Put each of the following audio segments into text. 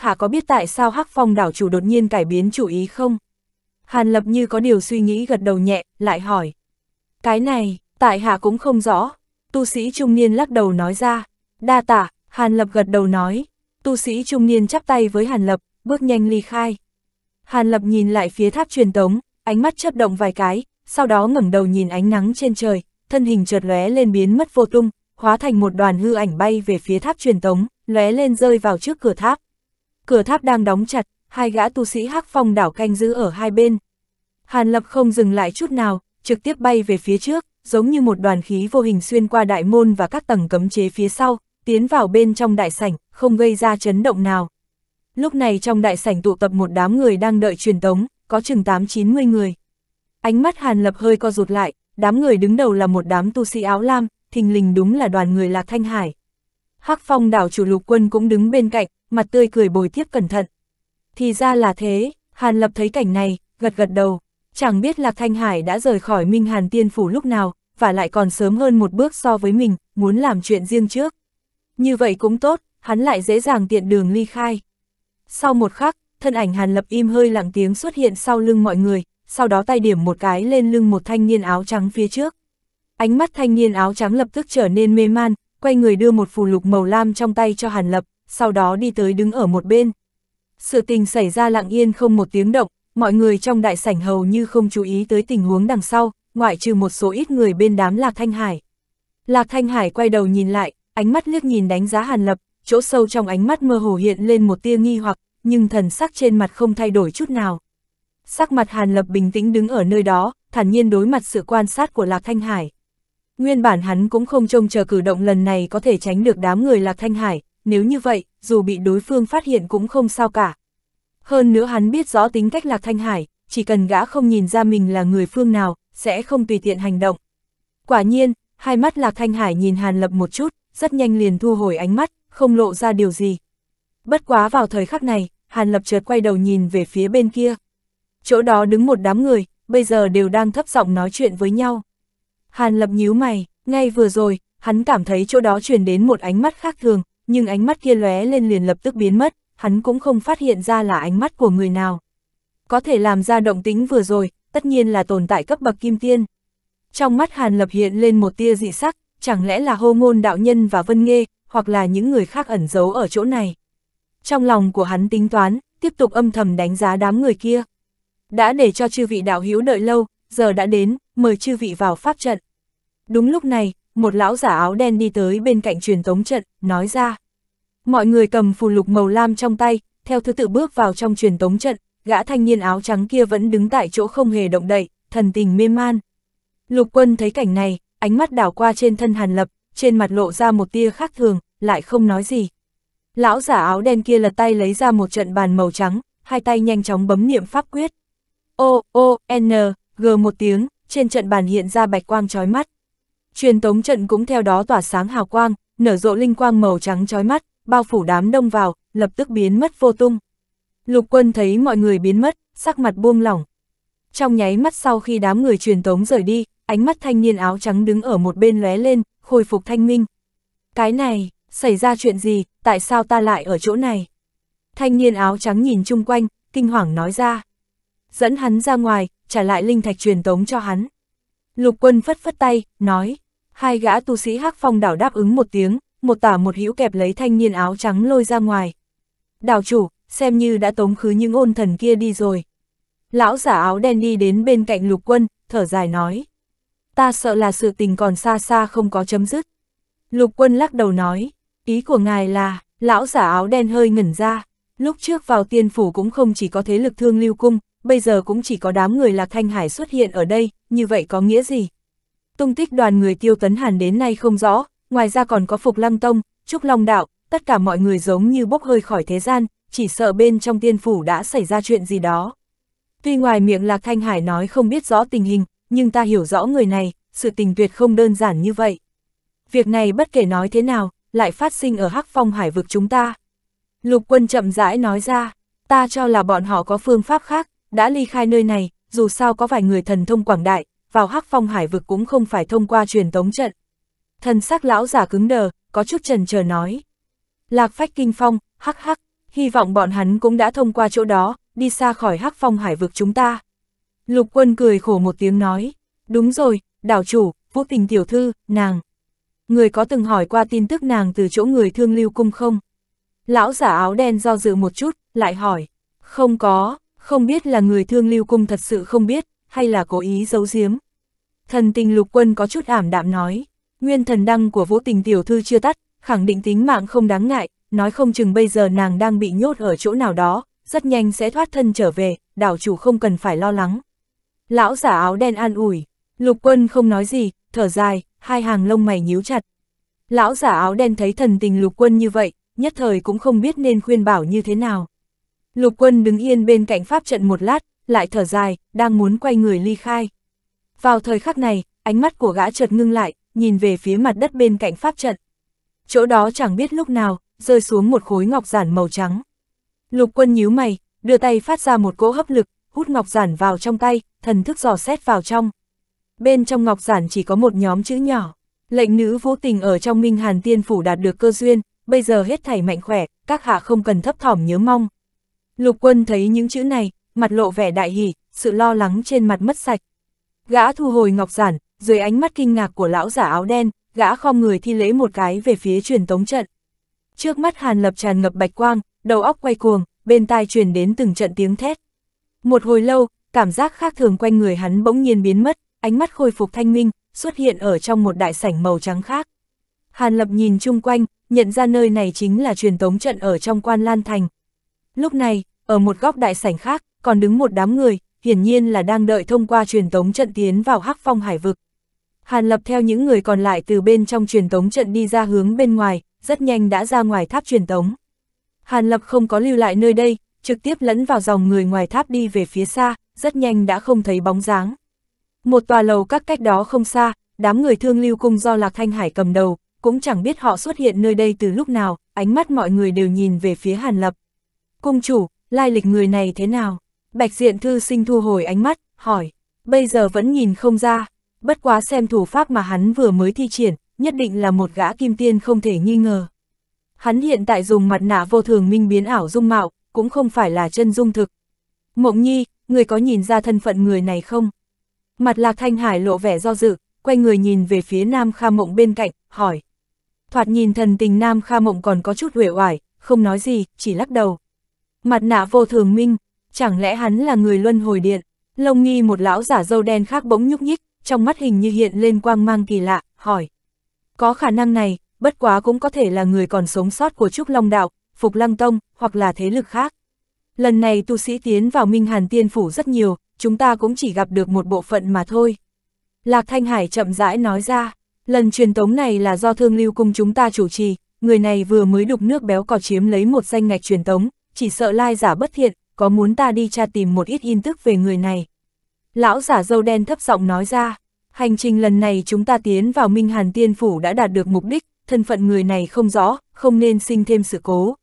Các hạ có biết tại sao Hắc Phong đảo chủ đột nhiên cải biến chủ ý không? Hàn Lập như có điều suy nghĩ gật đầu nhẹ, lại hỏi. Cái này, tại hạ cũng không rõ. Tu sĩ trung niên lắc đầu nói ra. Đa tạ Hàn Lập gật đầu nói. Tu sĩ trung niên chắp tay với Hàn Lập, bước nhanh ly khai. Hàn Lập nhìn lại phía tháp truyền tống, ánh mắt chớp động vài cái, sau đó ngẩng đầu nhìn ánh nắng trên trời, thân hình chợt lóe lên biến mất vô tung, hóa thành một đoàn hư ảnh bay về phía tháp truyền tống, lóe lên rơi vào trước cửa tháp cửa tháp đang đóng chặt, hai gã tu sĩ hắc phong đảo canh giữ ở hai bên. Hàn Lập không dừng lại chút nào, trực tiếp bay về phía trước, giống như một đoàn khí vô hình xuyên qua đại môn và các tầng cấm chế phía sau, tiến vào bên trong đại sảnh, không gây ra chấn động nào. Lúc này trong đại sảnh tụ tập một đám người đang đợi truyền tống, có chừng 8-90 người. Ánh mắt Hàn Lập hơi co rụt lại, đám người đứng đầu là một đám tu sĩ áo lam, thình lình đúng là đoàn người là Thanh Hải. Hắc Phong đảo chủ lục quân cũng đứng bên cạnh, mặt tươi cười bồi tiếp cẩn thận. Thì ra là thế, Hàn Lập thấy cảnh này, gật gật đầu, chẳng biết Lạc Thanh Hải đã rời khỏi Minh Hàn Tiên Phủ lúc nào, và lại còn sớm hơn một bước so với mình, muốn làm chuyện riêng trước. Như vậy cũng tốt, hắn lại dễ dàng tiện đường ly khai. Sau một khắc, thân ảnh Hàn Lập im hơi lặng tiếng xuất hiện sau lưng mọi người, sau đó tay điểm một cái lên lưng một thanh niên áo trắng phía trước. Ánh mắt thanh niên áo trắng lập tức trở nên mê man, quay người đưa một phù lục màu lam trong tay cho Hàn Lập, sau đó đi tới đứng ở một bên. Sự tình xảy ra lặng yên không một tiếng động, mọi người trong đại sảnh hầu như không chú ý tới tình huống đằng sau, ngoại trừ một số ít người bên đám Lạc Thanh Hải. Lạc Thanh Hải quay đầu nhìn lại, ánh mắt liếc nhìn đánh giá Hàn Lập, chỗ sâu trong ánh mắt mơ hồ hiện lên một tia nghi hoặc, nhưng thần sắc trên mặt không thay đổi chút nào. Sắc mặt Hàn Lập bình tĩnh đứng ở nơi đó, thản nhiên đối mặt sự quan sát của Lạc Thanh Hải. Nguyên bản hắn cũng không trông chờ cử động lần này có thể tránh được đám người Lạc Thanh Hải, nếu như vậy, dù bị đối phương phát hiện cũng không sao cả. Hơn nữa hắn biết rõ tính cách Lạc Thanh Hải, chỉ cần gã không nhìn ra mình là người phương nào, sẽ không tùy tiện hành động. Quả nhiên, hai mắt Lạc Thanh Hải nhìn Hàn Lập một chút, rất nhanh liền thu hồi ánh mắt, không lộ ra điều gì. Bất quá vào thời khắc này, Hàn Lập chợt quay đầu nhìn về phía bên kia. Chỗ đó đứng một đám người, bây giờ đều đang thấp giọng nói chuyện với nhau. Hàn Lập nhíu mày, ngay vừa rồi, hắn cảm thấy chỗ đó truyền đến một ánh mắt khác thường, nhưng ánh mắt kia lóe lên liền lập tức biến mất, hắn cũng không phát hiện ra là ánh mắt của người nào. Có thể làm ra động tính vừa rồi, tất nhiên là tồn tại cấp bậc kim tiên. Trong mắt Hàn Lập hiện lên một tia dị sắc, chẳng lẽ là hô ngôn đạo nhân và vân nghê, hoặc là những người khác ẩn giấu ở chỗ này. Trong lòng của hắn tính toán, tiếp tục âm thầm đánh giá đám người kia. Đã để cho chư vị đạo Hiếu đợi lâu, giờ đã đến, mời chư vị vào pháp trận. Đúng lúc này, một lão giả áo đen đi tới bên cạnh truyền tống trận, nói ra. Mọi người cầm phù lục màu lam trong tay, theo thứ tự bước vào trong truyền tống trận, gã thanh niên áo trắng kia vẫn đứng tại chỗ không hề động đậy, thần tình mê man. Lục quân thấy cảnh này, ánh mắt đảo qua trên thân Hàn Lập, trên mặt lộ ra một tia khác thường, lại không nói gì. Lão giả áo đen kia lật tay lấy ra một trận bàn màu trắng, hai tay nhanh chóng bấm niệm pháp quyết. O, O, N, G một tiếng, trên trận bàn hiện ra bạch quang chói mắt. Truyền tống trận cũng theo đó tỏa sáng hào quang, nở rộ linh quang màu trắng chói mắt, bao phủ đám đông vào, lập tức biến mất vô tung. Lục quân thấy mọi người biến mất, sắc mặt buông lỏng. Trong nháy mắt sau khi đám người truyền tống rời đi, ánh mắt thanh niên áo trắng đứng ở một bên lóe lên, khôi phục thanh minh. Cái này, xảy ra chuyện gì, tại sao ta lại ở chỗ này? Thanh niên áo trắng nhìn chung quanh, kinh hoàng nói ra. Dẫn hắn ra ngoài, trả lại linh thạch truyền tống cho hắn. Lục quân phất phất tay, nói, Hai gã tu sĩ hắc phong đảo đáp ứng một tiếng, một tả một hữu kẹp lấy thanh niên áo trắng lôi ra ngoài. Đảo chủ, xem như đã tống khứ những ôn thần kia đi rồi. Lão giả áo đen đi đến bên cạnh lục quân, thở dài nói. Ta sợ là sự tình còn xa xa không có chấm dứt. Lục quân lắc đầu nói, ý của ngài là, lão giả áo đen hơi ngẩn ra, lúc trước vào tiên phủ cũng không chỉ có thế lực thương lưu cung, bây giờ cũng chỉ có đám người lạc thanh hải xuất hiện ở đây, như vậy có nghĩa gì? tung tích đoàn người tiêu tấn hàn đến nay không rõ, ngoài ra còn có Phục Lăng Tông, Trúc Long Đạo, tất cả mọi người giống như bốc hơi khỏi thế gian, chỉ sợ bên trong tiên phủ đã xảy ra chuyện gì đó. Tuy ngoài miệng Lạc Thanh Hải nói không biết rõ tình hình, nhưng ta hiểu rõ người này, sự tình tuyệt không đơn giản như vậy. Việc này bất kể nói thế nào, lại phát sinh ở Hắc Phong Hải vực chúng ta. Lục quân chậm rãi nói ra, ta cho là bọn họ có phương pháp khác, đã ly khai nơi này, dù sao có vài người thần thông quảng đại, vào hắc phong hải vực cũng không phải thông qua truyền tống trận. Thần sắc lão giả cứng đờ, có chút trần chờ nói. Lạc phách kinh phong, hắc hắc, hy vọng bọn hắn cũng đã thông qua chỗ đó, đi xa khỏi hắc phong hải vực chúng ta. Lục quân cười khổ một tiếng nói, đúng rồi, đảo chủ, vũ tình tiểu thư, nàng. Người có từng hỏi qua tin tức nàng từ chỗ người thương lưu cung không? Lão giả áo đen do dự một chút, lại hỏi, không có, không biết là người thương lưu cung thật sự không biết, hay là cố ý giấu giếm? Thần tình lục quân có chút ảm đạm nói, nguyên thần đăng của vũ tình tiểu thư chưa tắt, khẳng định tính mạng không đáng ngại, nói không chừng bây giờ nàng đang bị nhốt ở chỗ nào đó, rất nhanh sẽ thoát thân trở về, đảo chủ không cần phải lo lắng. Lão giả áo đen an ủi, lục quân không nói gì, thở dài, hai hàng lông mày nhíu chặt. Lão giả áo đen thấy thần tình lục quân như vậy, nhất thời cũng không biết nên khuyên bảo như thế nào. Lục quân đứng yên bên cạnh pháp trận một lát, lại thở dài, đang muốn quay người ly khai. Vào thời khắc này, ánh mắt của gã chợt ngưng lại, nhìn về phía mặt đất bên cạnh pháp trận. Chỗ đó chẳng biết lúc nào, rơi xuống một khối ngọc giản màu trắng. Lục quân nhíu mày, đưa tay phát ra một cỗ hấp lực, hút ngọc giản vào trong tay, thần thức dò xét vào trong. Bên trong ngọc giản chỉ có một nhóm chữ nhỏ. Lệnh nữ vô tình ở trong Minh Hàn Tiên Phủ đạt được cơ duyên, bây giờ hết thảy mạnh khỏe, các hạ không cần thấp thỏm nhớ mong. Lục quân thấy những chữ này, mặt lộ vẻ đại hỉ, sự lo lắng trên mặt mất sạch. Gã thu hồi ngọc giản, dưới ánh mắt kinh ngạc của lão giả áo đen, gã khom người thi lễ một cái về phía truyền tống trận. Trước mắt Hàn Lập tràn ngập bạch quang, đầu óc quay cuồng, bên tai truyền đến từng trận tiếng thét. Một hồi lâu, cảm giác khác thường quanh người hắn bỗng nhiên biến mất, ánh mắt khôi phục thanh minh, xuất hiện ở trong một đại sảnh màu trắng khác. Hàn Lập nhìn chung quanh, nhận ra nơi này chính là truyền tống trận ở trong quan Lan Thành. Lúc này, ở một góc đại sảnh khác, còn đứng một đám người, hiển nhiên là đang đợi thông qua truyền tống trận tiến vào hắc phong hải vực. Hàn lập theo những người còn lại từ bên trong truyền tống trận đi ra hướng bên ngoài, rất nhanh đã ra ngoài tháp truyền tống. Hàn lập không có lưu lại nơi đây, trực tiếp lẫn vào dòng người ngoài tháp đi về phía xa, rất nhanh đã không thấy bóng dáng. Một tòa lầu các cách đó không xa, đám người thương lưu cung do Lạc Thanh Hải cầm đầu, cũng chẳng biết họ xuất hiện nơi đây từ lúc nào, ánh mắt mọi người đều nhìn về phía Hàn Lập. Cung chủ, lai lịch người này thế nào? Bạch diện thư sinh thu hồi ánh mắt, hỏi, bây giờ vẫn nhìn không ra, bất quá xem thủ pháp mà hắn vừa mới thi triển, nhất định là một gã kim tiên không thể nghi ngờ. Hắn hiện tại dùng mặt nạ vô thường minh biến ảo dung mạo, cũng không phải là chân dung thực. Mộng nhi, người có nhìn ra thân phận người này không? Mặt lạc thanh hải lộ vẻ do dự, quay người nhìn về phía Nam Kha Mộng bên cạnh, hỏi. Thoạt nhìn thần tình Nam Kha Mộng còn có chút uể oải, không nói gì, chỉ lắc đầu. Mặt nạ vô thường minh, Chẳng lẽ hắn là người luân hồi điện? Lông nghi một lão giả dâu đen khác bỗng nhúc nhích, trong mắt hình như hiện lên quang mang kỳ lạ, hỏi. Có khả năng này, bất quá cũng có thể là người còn sống sót của Trúc Long Đạo, Phục Lăng Tông, hoặc là thế lực khác. Lần này tu sĩ tiến vào Minh Hàn Tiên Phủ rất nhiều, chúng ta cũng chỉ gặp được một bộ phận mà thôi. Lạc Thanh Hải chậm rãi nói ra, lần truyền tống này là do thương lưu cung chúng ta chủ trì, người này vừa mới đục nước béo cò chiếm lấy một danh ngạch truyền tống, chỉ sợ lai giả bất thiện, có muốn ta đi tra tìm một ít tin tức về người này? Lão giả dâu đen thấp giọng nói ra, hành trình lần này chúng ta tiến vào Minh Hàn Tiên Phủ đã đạt được mục đích, thân phận người này không rõ, không nên sinh thêm sự cố.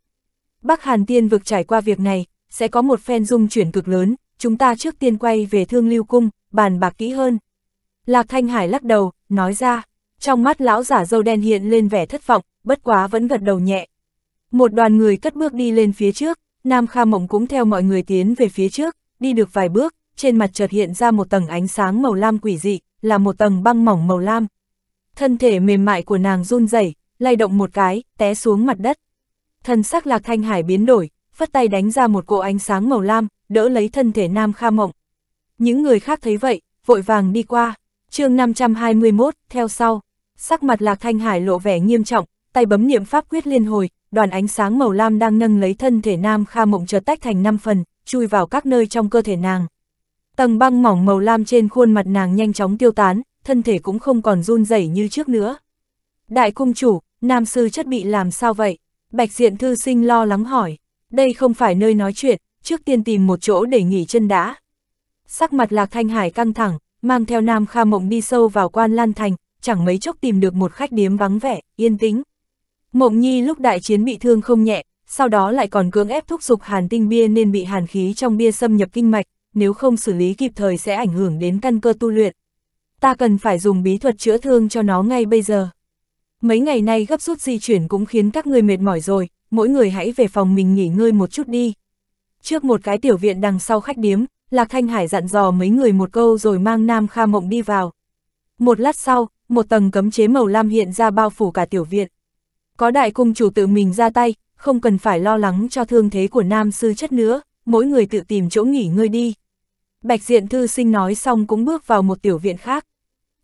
Bắc Hàn Tiên vực trải qua việc này, sẽ có một phen dung chuyển cực lớn, chúng ta trước tiên quay về thương lưu cung, bàn bạc kỹ hơn. Lạc Thanh Hải lắc đầu, nói ra, trong mắt lão giả dâu đen hiện lên vẻ thất vọng, bất quá vẫn gật đầu nhẹ. Một đoàn người cất bước đi lên phía trước, Nam Kha Mộng cũng theo mọi người tiến về phía trước, đi được vài bước, trên mặt chợt hiện ra một tầng ánh sáng màu lam quỷ dị, là một tầng băng mỏng màu lam. Thân thể mềm mại của nàng run rẩy, lay động một cái, té xuống mặt đất. Thân sắc Lạc Thanh Hải biến đổi, phất tay đánh ra một cỗ ánh sáng màu lam, đỡ lấy thân thể Nam Kha Mộng. Những người khác thấy vậy, vội vàng đi qua. chương 521, theo sau, sắc mặt Lạc Thanh Hải lộ vẻ nghiêm trọng, tay bấm niệm pháp quyết liên hồi, đoàn ánh sáng màu lam đang nâng lấy thân thể Nam Kha Mộng chợt tách thành năm phần, chui vào các nơi trong cơ thể nàng. Tầng băng mỏng màu lam trên khuôn mặt nàng nhanh chóng tiêu tán, thân thể cũng không còn run rẩy như trước nữa. Đại cung chủ, Nam Sư chất bị làm sao vậy? Bạch Diện Thư Sinh lo lắng hỏi. Đây không phải nơi nói chuyện, trước tiên tìm một chỗ để nghỉ chân đã. Sắc mặt Lạc Thanh Hải căng thẳng, mang theo Nam Kha Mộng đi sâu vào quan Lan Thành, chẳng mấy chốc tìm được một khách điếm vắng vẻ, yên tĩnh, Mộng Nhi lúc đại chiến bị thương không nhẹ, sau đó lại còn cưỡng ép thúc dục hàn tinh bia nên bị hàn khí trong bia xâm nhập kinh mạch, nếu không xử lý kịp thời sẽ ảnh hưởng đến căn cơ tu luyện. Ta cần phải dùng bí thuật chữa thương cho nó ngay bây giờ. Mấy ngày nay gấp rút di chuyển cũng khiến các người mệt mỏi rồi, mỗi người hãy về phòng mình nghỉ ngơi một chút đi. Trước một cái tiểu viện đằng sau khách điếm, Lạc Thanh Hải dặn dò mấy người một câu rồi mang Nam Kha Mộng đi vào. Một lát sau, một tầng cấm chế màu lam hiện ra bao phủ cả tiểu viện. Có đại cung chủ tự mình ra tay, không cần phải lo lắng cho thương thế của nam sư chất nữa, mỗi người tự tìm chỗ nghỉ ngơi đi. Bạch diện thư sinh nói xong cũng bước vào một tiểu viện khác.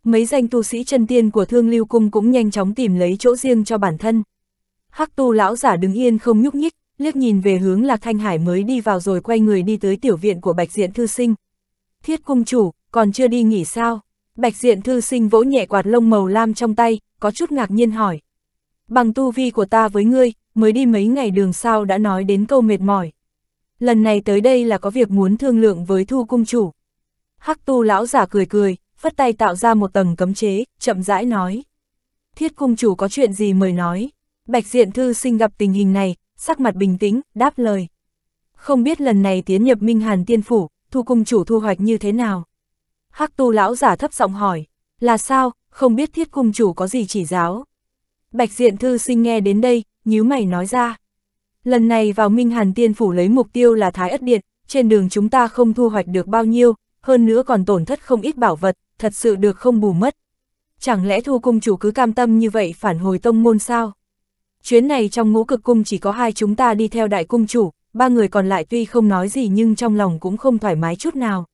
Mấy danh tu sĩ chân tiên của thương lưu cung cũng nhanh chóng tìm lấy chỗ riêng cho bản thân. Hắc tu lão giả đứng yên không nhúc nhích, liếc nhìn về hướng là Thanh Hải mới đi vào rồi quay người đi tới tiểu viện của Bạch Diện Thư Sinh. Thiết cung chủ, còn chưa đi nghỉ sao? Bạch Diện Thư Sinh vỗ nhẹ quạt lông màu lam trong tay, có chút ngạc nhiên hỏi bằng tu vi của ta với ngươi, mới đi mấy ngày đường sao đã nói đến câu mệt mỏi. Lần này tới đây là có việc muốn thương lượng với thu cung chủ. Hắc tu lão giả cười cười, phất tay tạo ra một tầng cấm chế, chậm rãi nói. Thiết cung chủ có chuyện gì mời nói. Bạch diện thư sinh gặp tình hình này, sắc mặt bình tĩnh, đáp lời. Không biết lần này tiến nhập Minh Hàn Tiên Phủ, thu cung chủ thu hoạch như thế nào? Hắc tu lão giả thấp giọng hỏi, là sao, không biết thiết cung chủ có gì chỉ giáo? Bạch diện thư sinh nghe đến đây, nhíu mày nói ra. Lần này vào Minh Hàn Tiên Phủ lấy mục tiêu là Thái Ất Điện, trên đường chúng ta không thu hoạch được bao nhiêu, hơn nữa còn tổn thất không ít bảo vật, thật sự được không bù mất. Chẳng lẽ thu cung chủ cứ cam tâm như vậy phản hồi tông môn sao? Chuyến này trong ngũ cực cung chỉ có hai chúng ta đi theo đại cung chủ, ba người còn lại tuy không nói gì nhưng trong lòng cũng không thoải mái chút nào.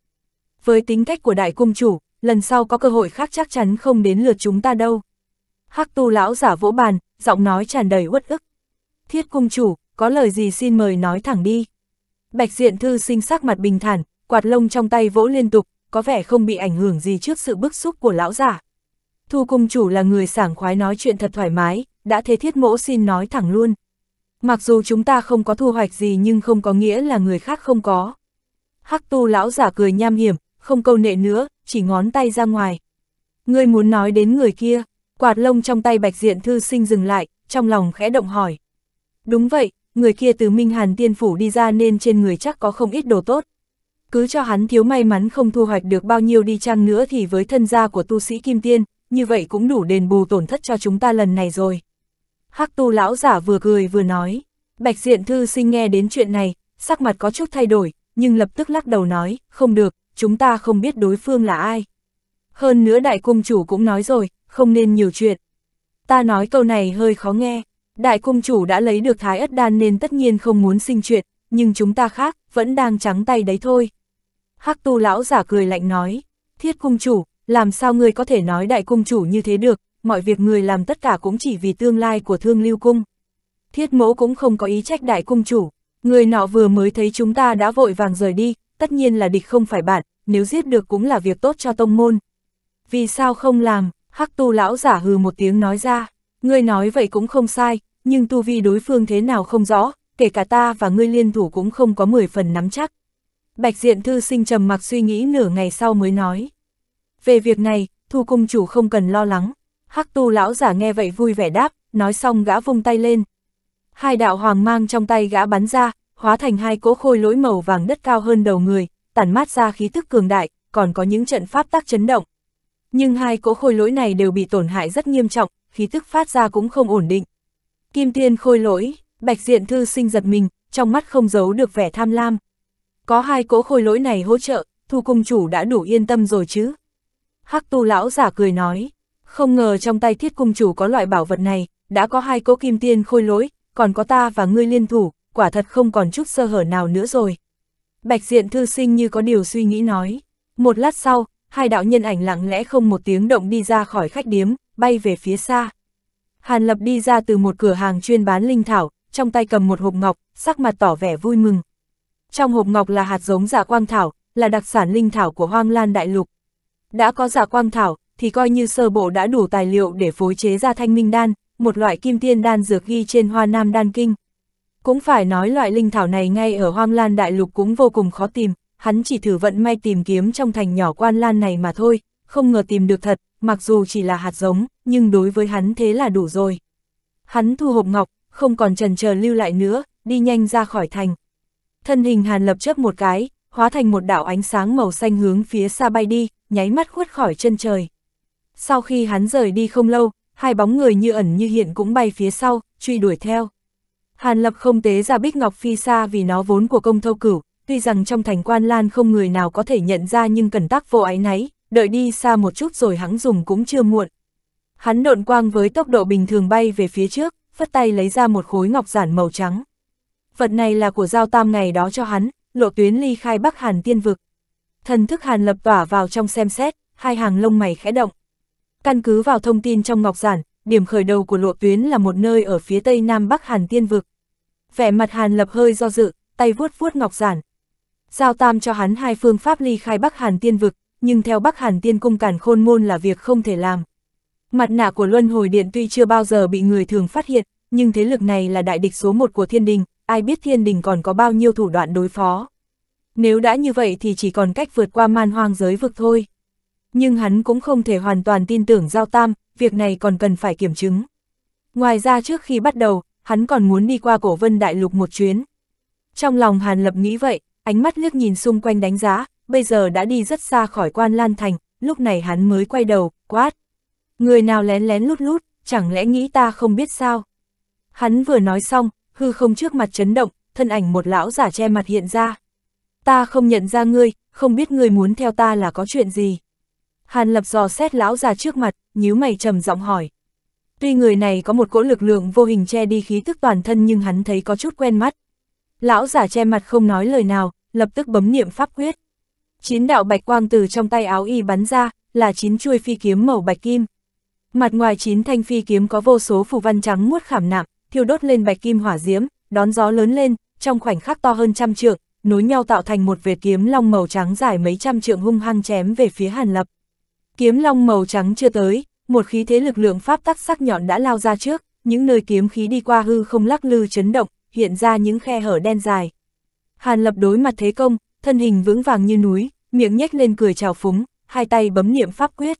Với tính cách của đại cung chủ, lần sau có cơ hội khác chắc chắn không đến lượt chúng ta đâu. Hắc tu lão giả vỗ bàn, giọng nói tràn đầy uất ức. Thiết cung chủ, có lời gì xin mời nói thẳng đi. Bạch diện thư sinh sắc mặt bình thản, quạt lông trong tay vỗ liên tục, có vẻ không bị ảnh hưởng gì trước sự bức xúc của lão giả. Thu cung chủ là người sảng khoái nói chuyện thật thoải mái, đã thế thiết mỗ xin nói thẳng luôn. Mặc dù chúng ta không có thu hoạch gì nhưng không có nghĩa là người khác không có. Hắc tu lão giả cười nham hiểm, không câu nệ nữa, chỉ ngón tay ra ngoài. Ngươi muốn nói đến người kia, Quạt lông trong tay bạch diện thư sinh dừng lại, trong lòng khẽ động hỏi. Đúng vậy, người kia từ Minh Hàn Tiên Phủ đi ra nên trên người chắc có không ít đồ tốt. Cứ cho hắn thiếu may mắn không thu hoạch được bao nhiêu đi chăng nữa thì với thân gia của tu sĩ Kim Tiên, như vậy cũng đủ đền bù tổn thất cho chúng ta lần này rồi. Hắc tu lão giả vừa cười vừa nói, bạch diện thư sinh nghe đến chuyện này, sắc mặt có chút thay đổi, nhưng lập tức lắc đầu nói, không được, chúng ta không biết đối phương là ai. Hơn nữa đại cung chủ cũng nói rồi, không nên nhiều chuyện. Ta nói câu này hơi khó nghe, đại cung chủ đã lấy được thái ất đan nên tất nhiên không muốn sinh chuyện, nhưng chúng ta khác, vẫn đang trắng tay đấy thôi. Hắc tu lão giả cười lạnh nói, thiết cung chủ, làm sao người có thể nói đại cung chủ như thế được, mọi việc người làm tất cả cũng chỉ vì tương lai của thương lưu cung. Thiết mẫu cũng không có ý trách đại cung chủ, người nọ vừa mới thấy chúng ta đã vội vàng rời đi, tất nhiên là địch không phải bạn, nếu giết được cũng là việc tốt cho tông môn. Vì sao không làm, Hắc tu lão giả hừ một tiếng nói ra, ngươi nói vậy cũng không sai, nhưng tu vi đối phương thế nào không rõ, kể cả ta và ngươi liên thủ cũng không có 10 phần nắm chắc. Bạch diện thư sinh trầm mặc suy nghĩ nửa ngày sau mới nói. Về việc này, thu cung chủ không cần lo lắng. Hắc tu lão giả nghe vậy vui vẻ đáp, nói xong gã vung tay lên. Hai đạo hoàng mang trong tay gã bắn ra, hóa thành hai cỗ khôi lỗi màu vàng đất cao hơn đầu người, tản mát ra khí tức cường đại, còn có những trận pháp tác chấn động, nhưng hai cỗ khôi lỗi này đều bị tổn hại rất nghiêm trọng, khí tức phát ra cũng không ổn định. Kim tiên khôi lỗi, bạch diện thư sinh giật mình, trong mắt không giấu được vẻ tham lam. Có hai cỗ khôi lỗi này hỗ trợ, thu cung chủ đã đủ yên tâm rồi chứ. Hắc tu lão giả cười nói, không ngờ trong tay thiết cung chủ có loại bảo vật này, đã có hai cỗ kim tiên khôi lỗi, còn có ta và ngươi liên thủ, quả thật không còn chút sơ hở nào nữa rồi. Bạch diện thư sinh như có điều suy nghĩ nói. Một lát sau, hai đạo nhân ảnh lặng lẽ không một tiếng động đi ra khỏi khách điếm, bay về phía xa. Hàn Lập đi ra từ một cửa hàng chuyên bán linh thảo, trong tay cầm một hộp ngọc, sắc mặt tỏ vẻ vui mừng. Trong hộp ngọc là hạt giống giả dạ quang thảo, là đặc sản linh thảo của Hoang Lan Đại Lục. Đã có giả dạ quang thảo, thì coi như sơ bộ đã đủ tài liệu để phối chế ra thanh minh đan, một loại kim tiên đan dược ghi trên hoa nam đan kinh. Cũng phải nói loại linh thảo này ngay ở Hoang Lan Đại Lục cũng vô cùng khó tìm, hắn chỉ thử vận may tìm kiếm trong thành nhỏ quan lan này mà thôi, không ngờ tìm được thật, mặc dù chỉ là hạt giống, nhưng đối với hắn thế là đủ rồi. Hắn thu hộp ngọc, không còn trần chờ lưu lại nữa, đi nhanh ra khỏi thành. Thân hình Hàn Lập chớp một cái, hóa thành một đạo ánh sáng màu xanh hướng phía xa bay đi, nháy mắt khuất khỏi chân trời. Sau khi hắn rời đi không lâu, hai bóng người như ẩn như hiện cũng bay phía sau, truy đuổi theo. Hàn Lập không tế ra bích ngọc phi xa vì nó vốn của công thâu cửu, tuy rằng trong thành quan lan không người nào có thể nhận ra nhưng cần tắc vô ái náy, đợi đi xa một chút rồi hắn dùng cũng chưa muộn. Hắn độn quang với tốc độ bình thường bay về phía trước, phất tay lấy ra một khối ngọc giản màu trắng. Vật này là của giao tam ngày đó cho hắn, lộ tuyến ly khai Bắc Hàn tiên vực. Thần thức Hàn lập tỏa vào trong xem xét, hai hàng lông mày khẽ động. Căn cứ vào thông tin trong ngọc giản, điểm khởi đầu của lộ tuyến là một nơi ở phía tây nam Bắc Hàn tiên vực. Vẻ mặt Hàn lập hơi do dự, tay vuốt vuốt ngọc giản, giao tam cho hắn hai phương pháp ly khai Bắc Hàn tiên vực, nhưng theo Bắc Hàn tiên cung cản khôn môn là việc không thể làm. Mặt nạ của Luân Hồi Điện tuy chưa bao giờ bị người thường phát hiện, nhưng thế lực này là đại địch số một của thiên đình, ai biết thiên đình còn có bao nhiêu thủ đoạn đối phó. Nếu đã như vậy thì chỉ còn cách vượt qua man hoang giới vực thôi. Nhưng hắn cũng không thể hoàn toàn tin tưởng Giao Tam, việc này còn cần phải kiểm chứng. Ngoài ra trước khi bắt đầu, hắn còn muốn đi qua cổ vân đại lục một chuyến. Trong lòng Hàn Lập nghĩ vậy, ánh mắt liếc nhìn xung quanh đánh giá, bây giờ đã đi rất xa khỏi quan lan thành, lúc này hắn mới quay đầu, quát. Người nào lén lén lút lút, chẳng lẽ nghĩ ta không biết sao? Hắn vừa nói xong, hư không trước mặt chấn động, thân ảnh một lão giả che mặt hiện ra. Ta không nhận ra ngươi, không biết ngươi muốn theo ta là có chuyện gì. Hàn lập dò xét lão già trước mặt, nhíu mày trầm giọng hỏi. Tuy người này có một cỗ lực lượng vô hình che đi khí tức toàn thân nhưng hắn thấy có chút quen mắt. Lão giả che mặt không nói lời nào, lập tức bấm niệm pháp quyết. Chín đạo bạch quang từ trong tay áo y bắn ra, là chín chuôi phi kiếm màu bạch kim. Mặt ngoài chín thanh phi kiếm có vô số phù văn trắng muốt khảm nạm, thiêu đốt lên bạch kim hỏa diễm, đón gió lớn lên, trong khoảnh khắc to hơn trăm trượng, nối nhau tạo thành một vệt kiếm long màu trắng dài mấy trăm trượng hung hăng chém về phía Hàn Lập. Kiếm long màu trắng chưa tới, một khí thế lực lượng pháp tắc sắc nhọn đã lao ra trước, những nơi kiếm khí đi qua hư không lắc lư chấn động, hiện ra những khe hở đen dài. Hàn Lập đối mặt thế công, thân hình vững vàng như núi, miệng nhếch lên cười trào phúng, hai tay bấm niệm pháp quyết.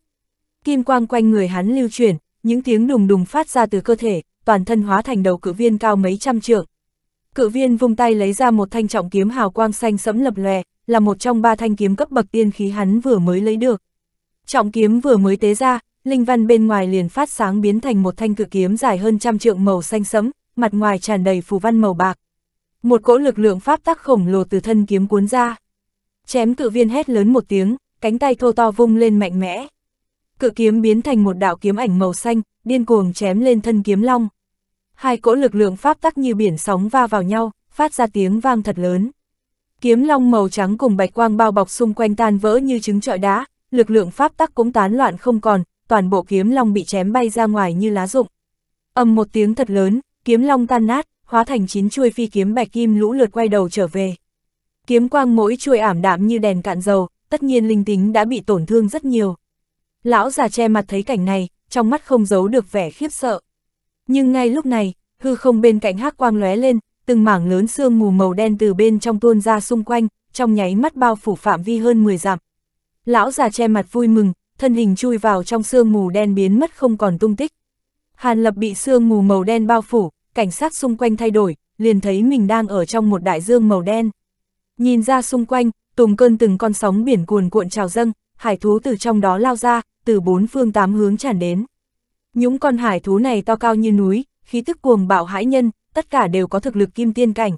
Kim quang quanh người hắn lưu chuyển, những tiếng đùng đùng phát ra từ cơ thể, toàn thân hóa thành đầu cự viên cao mấy trăm trượng. Cự viên vung tay lấy ra một thanh trọng kiếm hào quang xanh sẫm lập lòe, là một trong ba thanh kiếm cấp bậc tiên khí hắn vừa mới lấy được. Trọng kiếm vừa mới tế ra, linh văn bên ngoài liền phát sáng biến thành một thanh cự kiếm dài hơn trăm trượng màu xanh sẫm, mặt ngoài tràn đầy phù văn màu bạc một cỗ lực lượng pháp tắc khổng lồ từ thân kiếm cuốn ra. Chém cự viên hét lớn một tiếng, cánh tay thô to vung lên mạnh mẽ. Cự kiếm biến thành một đạo kiếm ảnh màu xanh, điên cuồng chém lên thân kiếm long. Hai cỗ lực lượng pháp tắc như biển sóng va vào nhau, phát ra tiếng vang thật lớn. Kiếm long màu trắng cùng bạch quang bao bọc xung quanh tan vỡ như trứng trọi đá, lực lượng pháp tắc cũng tán loạn không còn, toàn bộ kiếm long bị chém bay ra ngoài như lá rụng. Ầm một tiếng thật lớn, kiếm long tan nát, hóa thành chín chuôi phi kiếm bạch kim lũ lượt quay đầu trở về. Kiếm quang mỗi chuôi ảm đạm như đèn cạn dầu, tất nhiên linh tính đã bị tổn thương rất nhiều. Lão già che mặt thấy cảnh này, trong mắt không giấu được vẻ khiếp sợ. Nhưng ngay lúc này, hư không bên cạnh hắc quang lóe lên, từng mảng lớn xương mù màu đen từ bên trong tuôn ra xung quanh, trong nháy mắt bao phủ phạm vi hơn 10 dặm. Lão già che mặt vui mừng, thân hình chui vào trong xương mù đen biến mất không còn tung tích. Hàn Lập bị xương mù màu đen bao phủ, cảnh sát xung quanh thay đổi, liền thấy mình đang ở trong một đại dương màu đen. Nhìn ra xung quanh, tùng cơn từng con sóng biển cuồn cuộn trào dâng, hải thú từ trong đó lao ra, từ bốn phương tám hướng tràn đến. Những con hải thú này to cao như núi, khí tức cuồng bạo hãi nhân, tất cả đều có thực lực kim tiên cảnh.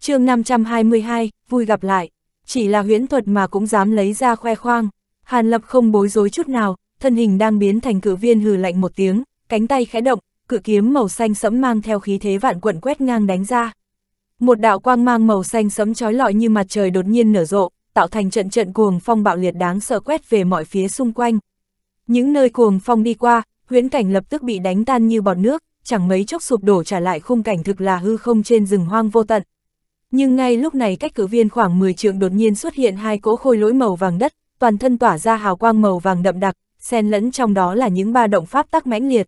chương 522, vui gặp lại, chỉ là huyễn thuật mà cũng dám lấy ra khoe khoang. Hàn Lập không bối rối chút nào, thân hình đang biến thành cử viên hừ lạnh một tiếng, cánh tay khẽ động, cự kiếm màu xanh sẫm mang theo khí thế vạn quận quét ngang đánh ra. Một đạo quang mang màu xanh sẫm chói lọi như mặt trời đột nhiên nở rộ, tạo thành trận trận cuồng phong bạo liệt đáng sợ quét về mọi phía xung quanh. Những nơi cuồng phong đi qua, huyễn cảnh lập tức bị đánh tan như bọt nước, chẳng mấy chốc sụp đổ trả lại khung cảnh thực là hư không trên rừng hoang vô tận. Nhưng ngay lúc này cách cử viên khoảng 10 trượng đột nhiên xuất hiện hai cỗ khôi lỗi màu vàng đất, toàn thân tỏa ra hào quang màu vàng đậm đặc, xen lẫn trong đó là những ba động pháp tắc mãnh liệt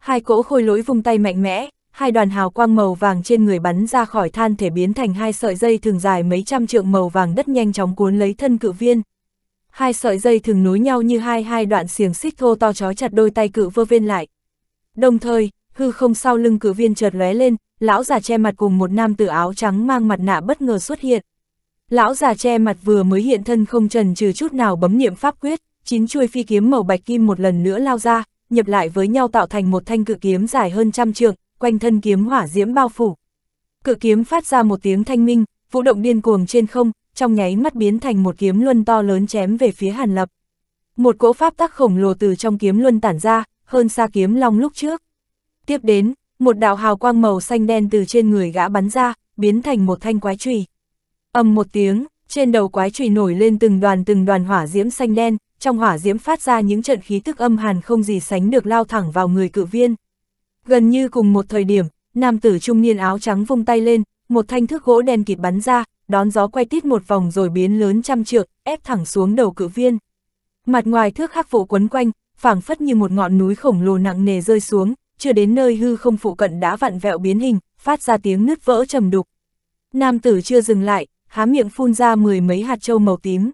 hai cỗ khôi lỗi vung tay mạnh mẽ, hai đoàn hào quang màu vàng trên người bắn ra khỏi than thể biến thành hai sợi dây thường dài mấy trăm trượng màu vàng đất nhanh chóng cuốn lấy thân cự viên. Hai sợi dây thường nối nhau như hai hai đoạn xiềng xích thô to chó chặt đôi tay cự vơ viên lại. Đồng thời, hư không sau lưng cự viên chợt lóe lên, lão già che mặt cùng một nam tử áo trắng mang mặt nạ bất ngờ xuất hiện. Lão già che mặt vừa mới hiện thân không trần trừ chút nào bấm niệm pháp quyết, chín chuôi phi kiếm màu bạch kim một lần nữa lao ra, nhập lại với nhau tạo thành một thanh cự kiếm dài hơn trăm trượng, quanh thân kiếm hỏa diễm bao phủ. Cự kiếm phát ra một tiếng thanh minh, vũ động điên cuồng trên không, trong nháy mắt biến thành một kiếm luân to lớn chém về phía Hàn Lập. Một cỗ pháp tắc khổng lồ từ trong kiếm luân tản ra, hơn xa kiếm long lúc trước. Tiếp đến, một đạo hào quang màu xanh đen từ trên người gã bắn ra, biến thành một thanh quái chùy. Ầm một tiếng, trên đầu quái chùy nổi lên từng đoàn từng đoàn hỏa diễm xanh đen, trong hỏa diễm phát ra những trận khí tức âm hàn không gì sánh được lao thẳng vào người cự viên. Gần như cùng một thời điểm, nam tử trung niên áo trắng vung tay lên, một thanh thước gỗ đen kịt bắn ra, đón gió quay tít một vòng rồi biến lớn trăm trượng, ép thẳng xuống đầu cự viên. Mặt ngoài thước khắc phụ quấn quanh, phảng phất như một ngọn núi khổng lồ nặng nề rơi xuống, chưa đến nơi hư không phụ cận đã vặn vẹo biến hình, phát ra tiếng nứt vỡ trầm đục. Nam tử chưa dừng lại, há miệng phun ra mười mấy hạt châu màu tím.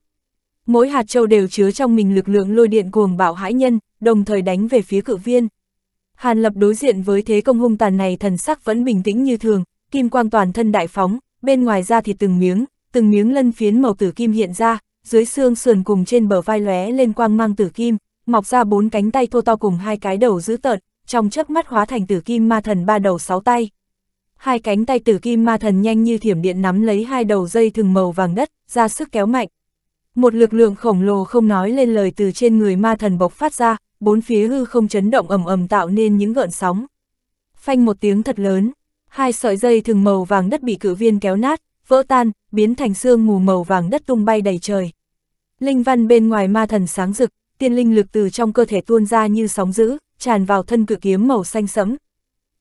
Mỗi hạt châu đều chứa trong mình lực lượng lôi điện cuồng bạo hãi nhân, đồng thời đánh về phía cự viên. Hàn Lập đối diện với thế công hung tàn này thần sắc vẫn bình tĩnh như thường, kim quang toàn thân đại phóng, bên ngoài ra thì từng miếng, từng miếng lân phiến màu tử kim hiện ra, dưới xương sườn cùng trên bờ vai lóe lên quang mang tử kim, mọc ra bốn cánh tay thô to cùng hai cái đầu dữ tợn, trong chớp mắt hóa thành tử kim ma thần ba đầu sáu tay. Hai cánh tay tử kim ma thần nhanh như thiểm điện nắm lấy hai đầu dây thừng màu vàng đất, ra sức kéo mạnh, một lực lượng khổng lồ không nói lên lời từ trên người ma thần bộc phát ra, bốn phía hư không chấn động ầm ầm tạo nên những gợn sóng. Phanh một tiếng thật lớn, hai sợi dây thường màu vàng đất bị cử viên kéo nát, vỡ tan, biến thành xương mù màu vàng đất tung bay đầy trời. Linh văn bên ngoài ma thần sáng rực, tiên linh lực từ trong cơ thể tuôn ra như sóng dữ, tràn vào thân cự kiếm màu xanh sẫm.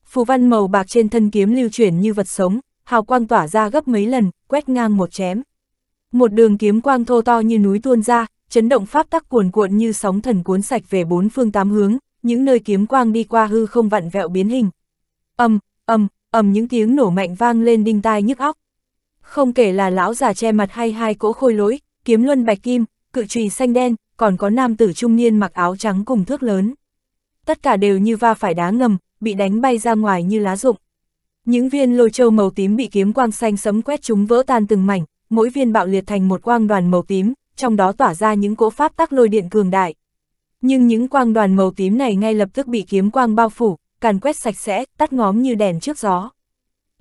Phù văn màu bạc trên thân kiếm lưu chuyển như vật sống, hào quang tỏa ra gấp mấy lần, quét ngang một chém một đường kiếm quang thô to như núi tuôn ra, chấn động pháp tắc cuồn cuộn như sóng thần cuốn sạch về bốn phương tám hướng, những nơi kiếm quang đi qua hư không vặn vẹo biến hình. ầm ầm ầm những tiếng nổ mạnh vang lên đinh tai nhức óc. Không kể là lão già che mặt hay hai cỗ khôi lỗi, kiếm luân bạch kim, cự trùy xanh đen, còn có nam tử trung niên mặc áo trắng cùng thước lớn. Tất cả đều như va phải đá ngầm, bị đánh bay ra ngoài như lá rụng. Những viên lôi châu màu tím bị kiếm quang xanh sấm quét chúng vỡ tan từng mảnh, mỗi viên bạo liệt thành một quang đoàn màu tím, trong đó tỏa ra những cỗ pháp tắc lôi điện cường đại. Nhưng những quang đoàn màu tím này ngay lập tức bị kiếm quang bao phủ, càn quét sạch sẽ, tắt ngóm như đèn trước gió.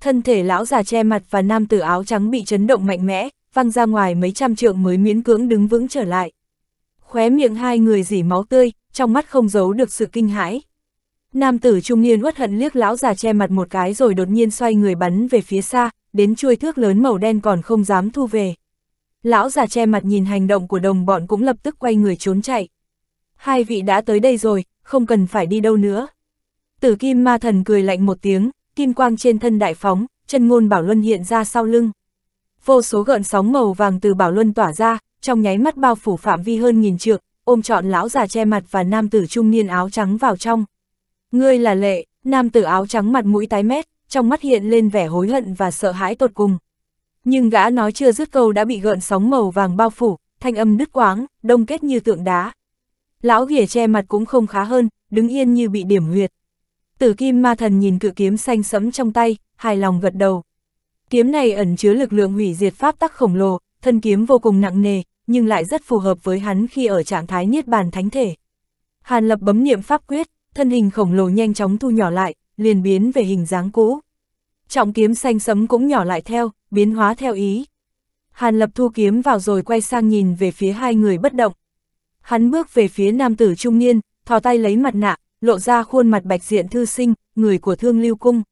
Thân thể lão già che mặt và nam tử áo trắng bị chấn động mạnh mẽ, văng ra ngoài mấy trăm trượng mới miễn cưỡng đứng vững trở lại. Khóe miệng hai người dỉ máu tươi, trong mắt không giấu được sự kinh hãi. Nam tử trung niên uất hận liếc lão già che mặt một cái rồi đột nhiên xoay người bắn về phía xa, đến chuôi thước lớn màu đen còn không dám thu về. Lão già che mặt nhìn hành động của đồng bọn cũng lập tức quay người trốn chạy. Hai vị đã tới đây rồi, không cần phải đi đâu nữa. Tử kim ma thần cười lạnh một tiếng, kim quang trên thân đại phóng, chân ngôn bảo luân hiện ra sau lưng. Vô số gợn sóng màu vàng từ bảo luân tỏa ra, trong nháy mắt bao phủ phạm vi hơn nghìn trượng, ôm trọn lão già che mặt và nam tử trung niên áo trắng vào trong. Ngươi là lệ, nam tử áo trắng mặt mũi tái mét, trong mắt hiện lên vẻ hối hận và sợ hãi tột cùng. Nhưng gã nói chưa dứt câu đã bị gợn sóng màu vàng bao phủ, thanh âm đứt quáng, đông kết như tượng đá. Lão ghìa che mặt cũng không khá hơn, đứng yên như bị điểm huyệt. Tử kim ma thần nhìn cự kiếm xanh sẫm trong tay, hài lòng gật đầu. Kiếm này ẩn chứa lực lượng hủy diệt pháp tắc khổng lồ, thân kiếm vô cùng nặng nề, nhưng lại rất phù hợp với hắn khi ở trạng thái niết bàn thánh thể. Hàn lập bấm niệm pháp quyết, thân hình khổng lồ nhanh chóng thu nhỏ lại, liền biến về hình dáng cũ. Trọng kiếm xanh sấm cũng nhỏ lại theo, biến hóa theo ý. Hàn Lập thu kiếm vào rồi quay sang nhìn về phía hai người bất động. Hắn bước về phía nam tử trung niên, thò tay lấy mặt nạ, lộ ra khuôn mặt bạch diện thư sinh, người của thương lưu cung.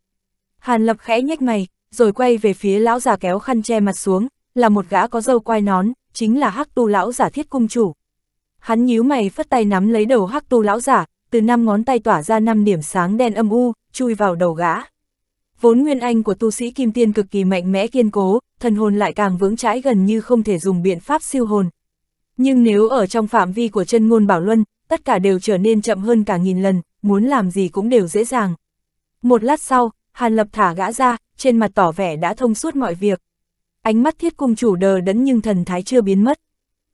Hàn Lập khẽ nhếch mày, rồi quay về phía lão già kéo khăn che mặt xuống, là một gã có dâu quai nón, chính là hắc tu lão giả thiết cung chủ. Hắn nhíu mày phất tay nắm lấy đầu hắc tu lão giả, từ năm ngón tay tỏa ra năm điểm sáng đen âm u, chui vào đầu gã. Vốn nguyên anh của tu sĩ kim tiên cực kỳ mạnh mẽ kiên cố, thần hồn lại càng vững chãi gần như không thể dùng biện pháp siêu hồn. Nhưng nếu ở trong phạm vi của chân ngôn bảo luân, tất cả đều trở nên chậm hơn cả nghìn lần, muốn làm gì cũng đều dễ dàng. Một lát sau, Hàn Lập thả gã ra, trên mặt tỏ vẻ đã thông suốt mọi việc. Ánh mắt thiết cung chủ đờ đẫn nhưng thần thái chưa biến mất.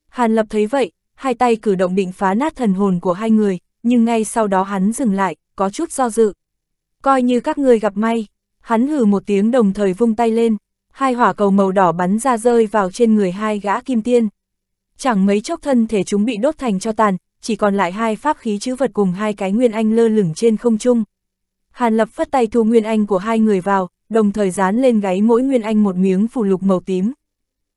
Hàn Lập thấy vậy, hai tay cử động định phá nát thần hồn của hai người, nhưng ngay sau đó hắn dừng lại, có chút do dự. Coi như các ngươi gặp may, hắn hừ một tiếng đồng thời vung tay lên, hai hỏa cầu màu đỏ bắn ra rơi vào trên người hai gã kim tiên. Chẳng mấy chốc thân thể chúng bị đốt thành cho tàn, chỉ còn lại hai pháp khí chữ vật cùng hai cái nguyên anh lơ lửng trên không trung. Hàn Lập phất tay thu nguyên anh của hai người vào, đồng thời dán lên gáy mỗi nguyên anh một miếng phù lục màu tím.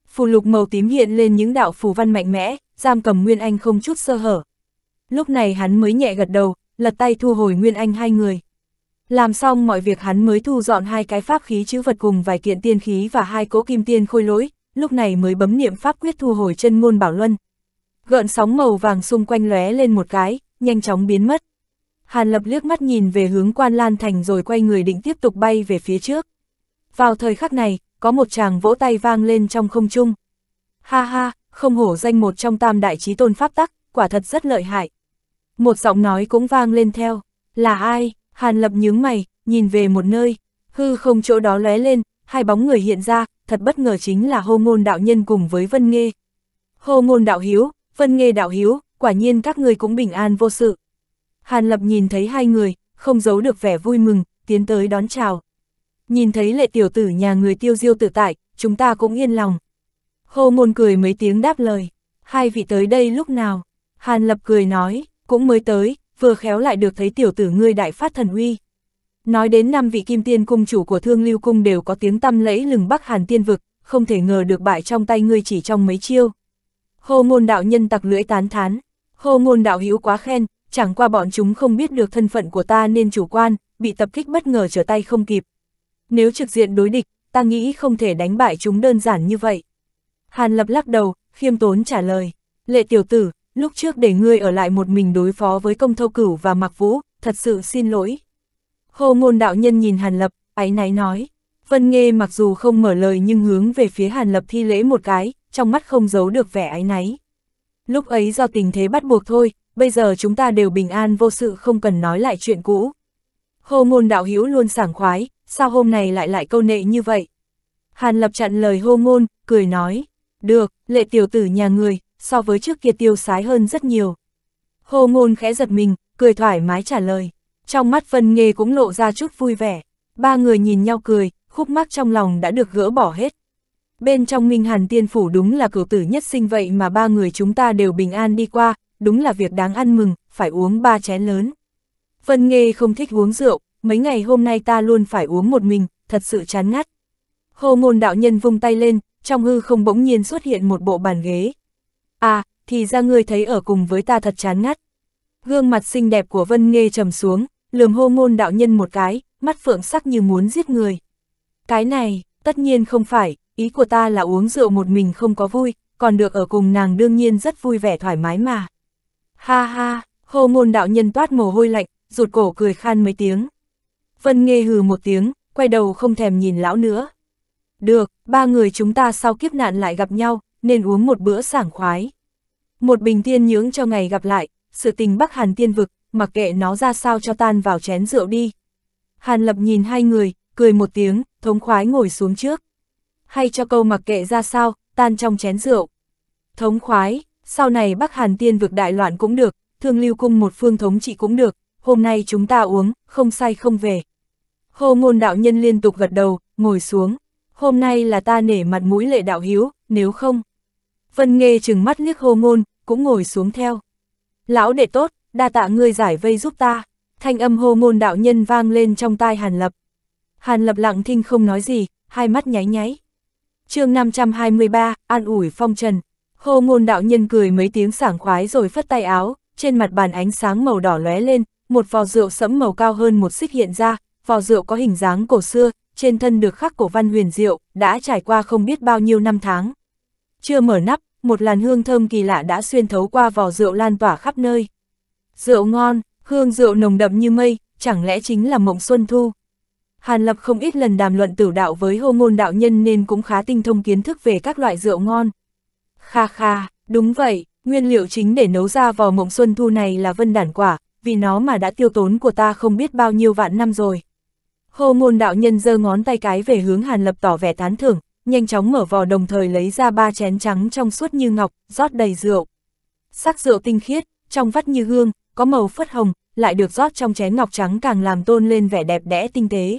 Phù lục màu tím hiện lên những đạo phù văn mạnh mẽ, giam cầm nguyên anh không chút sơ hở lúc này hắn mới nhẹ gật đầu, lật tay thu hồi Nguyên Anh hai người. Làm xong mọi việc hắn mới thu dọn hai cái pháp khí chữ vật cùng vài kiện tiên khí và hai cỗ kim tiên khôi lỗi, lúc này mới bấm niệm pháp quyết thu hồi chân ngôn bảo luân. Gợn sóng màu vàng xung quanh lóe lên một cái, nhanh chóng biến mất. Hàn lập liếc mắt nhìn về hướng quan lan thành rồi quay người định tiếp tục bay về phía trước. Vào thời khắc này, có một chàng vỗ tay vang lên trong không trung. Ha ha, không hổ danh một trong tam đại trí tôn pháp tắc, quả thật rất lợi hại, một giọng nói cũng vang lên theo, là ai, Hàn Lập nhướng mày, nhìn về một nơi, hư không chỗ đó lóe lên, hai bóng người hiện ra, thật bất ngờ chính là hô ngôn đạo nhân cùng với Vân Nghê. Hô ngôn đạo hiếu, Vân Nghê đạo hiếu, quả nhiên các người cũng bình an vô sự. Hàn Lập nhìn thấy hai người, không giấu được vẻ vui mừng, tiến tới đón chào. Nhìn thấy lệ tiểu tử nhà người tiêu diêu tự tại, chúng ta cũng yên lòng. Hô ngôn cười mấy tiếng đáp lời, hai vị tới đây lúc nào? Hàn Lập cười nói, cũng mới tới, vừa khéo lại được thấy tiểu tử ngươi đại phát thần uy. Nói đến năm vị kim tiên cung chủ của thương lưu cung đều có tiếng tăm lẫy lừng bắc hàn tiên vực, không thể ngờ được bại trong tay ngươi chỉ trong mấy chiêu. Hô ngôn đạo nhân tặc lưỡi tán thán, hô ngôn đạo hữu quá khen, chẳng qua bọn chúng không biết được thân phận của ta nên chủ quan, bị tập kích bất ngờ trở tay không kịp. Nếu trực diện đối địch, ta nghĩ không thể đánh bại chúng đơn giản như vậy. Hàn lập lắc đầu, khiêm tốn trả lời, lệ tiểu tử, lúc trước để ngươi ở lại một mình đối phó với công thâu cửu và mặc vũ, thật sự xin lỗi. Hồ ngôn đạo nhân nhìn Hàn Lập, áy náy nói. Vân Nghê mặc dù không mở lời nhưng hướng về phía Hàn Lập thi lễ một cái, trong mắt không giấu được vẻ áy náy. Lúc ấy do tình thế bắt buộc thôi, bây giờ chúng ta đều bình an vô sự không cần nói lại chuyện cũ. Hồ ngôn đạo hữu luôn sảng khoái, sao hôm nay lại lại câu nệ như vậy? Hàn Lập chặn lời hô ngôn, cười nói, được, lệ tiểu tử nhà người, so với trước kia tiêu sái hơn rất nhiều. Hồ ngôn khẽ giật mình, cười thoải mái trả lời. Trong mắt Vân Nghê cũng lộ ra chút vui vẻ. Ba người nhìn nhau cười, khúc mắc trong lòng đã được gỡ bỏ hết. Bên trong Minh Hàn Tiên Phủ đúng là cửu tử nhất sinh vậy mà ba người chúng ta đều bình an đi qua, đúng là việc đáng ăn mừng, phải uống ba chén lớn. Vân Nghê không thích uống rượu, mấy ngày hôm nay ta luôn phải uống một mình, thật sự chán ngắt. Hồ ngôn đạo nhân vung tay lên, trong hư không bỗng nhiên xuất hiện một bộ bàn ghế, À, thì ra ngươi thấy ở cùng với ta thật chán ngắt. Gương mặt xinh đẹp của Vân Nghê trầm xuống, lườm hô ngôn đạo nhân một cái, mắt phượng sắc như muốn giết người. Cái này, tất nhiên không phải, ý của ta là uống rượu một mình không có vui, còn được ở cùng nàng đương nhiên rất vui vẻ thoải mái mà. Ha ha, hô ngôn đạo nhân toát mồ hôi lạnh, rụt cổ cười khan mấy tiếng. Vân Nghê hừ một tiếng, quay đầu không thèm nhìn lão nữa. Được, ba người chúng ta sau kiếp nạn lại gặp nhau, nên uống một bữa sảng khoái. Một bình tiên nhưỡng cho ngày gặp lại, sự tình Bắc Hàn tiên vực, mặc kệ nó ra sao cho tan vào chén rượu đi. Hàn Lập nhìn hai người, cười một tiếng, thống khoái ngồi xuống trước. Hay cho câu mặc kệ ra sao, tan trong chén rượu. Thống khoái, sau này Bắc Hàn tiên vực đại loạn cũng được, thương lưu cung một phương thống trị cũng được, hôm nay chúng ta uống, không say không về. Hồ ngôn đạo nhân liên tục gật đầu, ngồi xuống. Hôm nay là ta nể mặt mũi lệ đạo hiếu, nếu không, Vân Nghê chừng mắt liếc hô ngôn, cũng ngồi xuống theo. Lão đệ tốt, đa tạ ngươi giải vây giúp ta. Thanh âm hô ngôn đạo nhân vang lên trong tai Hàn Lập. Hàn Lập lặng thinh không nói gì, hai mắt nháy nháy. chương 523, an ủi phong trần. Hô ngôn đạo nhân cười mấy tiếng sảng khoái rồi phất tay áo, trên mặt bàn ánh sáng màu đỏ lóe lên, một vò rượu sẫm màu cao hơn một xích hiện ra, vò rượu có hình dáng cổ xưa, trên thân được khắc cổ văn huyền diệu, đã trải qua không biết bao nhiêu năm tháng, chưa mở nắp, một làn hương thơm kỳ lạ đã xuyên thấu qua vỏ rượu lan tỏa khắp nơi. Rượu ngon, hương rượu nồng đậm như mây, chẳng lẽ chính là mộng xuân thu. Hàn Lập không ít lần đàm luận tử đạo với hô ngôn đạo nhân nên cũng khá tinh thông kiến thức về các loại rượu ngon. Kha kha, đúng vậy, nguyên liệu chính để nấu ra vò mộng xuân thu này là vân đản quả, vì nó mà đã tiêu tốn của ta không biết bao nhiêu vạn năm rồi. Hô ngôn đạo nhân giơ ngón tay cái về hướng Hàn Lập tỏ vẻ tán thưởng, nhanh chóng mở vò đồng thời lấy ra ba chén trắng trong suốt như ngọc, rót đầy rượu. Sắc rượu tinh khiết, trong vắt như hương, có màu phất hồng, lại được rót trong chén ngọc trắng càng làm tôn lên vẻ đẹp đẽ tinh tế.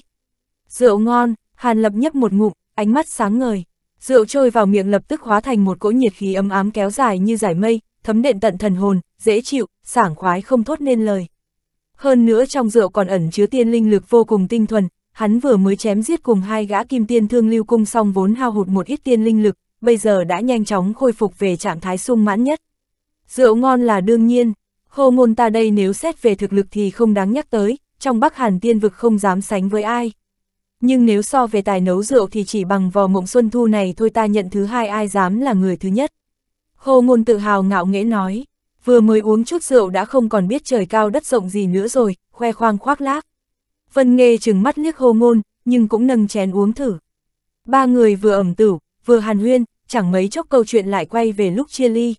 Rượu ngon, Hàn Lập nhấp một ngụm, ánh mắt sáng ngời. Rượu trôi vào miệng lập tức hóa thành một cỗ nhiệt khí ấm ám kéo dài như giải mây, thấm đện tận thần hồn, dễ chịu, sảng khoái không thốt nên lời. Hơn nữa trong rượu còn ẩn chứa tiên linh lực vô cùng tinh thuần, hắn vừa mới chém giết cùng hai gã kim tiên thương lưu cung xong vốn hao hụt một ít tiên linh lực, bây giờ đã nhanh chóng khôi phục về trạng thái sung mãn nhất. Rượu ngon là đương nhiên, khô ngôn ta đây nếu xét về thực lực thì không đáng nhắc tới, trong Bắc Hàn tiên vực không dám sánh với ai. Nhưng nếu so về tài nấu rượu thì chỉ bằng vò mộng xuân thu này thôi ta nhận thứ hai ai dám là người thứ nhất. Khô ngôn tự hào ngạo nghễ nói, vừa mới uống chút rượu đã không còn biết trời cao đất rộng gì nữa rồi, khoe khoang khoác lác. Vân Nghê chừng mắt liếc hồ ngôn, nhưng cũng nâng chén uống thử. Ba người vừa ẩm tửu, vừa hàn huyên, chẳng mấy chốc câu chuyện lại quay về lúc chia ly.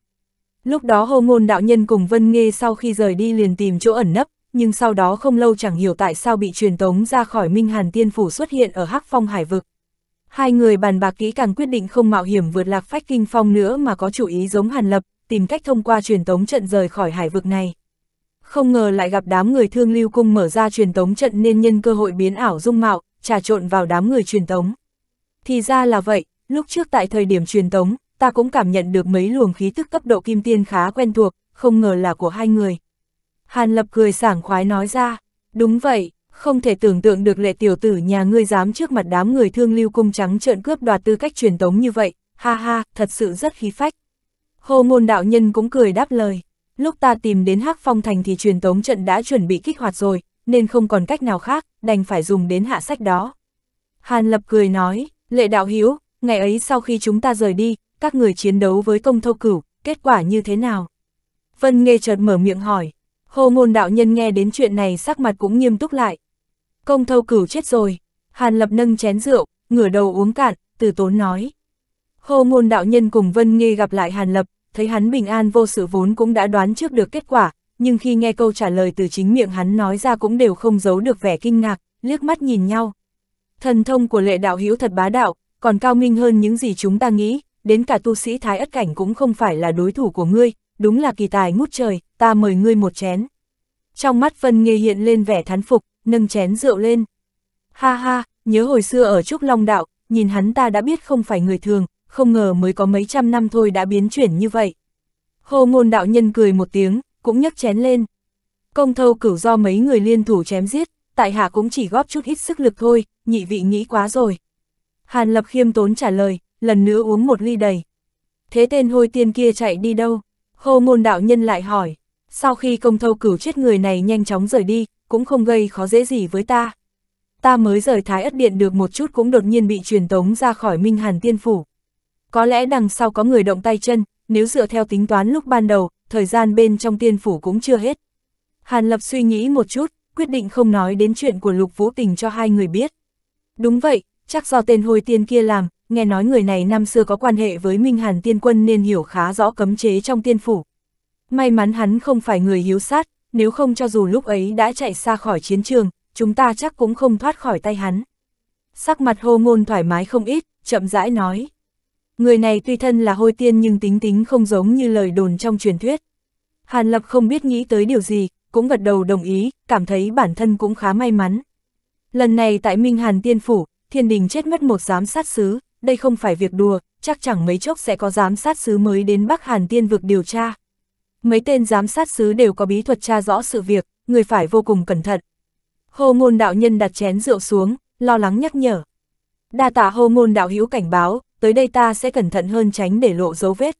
Lúc đó hồ ngôn đạo nhân cùng Vân Nghê sau khi rời đi liền tìm chỗ ẩn nấp, nhưng sau đó không lâu chẳng hiểu tại sao bị truyền tống ra khỏi Minh Hàn Tiên Phủ xuất hiện ở Hắc Phong Hải Vực. Hai người bàn bạc kỹ càng quyết định không mạo hiểm vượt lạc phách kinh phong nữa mà có chủ ý giống Hàn Lập, tìm cách thông qua truyền tống trận rời khỏi hải vực này không ngờ lại gặp đám người thương lưu cung mở ra truyền tống trận nên nhân cơ hội biến ảo dung mạo, trà trộn vào đám người truyền tống. Thì ra là vậy, lúc trước tại thời điểm truyền tống, ta cũng cảm nhận được mấy luồng khí tức cấp độ kim tiên khá quen thuộc, không ngờ là của hai người. Hàn Lập cười sảng khoái nói ra, đúng vậy, không thể tưởng tượng được lệ tiểu tử nhà ngươi dám trước mặt đám người thương lưu cung trắng trợn cướp đoạt tư cách truyền tống như vậy, ha ha, thật sự rất khí phách. Hồ ngôn đạo nhân cũng cười đáp lời lúc ta tìm đến Hắc Phong Thành thì truyền tống trận đã chuẩn bị kích hoạt rồi, nên không còn cách nào khác, đành phải dùng đến hạ sách đó. Hàn Lập cười nói, lệ đạo hiếu, ngày ấy sau khi chúng ta rời đi, các người chiến đấu với công thâu cửu, kết quả như thế nào? Vân Nghê chợt mở miệng hỏi, hồ ngôn đạo nhân nghe đến chuyện này sắc mặt cũng nghiêm túc lại. Công thâu cửu chết rồi, Hàn Lập nâng chén rượu, ngửa đầu uống cạn, từ tốn nói. Hồ ngôn đạo nhân cùng Vân Nghê gặp lại Hàn Lập, thấy hắn bình an vô sự vốn cũng đã đoán trước được kết quả, nhưng khi nghe câu trả lời từ chính miệng hắn nói ra cũng đều không giấu được vẻ kinh ngạc, liếc mắt nhìn nhau. Thần thông của lệ đạo hữu thật bá đạo, còn cao minh hơn những gì chúng ta nghĩ, đến cả tu sĩ thái ất cảnh cũng không phải là đối thủ của ngươi, đúng là kỳ tài ngút trời, ta mời ngươi một chén. Trong mắt Vân Nghê hiện lên vẻ thán phục, nâng chén rượu lên. Ha ha, nhớ hồi xưa ở Trúc Long Đạo, nhìn hắn ta đã biết không phải người thường, không ngờ mới có mấy trăm năm thôi đã biến chuyển như vậy. Hồ ngôn đạo nhân cười một tiếng, cũng nhấc chén lên. Công thâu cửu do mấy người liên thủ chém giết, tại hạ cũng chỉ góp chút ít sức lực thôi, nhị vị nghĩ quá rồi. Hàn lập khiêm tốn trả lời, lần nữa uống một ly đầy. Thế tên hôi tiên kia chạy đi đâu? Hồ ngôn đạo nhân lại hỏi. Sau khi công thâu cửu chết người này nhanh chóng rời đi, cũng không gây khó dễ gì với ta. Ta mới rời Thái Ất Điện được một chút cũng đột nhiên bị truyền tống ra khỏi Minh Hàn Tiên Phủ. Có lẽ đằng sau có người động tay chân, nếu dựa theo tính toán lúc ban đầu, thời gian bên trong tiên phủ cũng chưa hết. Hàn Lập suy nghĩ một chút, quyết định không nói đến chuyện của Lục Vũ Tình cho hai người biết. Đúng vậy, chắc do tên hồi tiên kia làm, nghe nói người này năm xưa có quan hệ với Minh Hàn Tiên Quân nên hiểu khá rõ cấm chế trong tiên phủ. May mắn hắn không phải người hiếu sát, nếu không cho dù lúc ấy đã chạy xa khỏi chiến trường, chúng ta chắc cũng không thoát khỏi tay hắn. Sắc mặt hô ngôn thoải mái không ít, chậm rãi nói. Người này tuy thân là hôi tiên nhưng tính tính không giống như lời đồn trong truyền thuyết. Hàn Lập không biết nghĩ tới điều gì, cũng gật đầu đồng ý, cảm thấy bản thân cũng khá may mắn. Lần này tại Minh Hàn Tiên Phủ, thiên đình chết mất một giám sát sứ, đây không phải việc đùa, chắc chẳng mấy chốc sẽ có giám sát sứ mới đến Bắc Hàn Tiên vực điều tra. Mấy tên giám sát sứ đều có bí thuật tra rõ sự việc, người phải vô cùng cẩn thận. Hồ ngôn đạo nhân đặt chén rượu xuống, lo lắng nhắc nhở. Đa tạ hồ ngôn đạo hữu cảnh báo, tới đây ta sẽ cẩn thận hơn tránh để lộ dấu vết.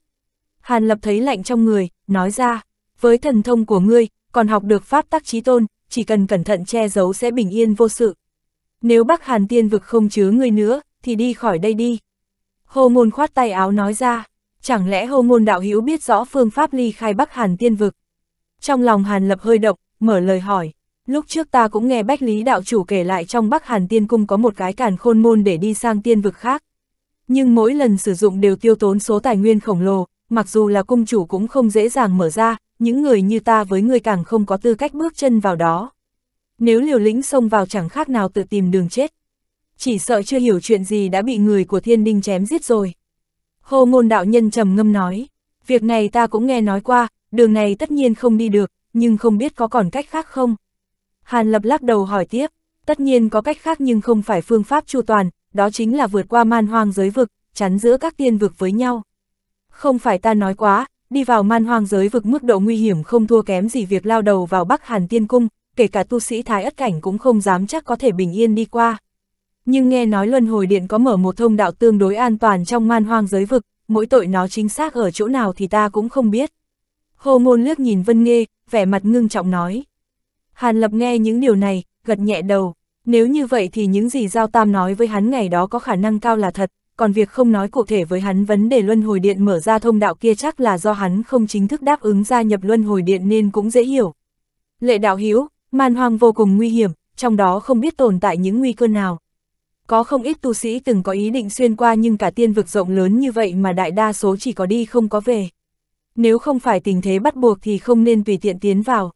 Hàn Lập thấy lạnh trong người, nói ra, với thần thông của ngươi, còn học được pháp tắc trí tôn, chỉ cần cẩn thận che giấu sẽ bình yên vô sự. Nếu Bắc Hàn tiên vực không chứa ngươi nữa, thì đi khỏi đây đi. Hồ Ngôn khoát tay áo nói ra, chẳng lẽ Hồ Ngôn đạo hữu biết rõ phương pháp ly khai Bắc Hàn tiên vực. Trong lòng Hàn Lập hơi động, mở lời hỏi, lúc trước ta cũng nghe Bách Lý đạo chủ kể lại trong Bắc Hàn tiên cung có một cái càn khôn môn để đi sang tiên vực khác nhưng mỗi lần sử dụng đều tiêu tốn số tài nguyên khổng lồ, mặc dù là cung chủ cũng không dễ dàng mở ra, những người như ta với người càng không có tư cách bước chân vào đó. Nếu liều lĩnh xông vào chẳng khác nào tự tìm đường chết. Chỉ sợ chưa hiểu chuyện gì đã bị người của thiên đinh chém giết rồi. Hô ngôn đạo nhân trầm ngâm nói, việc này ta cũng nghe nói qua, đường này tất nhiên không đi được, nhưng không biết có còn cách khác không. Hàn lập lắc đầu hỏi tiếp, tất nhiên có cách khác nhưng không phải phương pháp chu toàn, đó chính là vượt qua man hoang giới vực, chắn giữa các tiên vực với nhau. Không phải ta nói quá, đi vào man hoang giới vực mức độ nguy hiểm không thua kém gì việc lao đầu vào Bắc Hàn Tiên Cung, kể cả tu sĩ Thái Ất Cảnh cũng không dám chắc có thể bình yên đi qua. Nhưng nghe nói Luân Hồi Điện có mở một thông đạo tương đối an toàn trong man hoang giới vực, mỗi tội nó chính xác ở chỗ nào thì ta cũng không biết. Hồ Ngôn liếc nhìn Vân Nghê, vẻ mặt ngưng trọng nói. Hàn Lập nghe những điều này, gật nhẹ đầu. Nếu như vậy thì những gì Giao Tam nói với hắn ngày đó có khả năng cao là thật, còn việc không nói cụ thể với hắn vấn đề luân hồi điện mở ra thông đạo kia chắc là do hắn không chính thức đáp ứng gia nhập luân hồi điện nên cũng dễ hiểu. Lệ đạo Hiếu, man hoang vô cùng nguy hiểm, trong đó không biết tồn tại những nguy cơ nào. Có không ít tu sĩ từng có ý định xuyên qua nhưng cả tiên vực rộng lớn như vậy mà đại đa số chỉ có đi không có về. Nếu không phải tình thế bắt buộc thì không nên tùy tiện tiến vào.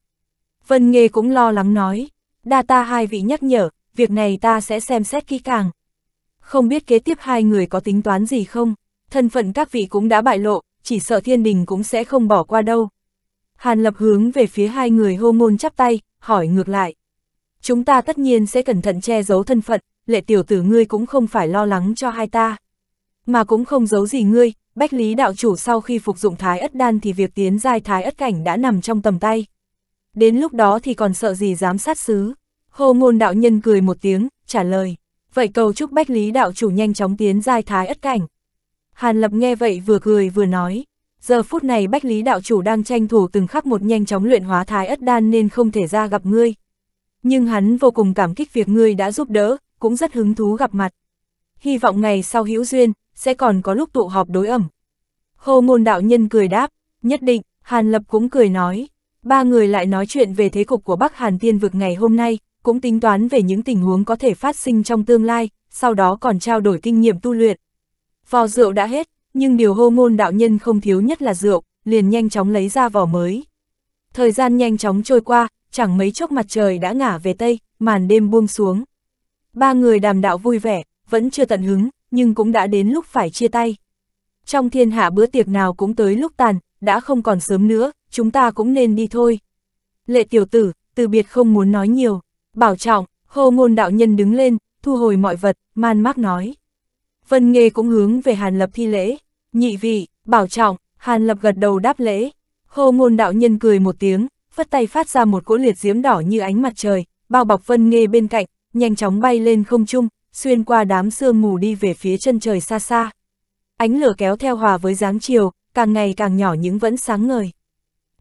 Vân Nghê cũng lo lắng nói, đa ta hai vị nhắc nhở, việc này ta sẽ xem xét kỹ càng. Không biết kế tiếp hai người có tính toán gì không, thân phận các vị cũng đã bại lộ, chỉ sợ thiên đình cũng sẽ không bỏ qua đâu. Hàn lập hướng về phía hai người hô ngôn chắp tay, hỏi ngược lại. Chúng ta tất nhiên sẽ cẩn thận che giấu thân phận, lệ tiểu tử ngươi cũng không phải lo lắng cho hai ta. Mà cũng không giấu gì ngươi, bách lý đạo chủ sau khi phục dụng thái ất đan thì việc tiến giai thái ất cảnh đã nằm trong tầm tay. Đến lúc đó thì còn sợ gì dám sát xứ. Hồ ngôn đạo nhân cười một tiếng, trả lời. Vậy cầu chúc bách lý đạo chủ nhanh chóng tiến giai thái ất cảnh. Hàn lập nghe vậy vừa cười vừa nói. Giờ phút này bách lý đạo chủ đang tranh thủ từng khắc một nhanh chóng luyện hóa thái ất đan nên không thể ra gặp ngươi. Nhưng hắn vô cùng cảm kích việc ngươi đã giúp đỡ, cũng rất hứng thú gặp mặt. Hy vọng ngày sau hữu duyên, sẽ còn có lúc tụ họp đối ẩm. Hồ ngôn đạo nhân cười đáp, nhất định, Hàn Lập cũng cười nói. Ba người lại nói chuyện về thế cục của Bắc Hàn Tiên vực ngày hôm nay, cũng tính toán về những tình huống có thể phát sinh trong tương lai, sau đó còn trao đổi kinh nghiệm tu luyện. Vò rượu đã hết, nhưng điều hô môn đạo nhân không thiếu nhất là rượu, liền nhanh chóng lấy ra vò mới. Thời gian nhanh chóng trôi qua, chẳng mấy chốc mặt trời đã ngả về Tây, màn đêm buông xuống. Ba người đàm đạo vui vẻ, vẫn chưa tận hứng, nhưng cũng đã đến lúc phải chia tay. Trong thiên hạ bữa tiệc nào cũng tới lúc tàn, đã không còn sớm nữa, chúng ta cũng nên đi thôi. Lệ tiểu tử, từ biệt không muốn nói nhiều. Bảo trọng, hô ngôn đạo nhân đứng lên, thu hồi mọi vật, man mác nói. Vân Nghê cũng hướng về Hàn Lập thi lễ, nhị vị, bảo trọng, Hàn Lập gật đầu đáp lễ. Hô ngôn đạo nhân cười một tiếng, phất tay phát ra một cỗ liệt diễm đỏ như ánh mặt trời, bao bọc Vân Nghê bên cạnh, nhanh chóng bay lên không trung, xuyên qua đám sương mù đi về phía chân trời xa xa. Ánh lửa kéo theo hòa với dáng chiều, càng ngày càng nhỏ những vẫn sáng ngời.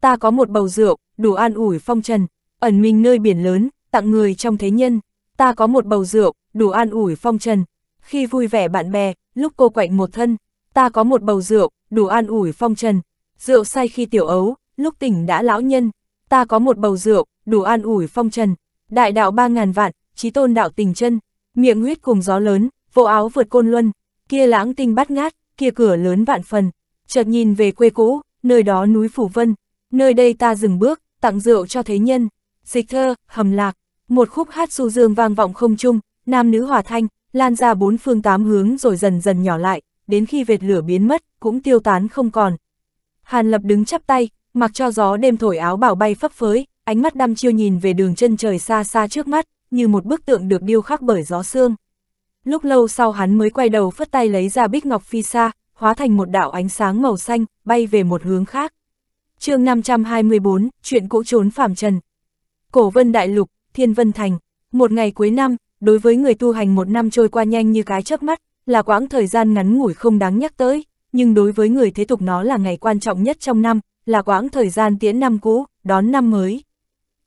Ta có một bầu rượu, đủ an ủi phong trần, ẩn mình nơi biển lớn, tặng người trong thế nhân, ta có một bầu rượu, đủ an ủi phong trần. Khi vui vẻ bạn bè, lúc cô quạnh một thân, ta có một bầu rượu, đủ an ủi phong trần. Rượu say khi tiểu ấu, lúc tỉnh đã lão nhân, ta có một bầu rượu, đủ an ủi phong trần. Đại đạo ba ngàn vạn, trí tôn đạo tình chân, miệng huyết cùng gió lớn, vô áo vượt côn luân, kia lãng tinh bắt ngát, kia cửa lớn vạn phần. Chợt nhìn về quê cũ, nơi đó núi Phủ Vân, nơi đây ta dừng bước, tặng rượu cho thế nhân dịch thơ, hầm lạc, một khúc hát du dương vang vọng không trung, nam nữ hòa thanh, lan ra bốn phương tám hướng rồi dần dần nhỏ lại, đến khi vệt lửa biến mất, cũng tiêu tán không còn. Hàn Lập đứng chắp tay, mặc cho gió đêm thổi áo bảo bay phấp phới, ánh mắt đăm chiêu nhìn về đường chân trời xa xa trước mắt, như một bức tượng được điêu khắc bởi gió sương. Lúc lâu sau hắn mới quay đầu phất tay lấy ra bích ngọc phi xa, hóa thành một đạo ánh sáng màu xanh, bay về một hướng khác. chương 524, chuyện cũ trốn phàm trần, Cổ vân đại lục, thiên vân thành, một ngày cuối năm, đối với người tu hành một năm trôi qua nhanh như cái chớp mắt, là quãng thời gian ngắn ngủi không đáng nhắc tới, nhưng đối với người thế tục nó là ngày quan trọng nhất trong năm, là quãng thời gian tiễn năm cũ, đón năm mới.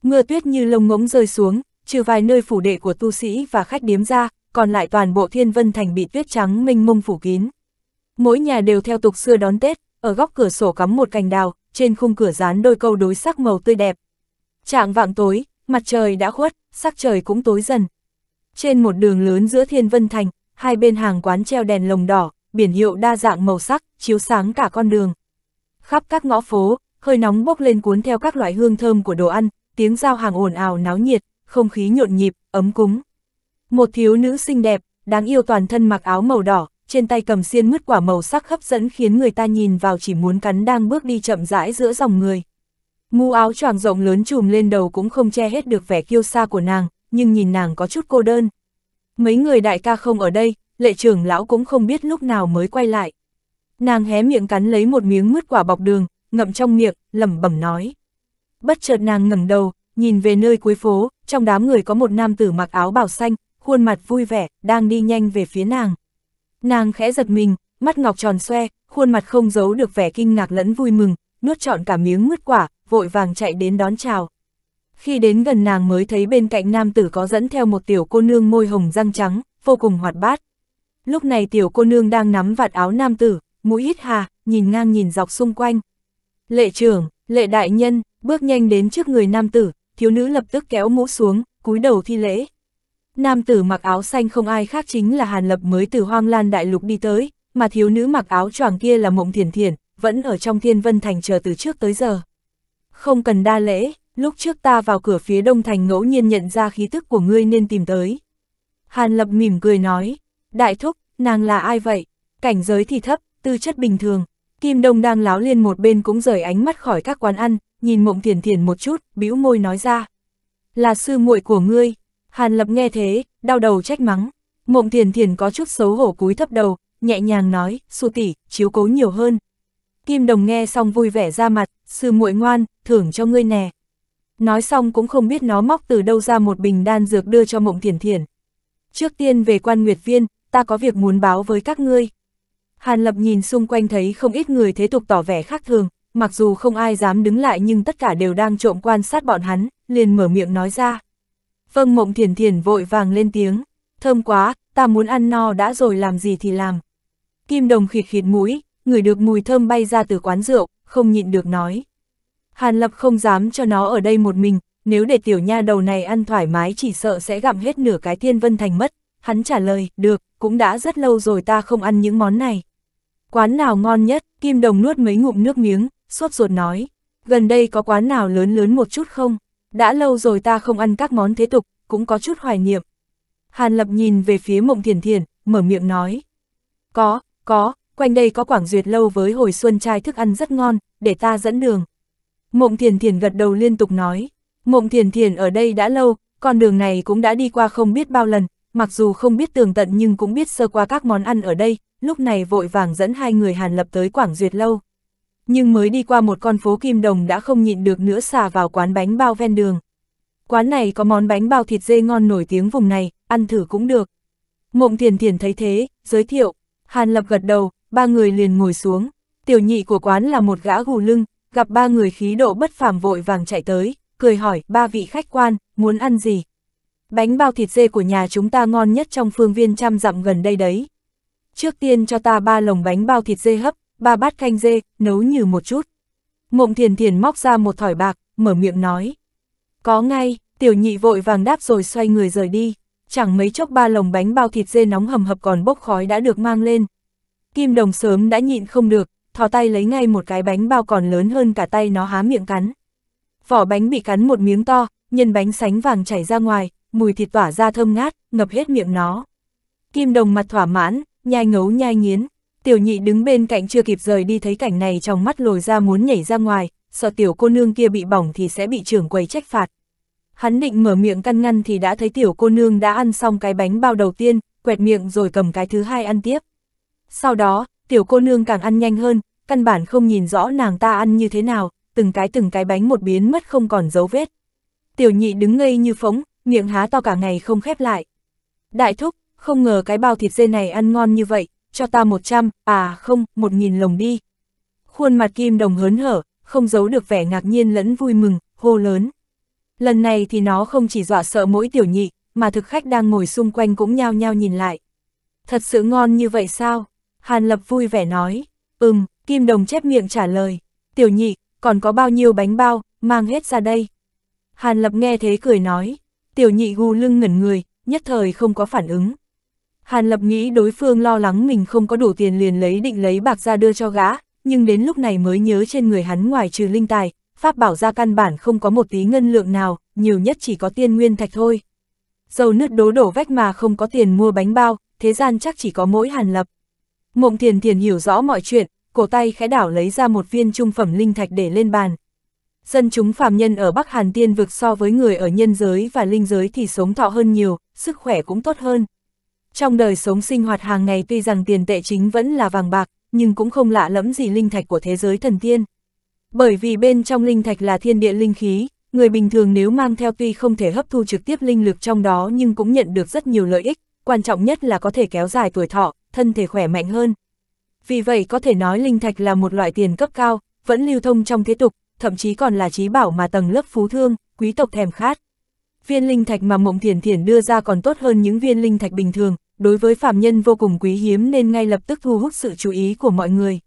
Mưa tuyết như lông ngỗng rơi xuống, trừ vài nơi phủ đệ của tu sĩ và khách điếm ra, còn lại toàn bộ thiên vân thành bị tuyết trắng mênh mông phủ kín. Mỗi nhà đều theo tục xưa đón Tết, ở góc cửa sổ cắm một cành đào, trên khung cửa dán đôi câu đối sắc màu tươi đẹp, Trạng vạng tối, mặt trời đã khuất, sắc trời cũng tối dần. Trên một đường lớn giữa Thiên Vân Thành, hai bên hàng quán treo đèn lồng đỏ, biển hiệu đa dạng màu sắc, chiếu sáng cả con đường. Khắp các ngõ phố, hơi nóng bốc lên cuốn theo các loại hương thơm của đồ ăn, tiếng giao hàng ồn ào náo nhiệt, không khí nhộn nhịp, ấm cúng. Một thiếu nữ xinh đẹp, đáng yêu toàn thân mặc áo màu đỏ, trên tay cầm xiên mứt quả màu sắc hấp dẫn khiến người ta nhìn vào chỉ muốn cắn đang bước đi chậm rãi giữa dòng người ngu áo choàng rộng lớn trùm lên đầu cũng không che hết được vẻ kiêu sa của nàng, nhưng nhìn nàng có chút cô đơn. Mấy người đại ca không ở đây, lệ trưởng lão cũng không biết lúc nào mới quay lại. Nàng hé miệng cắn lấy một miếng mứt quả bọc đường, ngậm trong miệng, lẩm bẩm nói. Bất chợt nàng ngẩng đầu, nhìn về nơi cuối phố, trong đám người có một nam tử mặc áo bảo xanh, khuôn mặt vui vẻ, đang đi nhanh về phía nàng. Nàng khẽ giật mình, mắt ngọc tròn xoe, khuôn mặt không giấu được vẻ kinh ngạc lẫn vui mừng, nuốt trọn cả miếng mứt quả, vội vàng chạy đến đón chào. Khi đến gần nàng mới thấy bên cạnh nam tử có dẫn theo một tiểu cô nương môi hồng răng trắng, vô cùng hoạt bát. Lúc này tiểu cô nương đang nắm vạt áo nam tử, mũi hít hà, nhìn ngang nhìn dọc xung quanh. Lệ trưởng, lệ đại nhân, bước nhanh đến trước người nam tử, thiếu nữ lập tức kéo mũ xuống, cúi đầu thi lễ. Nam tử mặc áo xanh không ai khác chính là Hàn Lập mới từ Hoang Lan Đại Lục đi tới, mà thiếu nữ mặc áo choàng kia là Mộng thiền thiền vẫn ở trong Thiên Vân Thành chờ từ trước tới giờ. Không cần đa lễ, lúc trước ta vào cửa phía đông thành ngẫu nhiên nhận ra khí tức của ngươi nên tìm tới. Hàn Lập mỉm cười nói, đại thúc, nàng là ai vậy? Cảnh giới thì thấp, tư chất bình thường. Kim Đông đang láo liên một bên cũng rời ánh mắt khỏi các quán ăn, nhìn mộng thiền thiền một chút, bĩu môi nói ra. Là sư muội của ngươi. Hàn Lập nghe thế, đau đầu trách mắng. Mộng thiền thiền có chút xấu hổ cúi thấp đầu, nhẹ nhàng nói, su tỷ chiếu cố nhiều hơn. Kim Đồng nghe xong vui vẻ ra mặt, sư muội ngoan, thưởng cho ngươi nè. Nói xong cũng không biết nó móc từ đâu ra một bình đan dược đưa cho mộng Thiền Thiền Trước tiên về quan nguyệt viên, ta có việc muốn báo với các ngươi. Hàn lập nhìn xung quanh thấy không ít người thế tục tỏ vẻ khác thường, mặc dù không ai dám đứng lại nhưng tất cả đều đang trộm quan sát bọn hắn, liền mở miệng nói ra. Vâng mộng thiền thiền vội vàng lên tiếng, thơm quá, ta muốn ăn no đã rồi làm gì thì làm. Kim đồng khịt khịt mũi, người được mùi thơm bay ra từ quán rượu, không nhịn được nói. Hàn Lập không dám cho nó ở đây một mình, nếu để tiểu nha đầu này ăn thoải mái chỉ sợ sẽ gặm hết nửa cái thiên vân thành mất. Hắn trả lời, được, cũng đã rất lâu rồi ta không ăn những món này. Quán nào ngon nhất, Kim Đồng nuốt mấy ngụm nước miếng, sốt ruột nói. Gần đây có quán nào lớn lớn một chút không? Đã lâu rồi ta không ăn các món thế tục, cũng có chút hoài niệm. Hàn Lập nhìn về phía Mộng Thiền Thiền, mở miệng nói. Có, có, quanh đây có quảng duyệt lâu với hồi xuân trai thức ăn rất ngon, để ta dẫn đường. Mộng Thiền Thiền gật đầu liên tục nói, Mộng Thiền Thiền ở đây đã lâu, con đường này cũng đã đi qua không biết bao lần, mặc dù không biết tường tận nhưng cũng biết sơ qua các món ăn ở đây, lúc này vội vàng dẫn hai người Hàn Lập tới Quảng Duyệt Lâu. Nhưng mới đi qua một con phố Kim Đồng đã không nhịn được nữa xà vào quán bánh bao ven đường. Quán này có món bánh bao thịt dê ngon nổi tiếng vùng này, ăn thử cũng được. Mộng Thiền Thiền thấy thế, giới thiệu, Hàn Lập gật đầu, ba người liền ngồi xuống, tiểu nhị của quán là một gã gù lưng, gặp ba người khí độ bất phàm vội vàng chạy tới, cười hỏi ba vị khách quan, muốn ăn gì? Bánh bao thịt dê của nhà chúng ta ngon nhất trong phương viên trăm dặm gần đây đấy. Trước tiên cho ta ba lồng bánh bao thịt dê hấp, ba bát canh dê, nấu như một chút. Mộng thiền thiền móc ra một thỏi bạc, mở miệng nói. Có ngay, tiểu nhị vội vàng đáp rồi xoay người rời đi. Chẳng mấy chốc ba lồng bánh bao thịt dê nóng hầm hập còn bốc khói đã được mang lên, Kim đồng sớm đã nhịn không được, thò tay lấy ngay một cái bánh bao còn lớn hơn cả tay nó há miệng cắn. Vỏ bánh bị cắn một miếng to, nhân bánh sánh vàng chảy ra ngoài, mùi thịt tỏa ra thơm ngát, ngập hết miệng nó. Kim đồng mặt thỏa mãn, nhai ngấu nhai nghiến. Tiểu nhị đứng bên cạnh chưa kịp rời đi thấy cảnh này trong mắt lồi ra muốn nhảy ra ngoài, sợ tiểu cô nương kia bị bỏng thì sẽ bị trưởng quầy trách phạt. Hắn định mở miệng căn ngăn thì đã thấy tiểu cô nương đã ăn xong cái bánh bao đầu tiên, quẹt miệng rồi cầm cái thứ hai ăn tiếp. Sau đó, tiểu cô nương càng ăn nhanh hơn, căn bản không nhìn rõ nàng ta ăn như thế nào, từng cái từng cái bánh một biến mất không còn dấu vết. Tiểu nhị đứng ngây như phóng, miệng há to cả ngày không khép lại. Đại thúc, không ngờ cái bao thịt dê này ăn ngon như vậy, cho ta một trăm, à không, một nghìn lồng đi. Khuôn mặt kim đồng hớn hở, không giấu được vẻ ngạc nhiên lẫn vui mừng, hô lớn. Lần này thì nó không chỉ dọa sợ mỗi tiểu nhị, mà thực khách đang ngồi xung quanh cũng nhao nhao nhìn lại. Thật sự ngon như vậy sao? Hàn Lập vui vẻ nói, ừm, Kim Đồng chép miệng trả lời, tiểu nhị, còn có bao nhiêu bánh bao, mang hết ra đây. Hàn Lập nghe thế cười nói, tiểu nhị gù lưng ngẩn người, nhất thời không có phản ứng. Hàn Lập nghĩ đối phương lo lắng mình không có đủ tiền liền lấy định lấy bạc ra đưa cho gã, nhưng đến lúc này mới nhớ trên người hắn ngoài trừ linh tài, pháp bảo ra căn bản không có một tí ngân lượng nào, nhiều nhất chỉ có tiên nguyên thạch thôi. Dầu nước đố đổ vách mà không có tiền mua bánh bao, thế gian chắc chỉ có mỗi Hàn Lập. Mộng thiền thiền hiểu rõ mọi chuyện, cổ tay khẽ đảo lấy ra một viên trung phẩm linh thạch để lên bàn. Dân chúng phàm nhân ở Bắc Hàn Tiên vực so với người ở nhân giới và linh giới thì sống thọ hơn nhiều, sức khỏe cũng tốt hơn. Trong đời sống sinh hoạt hàng ngày tuy rằng tiền tệ chính vẫn là vàng bạc, nhưng cũng không lạ lẫm gì linh thạch của thế giới thần tiên. Bởi vì bên trong linh thạch là thiên địa linh khí, người bình thường nếu mang theo tuy không thể hấp thu trực tiếp linh lực trong đó nhưng cũng nhận được rất nhiều lợi ích, quan trọng nhất là có thể kéo dài tuổi thọ, thân thể khỏe mạnh hơn. Vì vậy có thể nói linh thạch là một loại tiền cấp cao, vẫn lưu thông trong thế tục, thậm chí còn là trí bảo mà tầng lớp phú thương, quý tộc thèm khát. Viên linh thạch mà Mộng Thiền Thiền đưa ra còn tốt hơn những viên linh thạch bình thường, đối với phạm nhân vô cùng quý hiếm nên ngay lập tức thu hút sự chú ý của mọi người.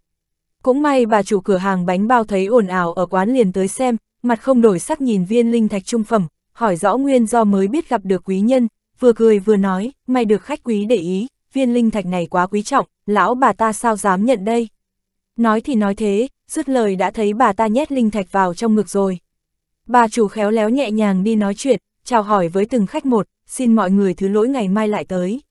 Cũng may bà chủ cửa hàng bánh bao thấy ồn ào ở quán liền tới xem, mặt không đổi sắc nhìn viên linh thạch trung phẩm, hỏi rõ nguyên do mới biết gặp được quý nhân, vừa cười vừa nói, may được khách quý để ý viên linh thạch này quá quý trọng, lão bà ta sao dám nhận đây? Nói thì nói thế, dứt lời đã thấy bà ta nhét linh thạch vào trong ngực rồi. Bà chủ khéo léo nhẹ nhàng đi nói chuyện, chào hỏi với từng khách một, xin mọi người thứ lỗi ngày mai lại tới.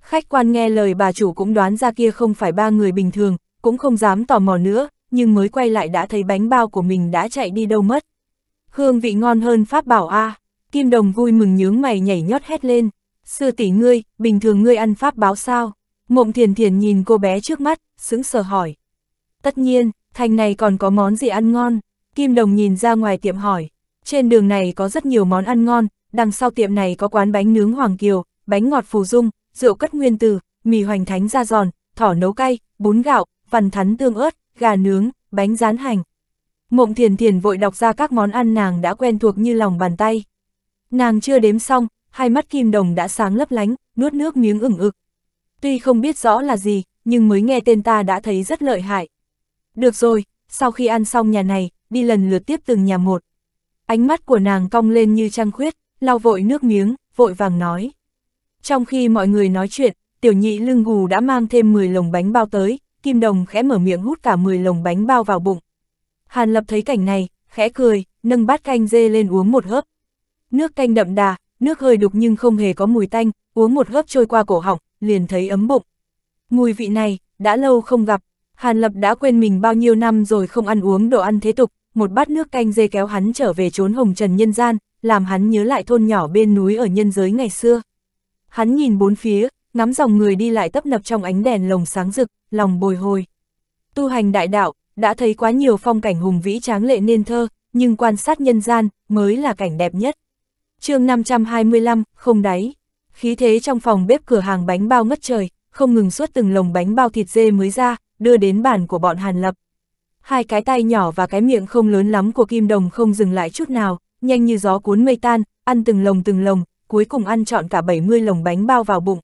Khách quan nghe lời bà chủ cũng đoán ra kia không phải ba người bình thường, cũng không dám tò mò nữa, nhưng mới quay lại đã thấy bánh bao của mình đã chạy đi đâu mất. Hương vị ngon hơn pháp bảo a à. Kim Đồng vui mừng nhướng mày nhảy nhót hét lên. Sư tỷ ngươi, bình thường ngươi ăn pháp báo sao? Mộng thiền thiền nhìn cô bé trước mắt, sững sờ hỏi. Tất nhiên, thành này còn có món gì ăn ngon? Kim Đồng nhìn ra ngoài tiệm hỏi. Trên đường này có rất nhiều món ăn ngon, đằng sau tiệm này có quán bánh nướng Hoàng Kiều, bánh ngọt phù dung, rượu cất nguyên từ, mì hoành thánh da giòn, thỏ nấu cay, bún gạo, vằn thắn tương ớt, gà nướng, bánh rán hành. Mộng thiền thiền vội đọc ra các món ăn nàng đã quen thuộc như lòng bàn tay. Nàng chưa đếm xong, hai mắt kim đồng đã sáng lấp lánh, nuốt nước miếng ửng ực. Tuy không biết rõ là gì, nhưng mới nghe tên ta đã thấy rất lợi hại. Được rồi, sau khi ăn xong nhà này, đi lần lượt tiếp từng nhà một. Ánh mắt của nàng cong lên như trăng khuyết, lau vội nước miếng, vội vàng nói. Trong khi mọi người nói chuyện, tiểu nhị lưng gù đã mang thêm 10 lồng bánh bao tới, kim đồng khẽ mở miệng hút cả 10 lồng bánh bao vào bụng. Hàn lập thấy cảnh này, khẽ cười, nâng bát canh dê lên uống một hớp. Nước canh đậm đà, nước hơi đục nhưng không hề có mùi tanh, uống một hớp trôi qua cổ họng, liền thấy ấm bụng. Mùi vị này, đã lâu không gặp, Hàn Lập đã quên mình bao nhiêu năm rồi không ăn uống đồ ăn thế tục, một bát nước canh dê kéo hắn trở về trốn hồng trần nhân gian, làm hắn nhớ lại thôn nhỏ bên núi ở nhân giới ngày xưa. Hắn nhìn bốn phía, ngắm dòng người đi lại tấp nập trong ánh đèn lồng sáng rực, lòng bồi hồi. Tu hành đại đạo, đã thấy quá nhiều phong cảnh hùng vĩ tráng lệ nên thơ, nhưng quan sát nhân gian mới là cảnh đẹp nhất chương 525, không đáy. Khí thế trong phòng bếp cửa hàng bánh bao ngất trời, không ngừng suốt từng lồng bánh bao thịt dê mới ra, đưa đến bàn của bọn Hàn Lập. Hai cái tay nhỏ và cái miệng không lớn lắm của Kim Đồng không dừng lại chút nào, nhanh như gió cuốn mây tan, ăn từng lồng từng lồng, cuối cùng ăn trọn cả 70 lồng bánh bao vào bụng.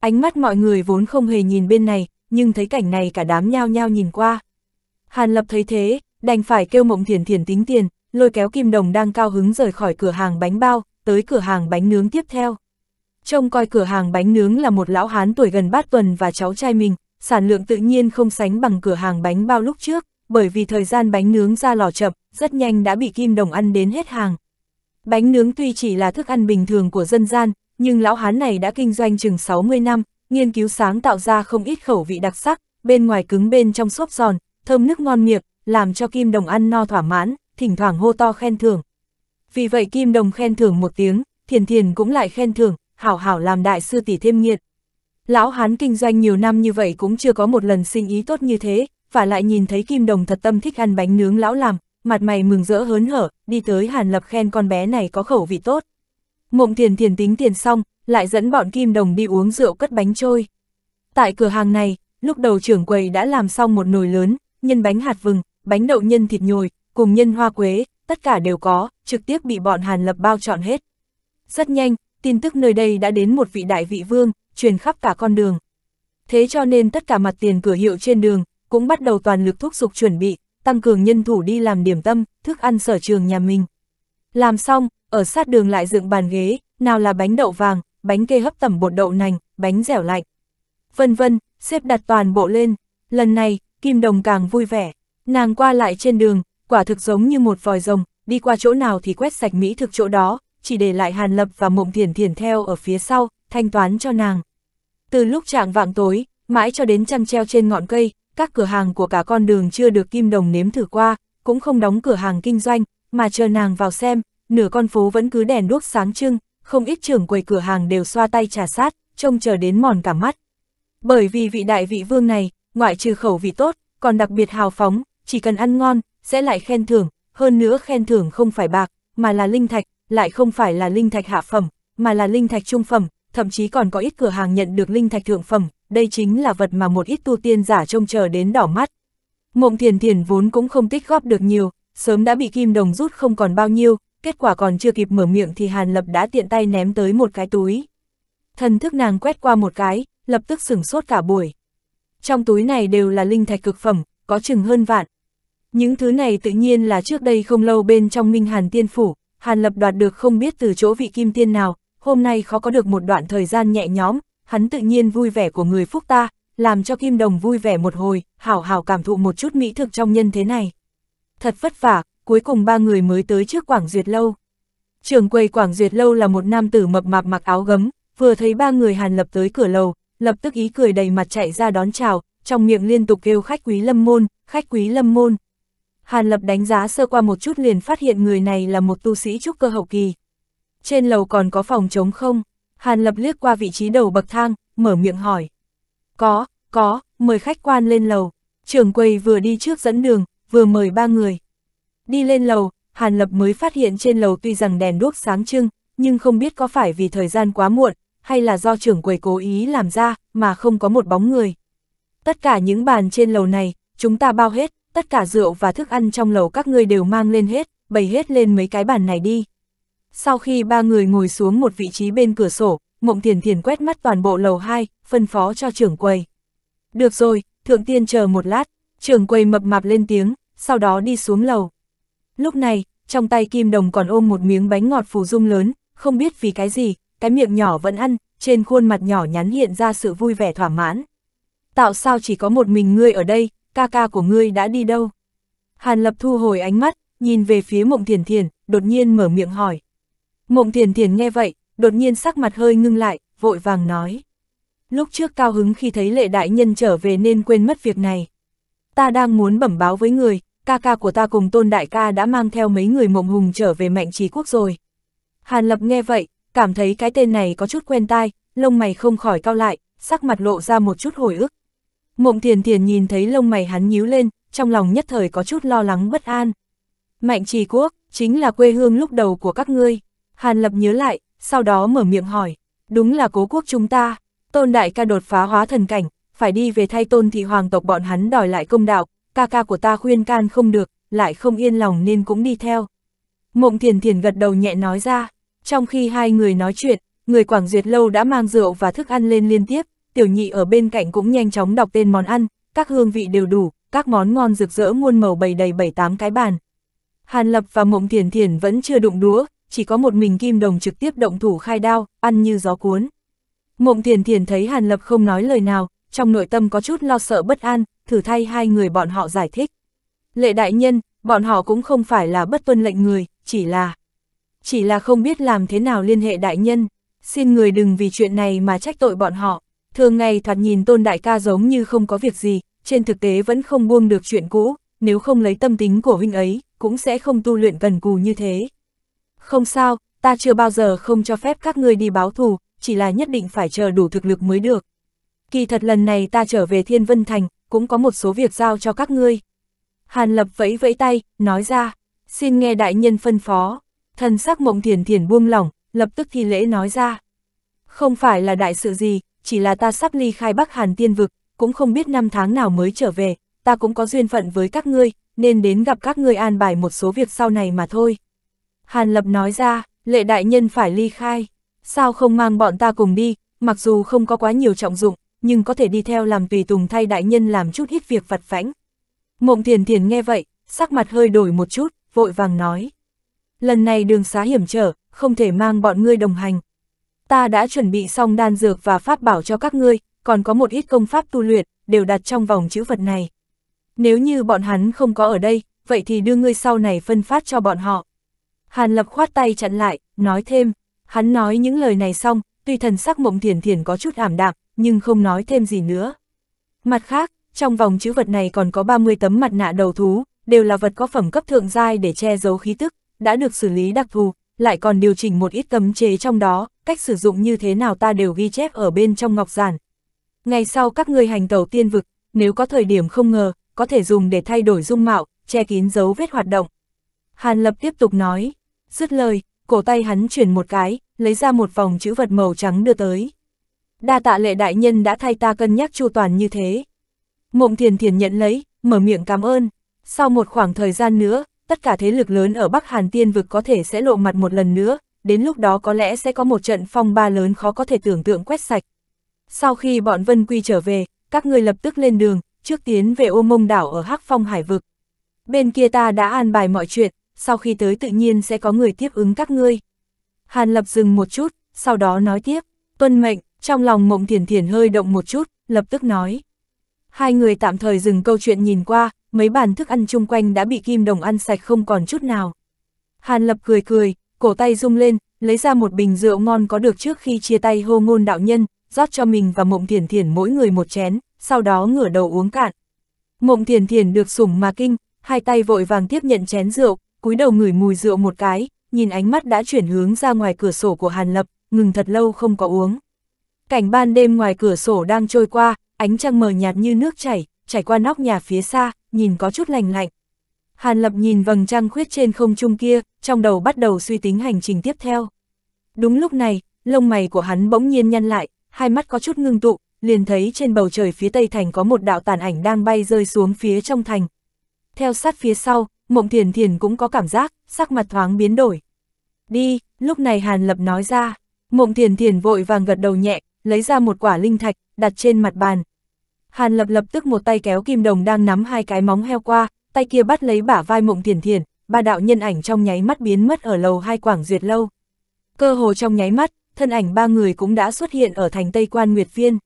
Ánh mắt mọi người vốn không hề nhìn bên này, nhưng thấy cảnh này cả đám nhao nhao nhìn qua. Hàn Lập thấy thế, đành phải kêu Mộng thiền thiền tính tiền, lôi kéo Kim Đồng đang cao hứng rời khỏi cửa hàng bánh bao, tới cửa hàng bánh nướng tiếp theo. Trông coi cửa hàng bánh nướng là một lão hán tuổi gần bát tuần và cháu trai mình, sản lượng tự nhiên không sánh bằng cửa hàng bánh bao lúc trước, bởi vì thời gian bánh nướng ra lò chậm, rất nhanh đã bị Kim Đồng ăn đến hết hàng. Bánh nướng tuy chỉ là thức ăn bình thường của dân gian, nhưng lão hán này đã kinh doanh chừng 60 năm, nghiên cứu sáng tạo ra không ít khẩu vị đặc sắc, bên ngoài cứng bên trong xốp giòn, thơm nước ngon miệng, làm cho Kim Đồng ăn no thỏa mãn, thỉnh thoảng hô to khen thưởng. Vì vậy Kim Đồng khen thưởng một tiếng, Thiền Thiền cũng lại khen thưởng, hảo hảo làm đại sư tỷ thêm nghiệt. Lão Hán kinh doanh nhiều năm như vậy cũng chưa có một lần sinh ý tốt như thế, và lại nhìn thấy Kim Đồng thật tâm thích ăn bánh nướng lão làm, mặt mày mừng rỡ hớn hở, đi tới Hàn Lập khen con bé này có khẩu vị tốt. Mộng Thiền Thiền tính tiền xong, lại dẫn bọn Kim Đồng đi uống rượu cất bánh trôi. Tại cửa hàng này, lúc đầu trưởng quầy đã làm xong một nồi lớn, nhân bánh hạt vừng, bánh đậu nhân thịt nhồi, cùng nhân hoa quế, tất cả đều có, trực tiếp bị bọn Hàn Lập bao trọn hết. Rất nhanh, tin tức nơi đây đã đến một vị đại vị vương, truyền khắp cả con đường. Thế cho nên tất cả mặt tiền cửa hiệu trên đường, cũng bắt đầu toàn lực thúc giục chuẩn bị, tăng cường nhân thủ đi làm điểm tâm, thức ăn sở trường nhà mình. Làm xong, ở sát đường lại dựng bàn ghế, nào là bánh đậu vàng, bánh kê hấp tẩm bột đậu nành, bánh dẻo lạnh. Vân vân, xếp đặt toàn bộ lên, lần này, Kim Đồng càng vui vẻ, nàng qua lại trên đường, quả thực giống như một vòi rồng, đi qua chỗ nào thì quét sạch mỹ thực chỗ đó, chỉ để lại Hàn Lập và Mộng thiền thiền theo ở phía sau, thanh toán cho nàng. Từ lúc trạng vạng tối, mãi cho đến trăng treo trên ngọn cây, các cửa hàng của cả con đường chưa được Kim Đồng nếm thử qua, cũng không đóng cửa hàng kinh doanh, mà chờ nàng vào xem, nửa con phố vẫn cứ đèn đuốc sáng trưng, không ít trưởng quầy cửa hàng đều xoa tay trà sát, trông chờ đến mòn cả mắt. Bởi vì vị đại vị vương này, ngoại trừ khẩu vị tốt, còn đặc biệt hào phóng, chỉ cần ăn ngon, sẽ lại khen thưởng, hơn nữa khen thưởng không phải bạc, mà là linh thạch, lại không phải là linh thạch hạ phẩm, mà là linh thạch trung phẩm, thậm chí còn có ít cửa hàng nhận được linh thạch thượng phẩm, đây chính là vật mà một ít tu tiên giả trông chờ đến đỏ mắt. Mộng Thiền Thiền vốn cũng không tích góp được nhiều, sớm đã bị kim đồng rút không còn bao nhiêu, kết quả còn chưa kịp mở miệng thì Hàn Lập đã tiện tay ném tới một cái túi. Thần thức nàng quét qua một cái, lập tức sửng sốt cả buổi. Trong túi này đều là linh thạch cực phẩm, có chừng hơn vạn, những thứ này tự nhiên là trước đây không lâu bên trong Minh Hàn Tiên Phủ, Hàn Lập đoạt được không biết từ chỗ vị kim tiên nào, hôm nay khó có được một đoạn thời gian nhẹ nhõm, hắn tự nhiên vui vẻ của người phúc ta, làm cho Kim Đồng vui vẻ một hồi, hảo hảo cảm thụ một chút mỹ thực trong nhân thế này. Thật vất vả, cuối cùng ba người mới tới trước Quảng Duyệt Lâu. Trường quầy Quảng Duyệt Lâu là một nam tử mập mạp mặc áo gấm, vừa thấy ba người Hàn Lập tới cửa lầu, lập tức ý cười đầy mặt chạy ra đón chào, trong miệng liên tục kêu khách quý lâm môn, khách quý lâm môn. Hàn Lập đánh giá sơ qua một chút liền phát hiện người này là một tu sĩ trúc cơ hậu kỳ. Trên lầu còn có phòng trống không? Hàn Lập liếc qua vị trí đầu bậc thang, mở miệng hỏi. Có, có, mời khách quan lên lầu. Trường quầy vừa đi trước dẫn đường, vừa mời ba người. Đi lên lầu, Hàn Lập mới phát hiện trên lầu tuy rằng đèn đuốc sáng trưng, nhưng không biết có phải vì thời gian quá muộn, hay là do trưởng quầy cố ý làm ra, mà không có một bóng người. Tất cả những bàn trên lầu này, chúng ta bao hết, tất cả rượu và thức ăn trong lầu các ngươi đều mang lên hết, bày hết lên mấy cái bàn này đi. Sau khi ba người ngồi xuống một vị trí bên cửa sổ, Mộng Thiền Thiền quét mắt toàn bộ lầu 2, phân phó cho trưởng quầy. Được rồi, thượng tiên chờ một lát, trưởng quầy mập mạp lên tiếng, sau đó đi xuống lầu. Lúc này, trong tay Kim Đồng còn ôm một miếng bánh ngọt phù dung lớn, không biết vì cái gì, cái miệng nhỏ vẫn ăn, trên khuôn mặt nhỏ nhắn hiện ra sự vui vẻ thỏa mãn. Tạo sao chỉ có một mình ngươi ở đây, ca ca của ngươi đã đi đâu? Hàn Lập thu hồi ánh mắt, nhìn về phía Mộng Thiền Thiền, đột nhiên mở miệng hỏi. Mộng Thiền Thiền nghe vậy, đột nhiên sắc mặt hơi ngưng lại, vội vàng nói. Lúc trước cao hứng khi thấy lệ đại nhân trở về nên quên mất việc này. Ta đang muốn bẩm báo với người, ca ca của ta cùng tôn đại ca đã mang theo mấy người mộng hùng trở về mạnh trí quốc rồi. Hàn Lập nghe vậy, cảm thấy cái tên này có chút quen tai, lông mày không khỏi cao lại, sắc mặt lộ ra một chút hồi ức. Mộng thiền thiền nhìn thấy lông mày hắn nhíu lên, trong lòng nhất thời có chút lo lắng bất an. Mạnh trì quốc, chính là quê hương lúc đầu của các ngươi. Hàn lập nhớ lại, sau đó mở miệng hỏi, đúng là cố quốc chúng ta. Tôn đại ca đột phá hóa thần cảnh, phải đi về thay tôn thị hoàng tộc bọn hắn đòi lại công đạo, ca ca của ta khuyên can không được, lại không yên lòng nên cũng đi theo. Mộng thiền thiền gật đầu nhẹ nói ra, trong khi hai người nói chuyện, người Quảng Duyệt Lâu đã mang rượu và thức ăn lên liên tiếp, tiểu nhị ở bên cạnh cũng nhanh chóng đọc tên món ăn, các hương vị đều đủ, các món ngon rực rỡ muôn màu bày đầy bảy tám cái bàn. Hàn Lập và Mộng Thiền Thiền vẫn chưa đụng đũa, chỉ có một mình Kim Đồng trực tiếp động thủ khai đao, ăn như gió cuốn. Mộng Thiền Thiền thấy Hàn Lập không nói lời nào, trong nội tâm có chút lo sợ bất an, thử thay hai người bọn họ giải thích. Lệ đại nhân, bọn họ cũng không phải là bất tuân lệnh người, chỉ là... Chỉ là không biết làm thế nào liên hệ đại nhân, xin người đừng vì chuyện này mà trách tội bọn họ. Thường ngày thoạt nhìn tôn đại ca giống như không có việc gì, trên thực tế vẫn không buông được chuyện cũ, nếu không lấy tâm tính của huynh ấy, cũng sẽ không tu luyện gần cù như thế. Không sao, ta chưa bao giờ không cho phép các ngươi đi báo thù, chỉ là nhất định phải chờ đủ thực lực mới được. Kỳ thật lần này ta trở về Thiên Vân Thành, cũng có một số việc giao cho các ngươi. Hàn Lập vẫy vẫy tay, nói ra, xin nghe đại nhân phân phó. Thần sắc mộng thiền thiền buông lỏng, lập tức thi lễ nói ra. Không phải là đại sự gì, chỉ là ta sắp ly khai Bắc Hàn tiên vực, cũng không biết năm tháng nào mới trở về, ta cũng có duyên phận với các ngươi, nên đến gặp các ngươi an bài một số việc sau này mà thôi. Hàn Lập nói ra, lệ đại nhân phải ly khai, sao không mang bọn ta cùng đi, mặc dù không có quá nhiều trọng dụng, nhưng có thể đi theo làm tùy tùng thay đại nhân làm chút ít việc vặt vãnh. Mộng thiền thiền nghe vậy, sắc mặt hơi đổi một chút, vội vàng nói. Lần này đường xá hiểm trở, không thể mang bọn ngươi đồng hành, ta đã chuẩn bị xong đan dược và pháp bảo cho các ngươi, còn có một ít công pháp tu luyện, đều đặt trong vòng chữ vật này. Nếu như bọn hắn không có ở đây, vậy thì đưa ngươi sau này phân phát cho bọn họ. Hàn Lập khoát tay chặn lại, nói thêm, hắn nói những lời này xong, tuy thần sắc mộng thiền thiền có chút ảm đạm, nhưng không nói thêm gì nữa. Mặt khác, trong vòng chữ vật này còn có 30 tấm mặt nạ đầu thú, đều là vật có phẩm cấp thượng giai để che giấu khí tức, đã được xử lý đặc thù, lại còn điều chỉnh một ít cấm chế trong đó, cách sử dụng như thế nào ta đều ghi chép ở bên trong ngọc giản. Ngày sau các ngươi hành tàu tiên vực, nếu có thời điểm không ngờ, có thể dùng để thay đổi dung mạo, che kín dấu vết hoạt động. Hàn Lập tiếp tục nói, dứt lời, cổ tay hắn chuyển một cái, lấy ra một vòng chữ vật màu trắng đưa tới. Đa tạ lệ đại nhân đã thay ta cân nhắc chu toàn như thế. Mộng thiền thiền nhận lấy, mở miệng cảm ơn. Sau một khoảng thời gian nữa, tất cả thế lực lớn ở Bắc Hàn Tiên vực có thể sẽ lộ mặt một lần nữa, đến lúc đó có lẽ sẽ có một trận phong ba lớn khó có thể tưởng tượng quét sạch. Sau khi bọn Vân Quy trở về, các người lập tức lên đường, trước tiến về ô mông đảo ở Hắc Phong Hải Vực. Bên kia ta đã an bài mọi chuyện, sau khi tới tự nhiên sẽ có người tiếp ứng các ngươi. Hàn Lập dừng một chút, sau đó nói tiếp, tuân mệnh, trong lòng mộng thiền thiền hơi động một chút, lập tức nói. Hai người tạm thời dừng câu chuyện nhìn qua, mấy bàn thức ăn chung quanh đã bị kim đồng ăn sạch không còn chút nào. Hàn Lập cười cười, cổ tay rung lên, lấy ra một bình rượu ngon có được trước khi chia tay hô ngôn đạo nhân, rót cho mình và mộng thiền thiền mỗi người một chén, sau đó ngửa đầu uống cạn. Mộng thiền thiền được sủng mà kinh, hai tay vội vàng tiếp nhận chén rượu, cúi đầu ngửi mùi rượu một cái, nhìn ánh mắt đã chuyển hướng ra ngoài cửa sổ của Hàn Lập, ngừng thật lâu không có uống. Cảnh ban đêm ngoài cửa sổ đang trôi qua, ánh trăng mờ nhạt như nước chảy, chảy qua nóc nhà phía xa, nhìn có chút lành lạnh. Hàn Lập nhìn vầng trăng khuyết trên không trung kia, trong đầu bắt đầu suy tính hành trình tiếp theo. Đúng lúc này, lông mày của hắn bỗng nhiên nhăn lại, hai mắt có chút ngưng tụ, liền thấy trên bầu trời phía tây thành có một đạo tàn ảnh đang bay rơi xuống phía trong thành. Theo sát phía sau, Mộng Thiền Thiền cũng có cảm giác, sắc mặt thoáng biến đổi. Đi, lúc này Hàn Lập nói ra, Mộng Thiền Thiền vội vàng gật đầu nhẹ, lấy ra một quả linh thạch, đặt trên mặt bàn, Hàn Lập lập tức một tay kéo Kim Đồng đang nắm hai cái móng heo qua, tay kia bắt lấy bả vai Mộng Thiền Thiền, ba đạo nhân ảnh trong nháy mắt biến mất ở lầu hai Quảng Duyệt lâu. Cơ hồ trong nháy mắt, thân ảnh ba người cũng đã xuất hiện ở thành Tây Quan Nguyệt Viên.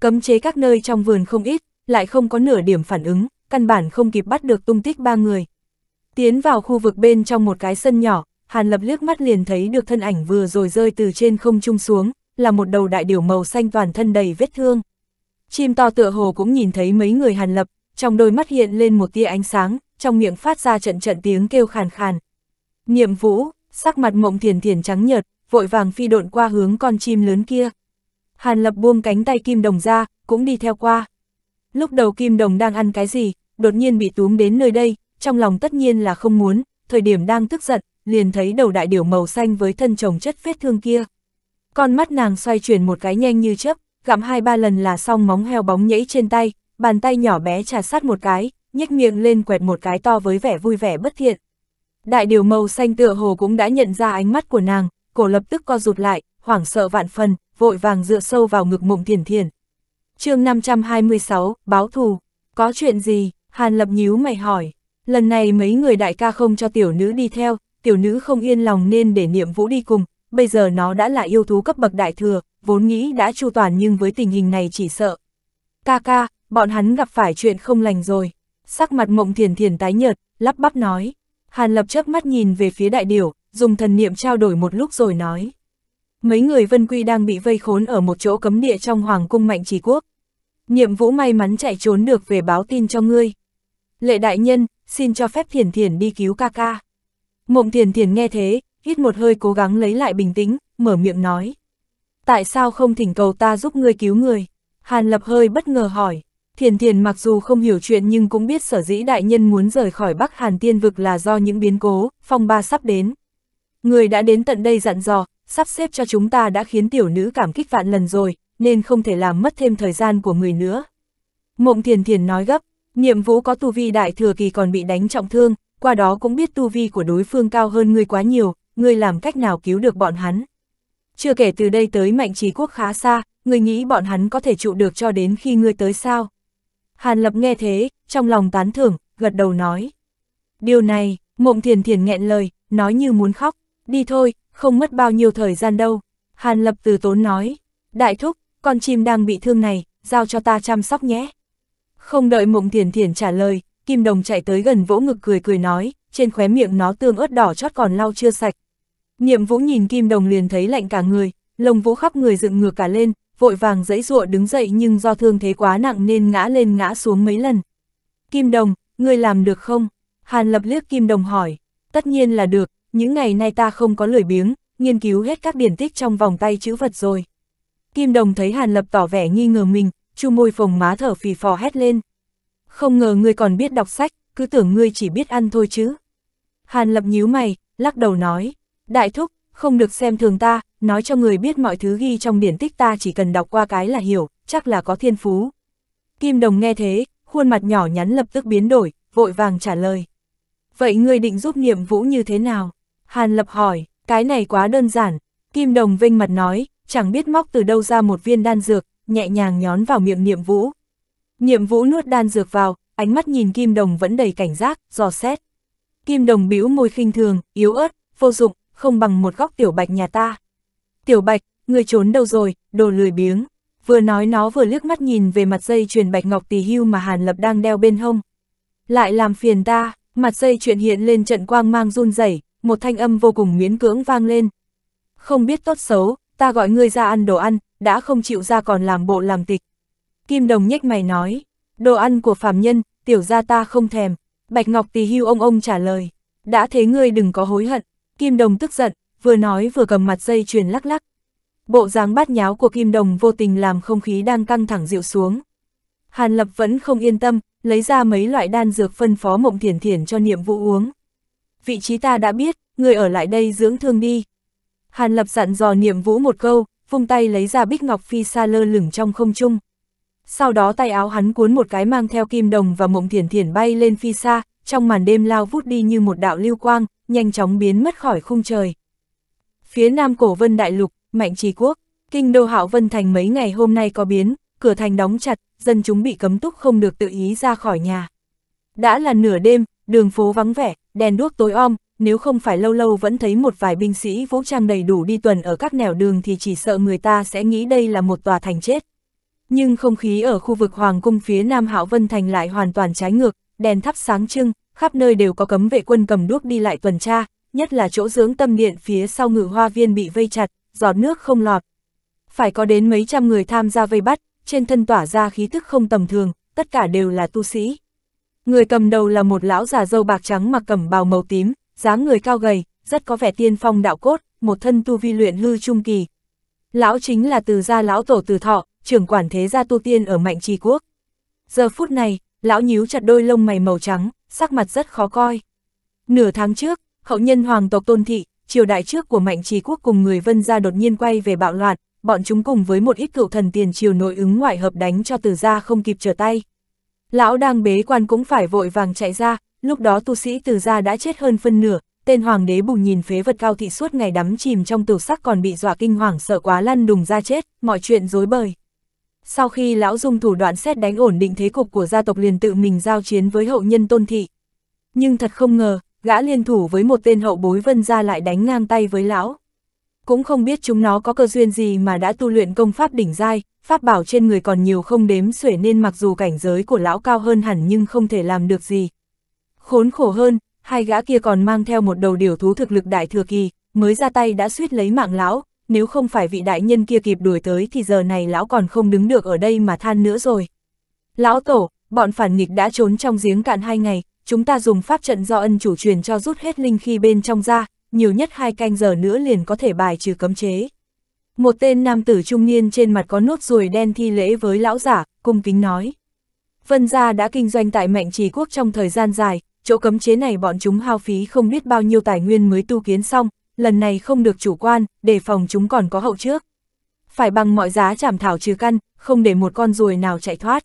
Cấm chế các nơi trong vườn không ít, lại không có nửa điểm phản ứng, căn bản không kịp bắt được tung tích ba người. Tiến vào khu vực bên trong một cái sân nhỏ, Hàn Lập liếc mắt liền thấy được thân ảnh vừa rồi rơi từ trên không trung xuống, là một đầu đại điểu màu xanh toàn thân đầy vết thương. Chim to tựa hồ cũng nhìn thấy mấy người Hàn Lập, trong đôi mắt hiện lên một tia ánh sáng, trong miệng phát ra trận trận tiếng kêu khàn khàn. Niệm Vũ, sắc mặt Mộng Thiền Thiền trắng nhợt, vội vàng phi độn qua hướng con chim lớn kia. Hàn Lập buông cánh tay Kim Đồng ra, cũng đi theo qua. Lúc đầu Kim Đồng đang ăn cái gì, đột nhiên bị túm đến nơi đây, trong lòng tất nhiên là không muốn, thời điểm đang tức giận, liền thấy đầu đại điểu màu xanh với thân chồng chất vết thương kia. Con mắt nàng xoay chuyển một cái nhanh như chớp, gặm hai ba lần là xong móng heo bóng nhẫy trên tay, bàn tay nhỏ bé trà sát một cái, nhếch miệng lên quẹt một cái to với vẻ vui vẻ bất thiện. Đại điều màu xanh tựa hồ cũng đã nhận ra ánh mắt của nàng, cổ lập tức co rụt lại, hoảng sợ vạn phần, vội vàng dựa sâu vào ngực mộng thiền thiền. chương 526, báo thù, có chuyện gì, Hàn Lập nhíu mày hỏi, lần này mấy người đại ca không cho tiểu nữ đi theo, tiểu nữ không yên lòng nên để niệm vũ đi cùng, bây giờ nó đã là yêu thú cấp bậc đại thừa, vốn nghĩ đã chu toàn nhưng với tình hình này chỉ sợ. Ca ca, bọn hắn gặp phải chuyện không lành rồi. Sắc mặt mộng thiền thiền tái nhợt, lắp bắp nói. Hàn lập chớp mắt nhìn về phía đại điểu, dùng thần niệm trao đổi một lúc rồi nói. Mấy người vân quy đang bị vây khốn ở một chỗ cấm địa trong hoàng cung mạnh trì quốc. Nhiệm vũ may mắn chạy trốn được về báo tin cho ngươi. Lệ đại nhân, xin cho phép thiền thiền đi cứu ca ca. Mộng thiền thiền nghe thế, hít một hơi cố gắng lấy lại bình tĩnh, mở miệng nói. Tại sao không thỉnh cầu ta giúp ngươi cứu người? Hàn Lập hơi bất ngờ hỏi. Thiền Thiền mặc dù không hiểu chuyện nhưng cũng biết sở dĩ đại nhân muốn rời khỏi Bắc Hàn Tiên Vực là do những biến cố, phong ba sắp đến. Người đã đến tận đây dặn dò, sắp xếp cho chúng ta đã khiến tiểu nữ cảm kích vạn lần rồi, nên không thể làm mất thêm thời gian của người nữa. Mộng Thiền Thiền nói gấp, niệm vũ có tu vi đại thừa kỳ còn bị đánh trọng thương, qua đó cũng biết tu vi của đối phương cao hơn người quá nhiều, ngươi làm cách nào cứu được bọn hắn? Chưa kể từ đây tới mạnh trí quốc khá xa, ngươi nghĩ bọn hắn có thể trụ được cho đến khi ngươi tới sao? Hàn Lập nghe thế, trong lòng tán thưởng, gật đầu nói. Điều này, mộng thiền thiền nghẹn lời, nói như muốn khóc, đi thôi, không mất bao nhiêu thời gian đâu. Hàn Lập từ tốn nói, đại thúc, con chim đang bị thương này, giao cho ta chăm sóc nhé. Không đợi mộng thiền thiền trả lời, Kim Đồng chạy tới gần vỗ ngực cười cười nói, trên khóe miệng nó tương ớt đỏ chót còn lau chưa sạch, Niệm vũ nhìn kim đồng liền thấy lạnh cả người, lồng vũ khắp người dựng ngược cả lên, vội vàng dãy ruộ đứng dậy nhưng do thương thế quá nặng nên ngã lên ngã xuống mấy lần. Kim đồng, ngươi làm được không? Hàn lập liếc kim đồng hỏi, tất nhiên là được, những ngày nay ta không có lười biếng, nghiên cứu hết các điển tích trong vòng tay chữ vật rồi. Kim đồng thấy hàn lập tỏ vẻ nghi ngờ mình, chu môi phồng má thở phì phò hét lên. Không ngờ ngươi còn biết đọc sách, cứ tưởng ngươi chỉ biết ăn thôi chứ. Hàn lập nhíu mày, lắc đầu nói, Đại thúc, không được xem thường ta, nói cho người biết mọi thứ ghi trong điển tích ta chỉ cần đọc qua cái là hiểu, chắc là có thiên phú. Kim Đồng nghe thế, khuôn mặt nhỏ nhắn lập tức biến đổi, vội vàng trả lời. Vậy ngươi định giúp niệm vũ như thế nào? Hàn Lập hỏi, cái này quá đơn giản. Kim Đồng vinh mặt nói, chẳng biết móc từ đâu ra một viên đan dược, nhẹ nhàng nhón vào miệng niệm vũ. Niệm vũ nuốt đan dược vào, ánh mắt nhìn Kim Đồng vẫn đầy cảnh giác, dò xét. Kim Đồng bĩu môi khinh thường, yếu ớt, vô dụng, không bằng một góc tiểu bạch nhà ta. Tiểu bạch, người trốn đâu rồi, đồ lười biếng. Vừa nói nó vừa liếc mắt nhìn về mặt dây chuyền bạch ngọc tỳ hưu mà Hàn Lập đang đeo bên hông. Lại làm phiền ta, mặt dây chuyền hiện lên trận quang mang run rẩy, một thanh âm vô cùng miễn cưỡng vang lên. Không biết tốt xấu, ta gọi ngươi ra ăn đồ ăn, đã không chịu ra còn làm bộ làm tịch. Kim Đồng nhếch mày nói, đồ ăn của phàm nhân, tiểu gia ta không thèm. Bạch Ngọc tỳ hưu ông ông trả lời, đã thế ngươi đừng có hối hận, Kim Đồng tức giận, vừa nói vừa cầm mặt dây chuyền lắc lắc. Bộ dáng bát nháo của Kim Đồng vô tình làm không khí đang căng thẳng dịu xuống. Hàn Lập vẫn không yên tâm, lấy ra mấy loại đan dược phân phó Mộng Thiển Thiển cho Niệm Vũ uống. Vị trí ta đã biết, người ở lại đây dưỡng thương đi. Hàn Lập dặn dò Niệm Vũ một câu, vung tay lấy ra bích ngọc phi xa lơ lửng trong không trung. Sau đó tay áo hắn cuốn một cái mang theo Kim Đồng và Mộng Thiển Thiển bay lên phi xa, trong màn đêm lao vút đi như một đạo lưu quang, nhanh chóng biến mất khỏi khung trời. Phía Nam Cổ Vân Đại Lục, Mạnh Trì Quốc, kinh đô Hạo Vân Thành mấy ngày hôm nay có biến, cửa thành đóng chặt, dân chúng bị cấm túc không được tự ý ra khỏi nhà. Đã là nửa đêm, đường phố vắng vẻ, đèn đuốc tối om, nếu không phải lâu lâu vẫn thấy một vài binh sĩ vũ trang đầy đủ đi tuần ở các nẻo đường thì chỉ sợ người ta sẽ nghĩ đây là một tòa thành chết. Nhưng không khí ở khu vực Hoàng cung phía Nam Hạo Vân Thành lại hoàn toàn trái ngược, đèn thắp sáng trưng, khắp nơi đều có cấm vệ quân cầm đuốc đi lại tuần tra, nhất là chỗ dưỡng tâm điện phía sau ngự hoa viên bị vây chặt, giọt nước không lọt. Phải có đến mấy trăm người tham gia vây bắt, trên thân tỏa ra khí thức không tầm thường, tất cả đều là tu sĩ. Người cầm đầu là một lão già dâu bạc trắng mặc cẩm bào màu tím, dáng người cao gầy, rất có vẻ tiên phong đạo cốt, một thân tu vi luyện lư trung kỳ. Lão chính là từ gia lão tổ từ thọ, trưởng quản thế gia tu tiên ở Mạnh Trì Quốc. Giờ phút này, lão nhíu chặt đôi lông mày màu trắng, sắc mặt rất khó coi. Nửa tháng trước, hậu nhân hoàng tộc tôn thị, triều đại trước của mạnh trì quốc cùng người vân gia đột nhiên quay về bạo loạn, bọn chúng cùng với một ít cựu thần tiền triều nội ứng ngoại hợp đánh cho từ gia không kịp trở tay. Lão đang bế quan cũng phải vội vàng chạy ra, lúc đó tu sĩ từ gia đã chết hơn phân nửa, tên hoàng đế bùng nhìn phế vật cao thị suốt ngày đắm chìm trong tử sắc còn bị dọa kinh hoàng sợ quá lăn đùng ra chết, mọi chuyện dối bời. Sau khi lão dùng thủ đoạn xét đánh ổn định thế cục của gia tộc liền tự mình giao chiến với hậu nhân tôn thị. Nhưng thật không ngờ, gã liên thủ với một tên hậu bối vân gia lại đánh ngang tay với lão. Cũng không biết chúng nó có cơ duyên gì mà đã tu luyện công pháp đỉnh giai, pháp bảo trên người còn nhiều không đếm xuể nên mặc dù cảnh giới của lão cao hơn hẳn nhưng không thể làm được gì. Khốn khổ hơn, hai gã kia còn mang theo một đầu điều thú thực lực đại thừa kỳ, mới ra tay đã suýt lấy mạng lão, nếu không phải vị đại nhân kia kịp đuổi tới thì giờ này lão còn không đứng được ở đây mà than nữa rồi. Lão tổ, bọn phản nghịch đã trốn trong giếng cạn hai ngày, chúng ta dùng pháp trận do ân chủ truyền cho rút hết linh khi bên trong ra, nhiều nhất hai canh giờ nữa liền có thể bài trừ cấm chế. Một tên nam tử trung niên trên mặt có nốt ruồi đen thi lễ với lão giả, cung kính nói. Vân gia đã kinh doanh tại mệnh trì quốc trong thời gian dài, chỗ cấm chế này bọn chúng hao phí không biết bao nhiêu tài nguyên mới tu kiến xong, lần này không được chủ quan, để phòng chúng còn có hậu trước. Phải bằng mọi giá chảm thảo trừ căn, không để một con ruồi nào chạy thoát.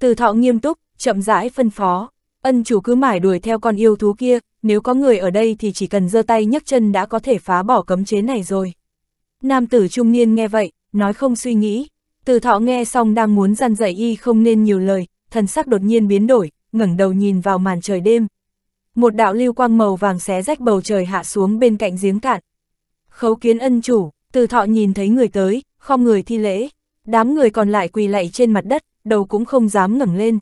Từ thọ nghiêm túc, chậm rãi phân phó, ân chủ cứ mãi đuổi theo con yêu thú kia, nếu có người ở đây thì chỉ cần giơ tay nhấc chân đã có thể phá bỏ cấm chế này rồi. Nam tử trung niên nghe vậy, nói không suy nghĩ. Từ thọ nghe xong đang muốn răn dạy y không nên nhiều lời, thần sắc đột nhiên biến đổi, ngẩng đầu nhìn vào màn trời đêm, một đạo lưu quang màu vàng xé rách bầu trời hạ xuống bên cạnh giếng cạn. Khấu kiến ân chủ, từ thọ nhìn thấy người tới, không người thi lễ, đám người còn lại quỳ lạy trên mặt đất, đầu cũng không dám ngẩng lên.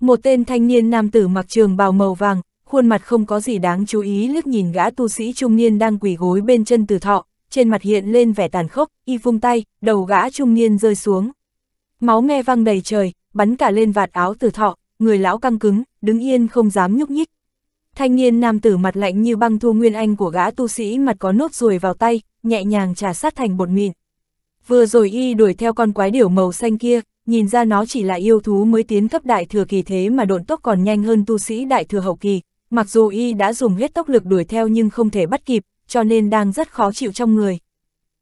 Một tên thanh niên nam tử mặc trường bào màu vàng, khuôn mặt không có gì đáng chú ý liếc nhìn gã tu sĩ trung niên đang quỳ gối bên chân từ thọ, trên mặt hiện lên vẻ tàn khốc, y vung tay, đầu gã trung niên rơi xuống. Máu me văng đầy trời, bắn cả lên vạt áo từ thọ, người lão căng cứng, đứng yên không dám nhúc nhích, Thanh niên nam tử mặt lạnh như băng thu nguyên anh của gã tu sĩ mặt có nốt ruồi vào tay, nhẹ nhàng trà sát thành bột mịn. Vừa rồi y đuổi theo con quái điểu màu xanh kia, nhìn ra nó chỉ là yêu thú mới tiến cấp đại thừa kỳ thế mà độn tốc còn nhanh hơn tu sĩ đại thừa hậu kỳ. Mặc dù y đã dùng hết tốc lực đuổi theo nhưng không thể bắt kịp, cho nên đang rất khó chịu trong người.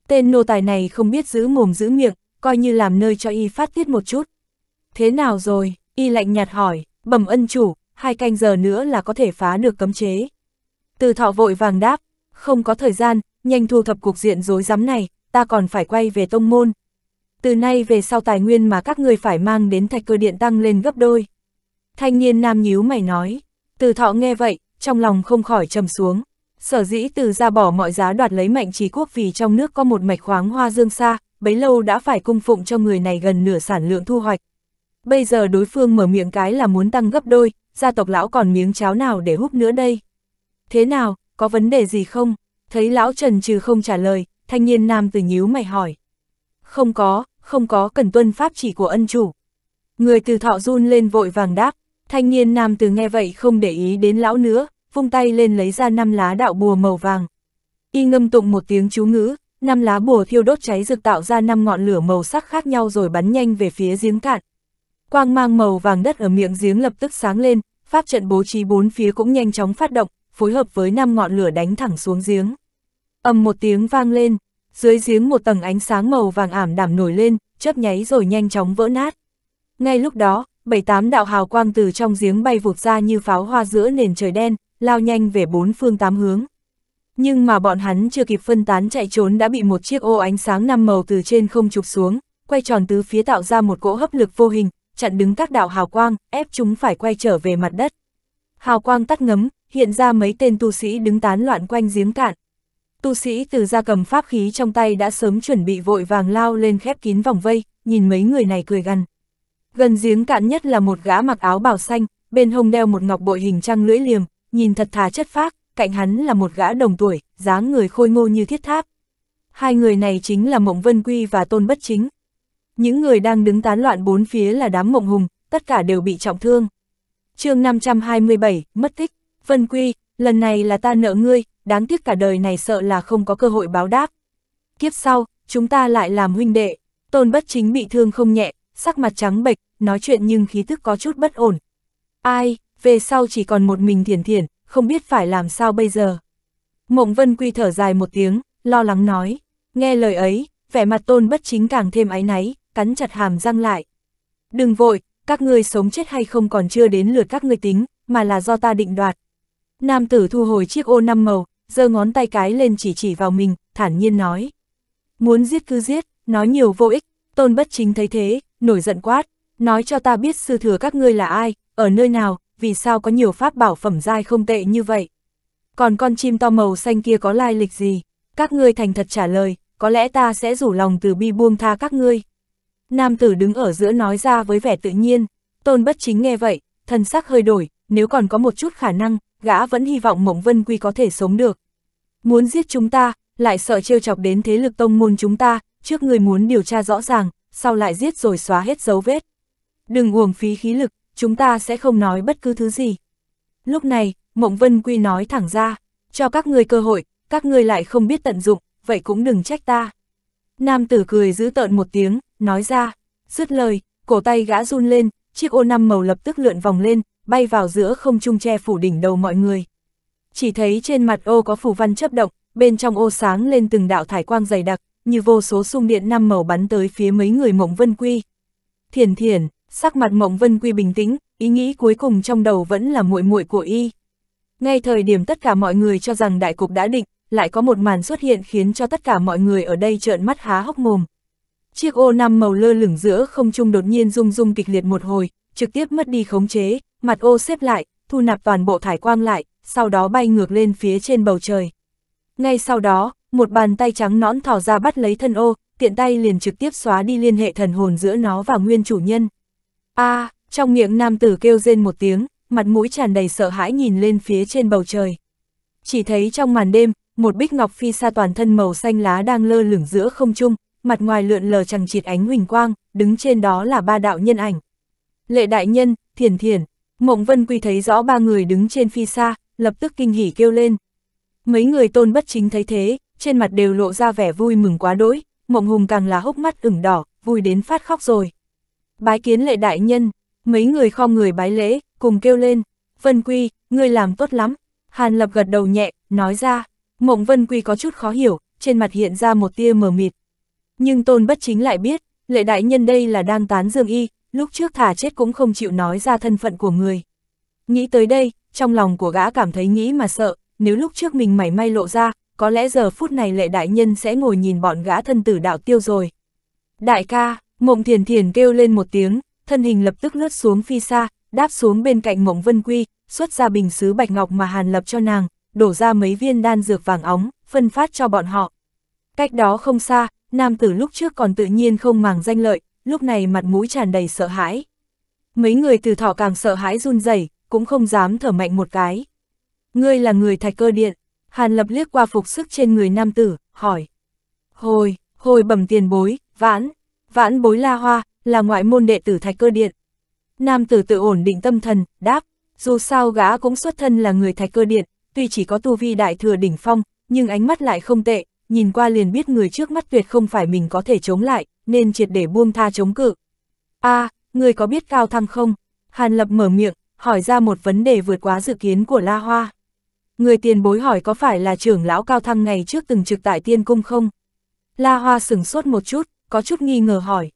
Tên nô tài này không biết giữ mồm giữ miệng, coi như làm nơi cho y phát tiết một chút. Thế nào rồi? Y lạnh nhạt hỏi, bẩm ân chủ, hai canh giờ nữa là có thể phá được cấm chế. Từ thọ vội vàng đáp, không có thời gian, nhanh thu thập cục diện rối rắm này, ta còn phải quay về tông môn. Từ nay về sau tài nguyên mà các người phải mang đến thạch cơ điện tăng lên gấp đôi. Thanh niên nam nhíu mày nói, từ thọ nghe vậy, trong lòng không khỏi trầm xuống. Sở dĩ từ ra bỏ mọi giá đoạt lấy mạnh trí quốc vì trong nước có một mạch khoáng hoa dương xa, bấy lâu đã phải cung phụng cho người này gần nửa sản lượng thu hoạch. Bây giờ đối phương mở miệng cái là muốn tăng gấp đôi, gia tộc lão còn miếng cháo nào để húp nữa đây? Thế nào, có vấn đề gì không? Thấy lão Trần trừ không trả lời, thanh niên nam từ nhíu mày hỏi. Không có, không có cần tuân pháp chỉ của ân chủ. Người từ thọ run lên vội vàng đáp, thanh niên nam từ nghe vậy không để ý đến lão nữa, vung tay lên lấy ra năm lá đạo bùa màu vàng. Y ngâm tụng một tiếng chú ngữ, năm lá bùa thiêu đốt cháy rực tạo ra năm ngọn lửa màu sắc khác nhau rồi bắn nhanh về phía giếng cạn. Quang mang màu vàng đất ở miệng giếng lập tức sáng lên, pháp trận bố trí bốn phía cũng nhanh chóng phát động, phối hợp với năm ngọn lửa đánh thẳng xuống giếng. Ầm một tiếng vang lên, dưới giếng một tầng ánh sáng màu vàng ảm đảm nổi lên, chớp nháy rồi nhanh chóng vỡ nát. Ngay lúc đó, bảy tám đạo hào quang từ trong giếng bay vụt ra như pháo hoa giữa nền trời đen, lao nhanh về bốn phương tám hướng. Nhưng mà bọn hắn chưa kịp phân tán chạy trốn đã bị một chiếc ô ánh sáng năm màu từ trên không chụp xuống, quay tròn tứ phía tạo ra một cỗ hấp lực vô hình, chặn đứng các đạo hào quang, ép chúng phải quay trở về mặt đất. Hào quang tắt ngấm, hiện ra mấy tên tu sĩ đứng tán loạn quanh giếng cạn. Tu sĩ từ ra cầm pháp khí trong tay đã sớm chuẩn bị vội vàng lao lên khép kín vòng vây, nhìn mấy người này cười gằn. Gần giếng cạn nhất là một gã mặc áo bào xanh, bên hông đeo một ngọc bội hình trăng lưỡi liềm, nhìn thật thà chất phác, cạnh hắn là một gã đồng tuổi, dáng người khôi ngô như thiết tháp. Hai người này chính là Mộng Vân Quy và Tôn Bất Chính, những người đang đứng tán loạn bốn phía là đám mộng hùng, tất cả đều bị trọng thương. chương 527, mất tích, Vân Quy, lần này là ta nợ ngươi, đáng tiếc cả đời này sợ là không có cơ hội báo đáp. Kiếp sau, chúng ta lại làm huynh đệ, tôn bất chính bị thương không nhẹ, sắc mặt trắng bệch, nói chuyện nhưng khí thức có chút bất ổn. Ai, về sau chỉ còn một mình Thiền Thiền, không biết phải làm sao bây giờ. Mộng Vân Quy thở dài một tiếng, lo lắng nói, nghe lời ấy, vẻ mặt tôn bất chính càng thêm áy náy, cắn chặt hàm răng lại. Đừng vội, các ngươi sống chết hay không còn chưa đến lượt các ngươi tính, mà là do ta định đoạt. Nam tử thu hồi chiếc ô năm màu, giơ ngón tay cái lên chỉ chỉ vào mình, thản nhiên nói. Muốn giết cứ giết, nói nhiều vô ích, tôn bất chính thấy thế, nổi giận quát, nói cho ta biết sư thừa các ngươi là ai, ở nơi nào, vì sao có nhiều pháp bảo phẩm dai không tệ như vậy. Còn con chim to màu xanh kia có lai lịch gì? Các ngươi thành thật trả lời, có lẽ ta sẽ rủ lòng từ bi buông tha các ngươi. Nam tử đứng ở giữa nói ra với vẻ tự nhiên, tôn bất chính nghe vậy, thần sắc hơi đổi, nếu còn có một chút khả năng, gã vẫn hy vọng Mộng Vân Quy có thể sống được. Muốn giết chúng ta, lại sợ trêu chọc đến thế lực tông môn chúng ta, trước người muốn điều tra rõ ràng, sau lại giết rồi xóa hết dấu vết. Đừng uổng phí khí lực, chúng ta sẽ không nói bất cứ thứ gì. Lúc này, Mộng Vân Quy nói thẳng ra, cho các người cơ hội, các người lại không biết tận dụng, vậy cũng đừng trách ta. Nam tử cười giữ tợn một tiếng, nói ra, dứt lời, cổ tay gã run lên, chiếc ô năm màu lập tức lượn vòng lên, bay vào giữa không trung che phủ đỉnh đầu mọi người. Chỉ thấy trên mặt ô có phủ văn chấp động, bên trong ô sáng lên từng đạo thải quang dày đặc, như vô số sung điện năm màu bắn tới phía mấy người Mộng Vân Quy. Thiền thiền, sắc mặt Mộng Vân Quy bình tĩnh, ý nghĩ cuối cùng trong đầu vẫn là muội muội của y. Ngay thời điểm tất cả mọi người cho rằng đại cục đã định, lại có một màn xuất hiện khiến cho tất cả mọi người ở đây trợn mắt há hốc mồm. Chiếc ô năm màu lơ lửng giữa không trung đột nhiên rung rung kịch liệt một hồi, trực tiếp mất đi khống chế, mặt ô xếp lại, thu nạp toàn bộ thải quang lại, sau đó bay ngược lên phía trên bầu trời. Ngay sau đó, một bàn tay trắng nõn thò ra bắt lấy thân ô, tiện tay liền trực tiếp xóa đi liên hệ thần hồn giữa nó và nguyên chủ nhân. a à, trong miệng nam tử kêu rên một tiếng, mặt mũi tràn đầy sợ hãi nhìn lên phía trên bầu trời. Chỉ thấy trong màn đêm, một bích ngọc phi xa toàn thân màu xanh lá đang lơ lửng giữa không trung, mặt ngoài lượn lờ chẳng chịt ánh huỳnh quang, đứng trên đó là ba đạo nhân ảnh. Lệ đại nhân, thiền thiền, Mộng Vân Quy thấy rõ ba người đứng trên phi xa, lập tức kinh hỉ kêu lên. Mấy người tôn bất chính thấy thế, trên mặt đều lộ ra vẻ vui mừng quá đỗi, Mộng Hùng càng là hốc mắt ửng đỏ, vui đến phát khóc rồi. Bái kiến lệ đại nhân, mấy người kho người bái lễ, cùng kêu lên. Vân Quy, ngươi làm tốt lắm. Hàn Lập gật đầu nhẹ, nói ra. Mộng Vân Quy có chút khó hiểu, trên mặt hiện ra một tia mờ mịt, nhưng tôn bất chính lại biết, lệ đại nhân đây là đang tán dương y, lúc trước thả chết cũng không chịu nói ra thân phận của người. Nghĩ tới đây, trong lòng của gã cảm thấy nghĩ mà sợ, nếu lúc trước mình mảy may lộ ra, có lẽ giờ phút này lệ đại nhân sẽ ngồi nhìn bọn gã thân tử đạo tiêu rồi. Đại ca, mộng thiền thiền kêu lên một tiếng, thân hình lập tức lướt xuống phi xa, đáp xuống bên cạnh mộng vân quy, xuất ra bình xứ bạch ngọc mà hàn lập cho nàng, đổ ra mấy viên đan dược vàng óng, phân phát cho bọn họ. Cách đó không xa, nam tử lúc trước còn tự nhiên không màng danh lợi, lúc này mặt mũi tràn đầy sợ hãi. Mấy người từ thỏ càng sợ hãi run rẩy, cũng không dám thở mạnh một cái. Ngươi là người thạch cơ điện, Hàn Lập liếc qua phục sức trên người nam tử, hỏi. Hồi, hồi bẩm tiền bối, vãn, vãn bối la hoa, là ngoại môn đệ tử thạch cơ điện. Nam tử tự ổn định tâm thần, đáp, dù sao gã cũng xuất thân là người thạch cơ điện, tuy chỉ có tu vi đại thừa đỉnh phong, nhưng ánh mắt lại không tệ, nhìn qua liền biết người trước mắt tuyệt không phải mình có thể chống lại, nên triệt để buông tha chống cự. a à, người có biết cao thăng không? Hàn Lập mở miệng, hỏi ra một vấn đề vượt quá dự kiến của La Hoa. Người tiền bối hỏi có phải là trưởng lão cao thăng ngày trước từng trực tại tiên cung không? La Hoa sửng sốt một chút, có chút nghi ngờ hỏi.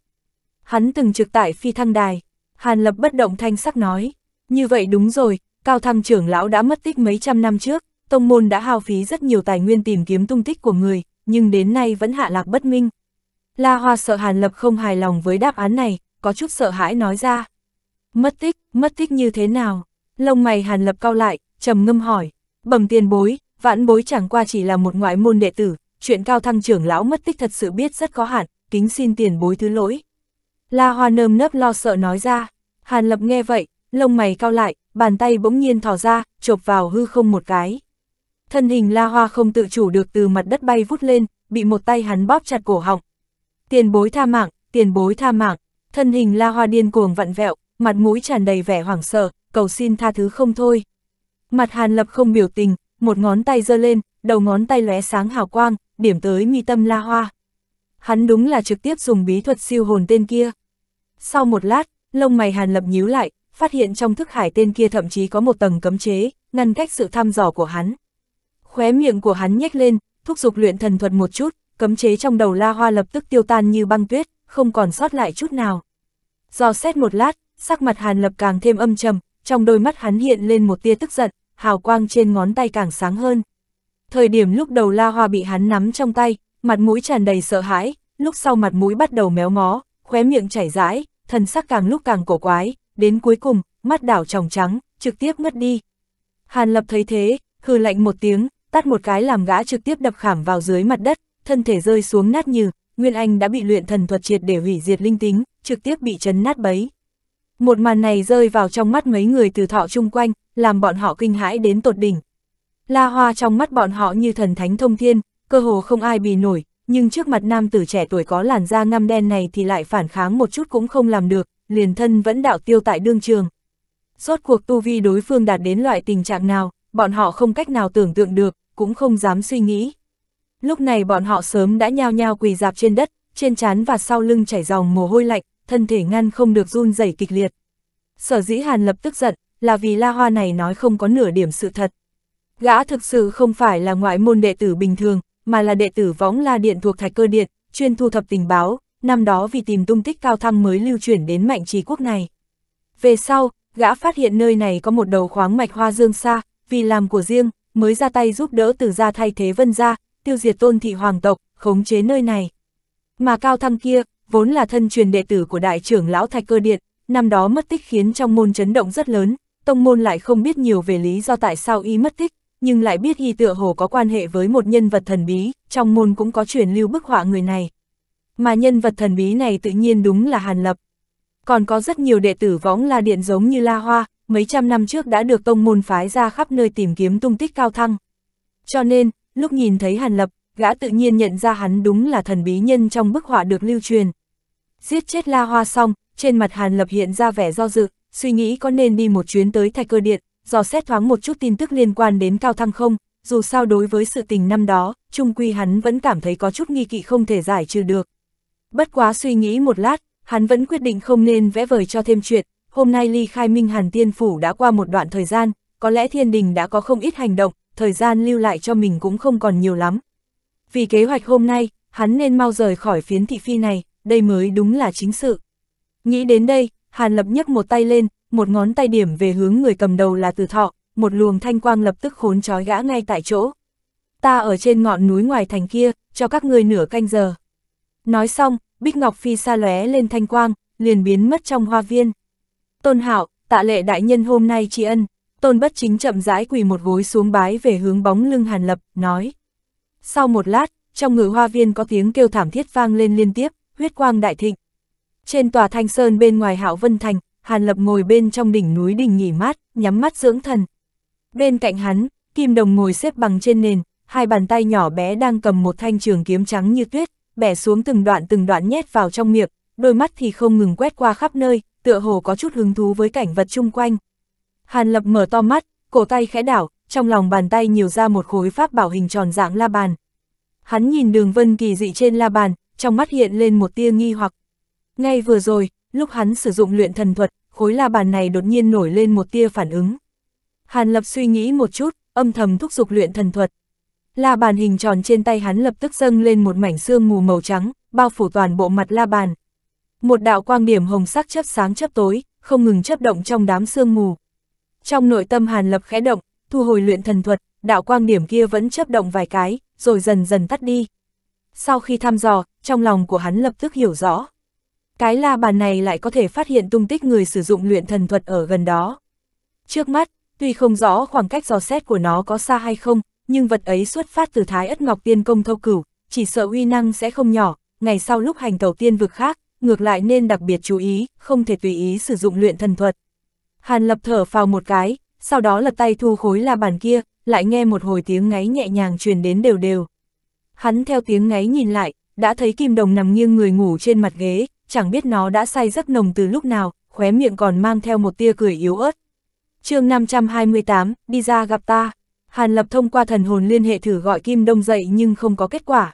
Hắn từng trực tại phi thăng đài, Hàn Lập bất động thanh sắc nói. Như vậy đúng rồi, cao thăng trưởng lão đã mất tích mấy trăm năm trước, tông môn đã hao phí rất nhiều tài nguyên tìm kiếm tung tích của người, nhưng đến nay vẫn hạ lạc bất minh. La Hoa sợ Hàn Lập không hài lòng với đáp án này, có chút sợ hãi nói ra. Mất tích, mất tích như thế nào? Lông mày Hàn Lập cao lại, trầm ngâm hỏi. Bẩm tiền bối, vãn bối chẳng qua chỉ là một ngoại môn đệ tử, chuyện cao thăng trưởng lão mất tích thật sự biết rất có hạn, kính xin tiền bối thứ lỗi. La Hoa nơm nớp lo sợ nói ra. Hàn Lập nghe vậy, lông mày cao lại, bàn tay bỗng nhiên thò ra, chộp vào hư không một cái thân hình La Hoa không tự chủ được từ mặt đất bay vút lên, bị một tay hắn bóp chặt cổ họng. Tiền bối tha mạng, tiền bối tha mạng, thân hình La Hoa điên cuồng vặn vẹo, mặt mũi tràn đầy vẻ hoảng sợ, cầu xin tha thứ không thôi. Mặt Hàn Lập không biểu tình, một ngón tay giơ lên, đầu ngón tay lóe sáng hào quang, điểm tới mi tâm La Hoa. Hắn đúng là trực tiếp dùng bí thuật siêu hồn tên kia. Sau một lát, lông mày Hàn Lập nhíu lại, phát hiện trong thức hải tên kia thậm chí có một tầng cấm chế, ngăn cách sự thăm dò của hắn. Khóe miệng của hắn nhếch lên, thúc giục luyện thần thuật một chút, cấm chế trong đầu La Hoa lập tức tiêu tan như băng tuyết, không còn sót lại chút nào. Do xét một lát, sắc mặt Hàn Lập càng thêm âm trầm, trong đôi mắt hắn hiện lên một tia tức giận, hào quang trên ngón tay càng sáng hơn. Thời điểm lúc đầu La Hoa bị hắn nắm trong tay, mặt mũi tràn đầy sợ hãi, lúc sau mặt mũi bắt đầu méo mó, khóe miệng chảy rãi, thần sắc càng lúc càng cổ quái, đến cuối cùng, mắt đảo tròng trắng, trực tiếp mất đi. Hàn Lập thấy thế, hừ lạnh một tiếng, tát một cái làm gã trực tiếp đập khảm vào dưới mặt đất, thân thể rơi xuống nát như, Nguyên Anh đã bị luyện thần thuật triệt để hủy diệt linh tính, trực tiếp bị chấn nát bấy. Một màn này rơi vào trong mắt mấy người từ thọ chung quanh, làm bọn họ kinh hãi đến tột đỉnh. La Hoa trong mắt bọn họ như thần thánh thông thiên, cơ hồ không ai bì nổi, nhưng trước mặt nam tử trẻ tuổi có làn da ngăm đen này thì lại phản kháng một chút cũng không làm được, liền thân vẫn đạo tiêu tại đương trường. Rốt cuộc tu vi đối phương đạt đến loại tình trạng nào, bọn họ không cách nào tưởng tượng được, cũng không dám suy nghĩ. Lúc này bọn họ sớm đã nhao nhao quỳ dạp trên đất, trên trán và sau lưng chảy dòng mồ hôi lạnh, thân thể ngăn không được run rẩy kịch liệt. Sở dĩ Hàn Lập tức giận, là vì La Hoa này nói không có nửa điểm sự thật. Gã thực sự không phải là ngoại môn đệ tử bình thường, mà là đệ tử võng La Điện thuộc Thạch Cơ Điện, chuyên thu thập tình báo, năm đó vì tìm tung tích cao thăng mới lưu chuyển đến mạnh trí quốc này. Về sau, gã phát hiện nơi này có một đầu khoáng mạch hoa dương xa, vì làm của riêng, mới ra tay giúp đỡ từ gia thay thế vân gia, tiêu diệt tôn thị hoàng tộc, khống chế nơi này. Mà cao thăng kia, vốn là thân truyền đệ tử của đại trưởng lão Thạch Cơ Điện, năm đó mất tích khiến trong môn chấn động rất lớn, tông môn lại không biết nhiều về lý do tại sao y mất tích, nhưng lại biết y tựa hồ có quan hệ với một nhân vật thần bí, trong môn cũng có truyền lưu bức họa người này. Mà nhân vật thần bí này tự nhiên đúng là Hàn Lập. Còn có rất nhiều đệ tử võng La Điện giống như La Hoa, mấy trăm năm trước đã được tông môn phái ra khắp nơi tìm kiếm tung tích cao thăng. Cho nên, lúc nhìn thấy Hàn Lập, gã tự nhiên nhận ra hắn đúng là thần bí nhân trong bức họa được lưu truyền. Giết chết La Hoa xong, trên mặt Hàn Lập hiện ra vẻ do dự, suy nghĩ có nên đi một chuyến tới thạch cơ điện, dò xét thoáng một chút tin tức liên quan đến cao thăng không, dù sao đối với sự tình năm đó, trung quy hắn vẫn cảm thấy có chút nghi kỵ không thể giải trừ được. Bất quá suy nghĩ một lát, hắn vẫn quyết định không nên vẽ vời cho thêm chuyện, hôm nay ly khai Minh Hàn Tiên Phủ đã qua một đoạn thời gian, có lẽ thiên đình đã có không ít hành động, thời gian lưu lại cho mình cũng không còn nhiều lắm. Vì kế hoạch hôm nay, hắn nên mau rời khỏi phiến thị phi này, đây mới đúng là chính sự. Nghĩ đến đây, Hàn Lập nhấc một tay lên, một ngón tay điểm về hướng người cầm đầu là Từ Thọ, một luồng thanh quang lập tức khốn trói gã ngay tại chỗ. Ta ở trên ngọn núi ngoài thành kia, cho các ngươi nửa canh giờ. Nói xong, Bích Ngọc Phi xa lóe lên thanh quang, liền biến mất trong hoa viên. Tôn Hạo, tạ lệ đại nhân hôm nay tri ân, Tôn Bất Chính chậm rãi quỳ một gối xuống bái về hướng bóng lưng Hàn Lập, nói. Sau một lát, trong ngự hoa viên có tiếng kêu thảm thiết vang lên liên tiếp, huyết quang đại thịnh. Trên tòa thanh sơn bên ngoài Hạo Vân Thành, Hàn Lập ngồi bên trong đỉnh núi đình nghỉ mát, nhắm mắt dưỡng thần. Bên cạnh hắn, Kim Đồng ngồi xếp bằng trên nền, hai bàn tay nhỏ bé đang cầm một thanh trường kiếm trắng như tuyết, bẻ xuống từng đoạn từng đoạn nhét vào trong miệng, đôi mắt thì không ngừng quét qua khắp nơi, tựa hồ có chút hứng thú với cảnh vật chung quanh. Hàn Lập mở to mắt, cổ tay khẽ đảo, trong lòng bàn tay nhiều ra một khối pháp bảo hình tròn dạng la bàn. Hắn nhìn đường vân kỳ dị trên la bàn, trong mắt hiện lên một tia nghi hoặc. Ngay vừa rồi, lúc hắn sử dụng luyện thần thuật, khối la bàn này đột nhiên nổi lên một tia phản ứng. Hàn Lập suy nghĩ một chút, âm thầm thúc giục luyện thần thuật. La bàn hình tròn trên tay hắn lập tức dâng lên một mảnh xương mù màu trắng, bao phủ toàn bộ mặt la bàn một đạo quang điểm hồng sắc chớp sáng chớp tối, không ngừng chớp động trong đám sương mù. Trong nội tâm Hàn Lập khẽ động, thu hồi luyện thần thuật, đạo quang điểm kia vẫn chớp động vài cái, rồi dần dần tắt đi. Sau khi thăm dò, trong lòng của hắn lập tức hiểu rõ. Cái la bàn này lại có thể phát hiện tung tích người sử dụng luyện thần thuật ở gần đó. Trước mắt, tuy không rõ khoảng cách dò xét của nó có xa hay không, nhưng vật ấy xuất phát từ Thái Ất Ngọc Tiên Công Thâu Cửu, chỉ sợ uy năng sẽ không nhỏ, ngày sau lúc hành tàu tiên vực khác, ngược lại nên đặc biệt chú ý, không thể tùy ý sử dụng luyện thần thuật. Hàn lập thở vào một cái, sau đó lật tay thu khối la bàn kia, lại nghe một hồi tiếng ngáy nhẹ nhàng truyền đến đều đều. Hắn theo tiếng ngáy nhìn lại, đã thấy kim đồng nằm nghiêng người ngủ trên mặt ghế, chẳng biết nó đã say giấc nồng từ lúc nào, khóe miệng còn mang theo một tia cười yếu ớt. chương 528, đi ra gặp ta. Hàn Lập thông qua thần hồn liên hệ thử gọi Kim Đông dậy nhưng không có kết quả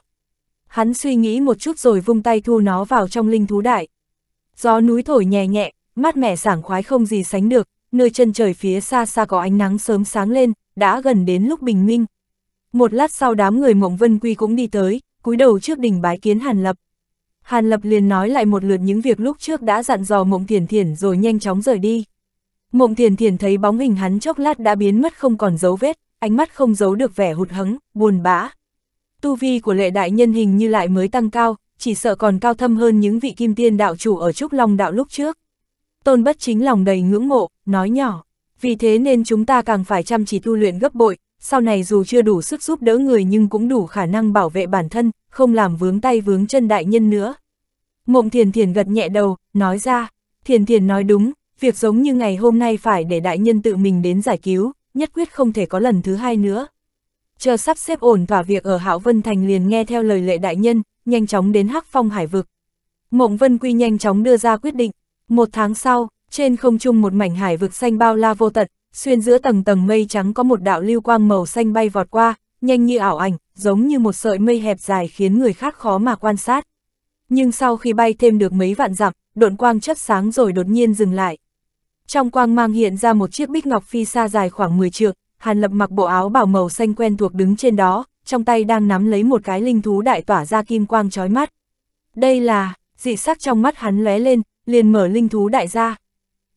hắn suy nghĩ một chút rồi vung tay thu nó vào trong linh thú đại. Gió núi thổi nhẹ nhẹ, mát mẻ sảng khoái không gì sánh được, nơi chân trời phía xa xa có ánh nắng sớm sáng lên, đã gần đến lúc bình minh. Một lát sau đám người Mộng Vân Quy cũng đi tới, cúi đầu trước đỉnh bái kiến Hàn Lập. Hàn Lập liền nói lại một lượt những việc lúc trước đã dặn dò Mộng Thiền Thiền rồi nhanh chóng rời đi. Mộng Thiền Thiền thấy bóng hình hắn chốc lát đã biến mất không còn dấu vết, ánh mắt không giấu được vẻ hụt hẫng, buồn bã tu vi của lệ đại nhân hình như lại mới tăng cao, chỉ sợ còn cao thâm hơn những vị kim tiên đạo chủ ở Trúc Long đạo lúc trước. Tôn bất chính lòng đầy ngưỡng mộ, nói nhỏ, vì thế nên chúng ta càng phải chăm chỉ tu luyện gấp bội, sau này dù chưa đủ sức giúp đỡ người nhưng cũng đủ khả năng bảo vệ bản thân, không làm vướng tay vướng chân đại nhân nữa. Mộng thiền thiền gật nhẹ đầu, nói ra, thiền thiền nói đúng, việc giống như ngày hôm nay phải để đại nhân tự mình đến giải cứu, nhất quyết không thể có lần thứ hai nữa chờ sắp xếp ổn thỏa việc ở Hạo Vân Thành liền nghe theo lời lệ đại nhân, nhanh chóng đến Hắc Phong Hải Vực. Mộng Vân Quy nhanh chóng đưa ra quyết định, một tháng sau, trên không trung một mảnh hải vực xanh bao la vô tận, xuyên giữa tầng tầng mây trắng có một đạo lưu quang màu xanh bay vọt qua, nhanh như ảo ảnh, giống như một sợi mây hẹp dài khiến người khác khó mà quan sát. Nhưng sau khi bay thêm được mấy vạn dặm, độn quang chớp sáng rồi đột nhiên dừng lại. Trong quang mang hiện ra một chiếc bích ngọc phi xa dài khoảng 10 trượng, Hàn Lập mặc bộ áo bảo màu xanh quen thuộc đứng trên đó, trong tay đang nắm lấy một cái linh thú đại tỏa ra kim quang chói mắt. Đây là, dị sắc trong mắt hắn lóe lên, liền mở linh thú đại ra.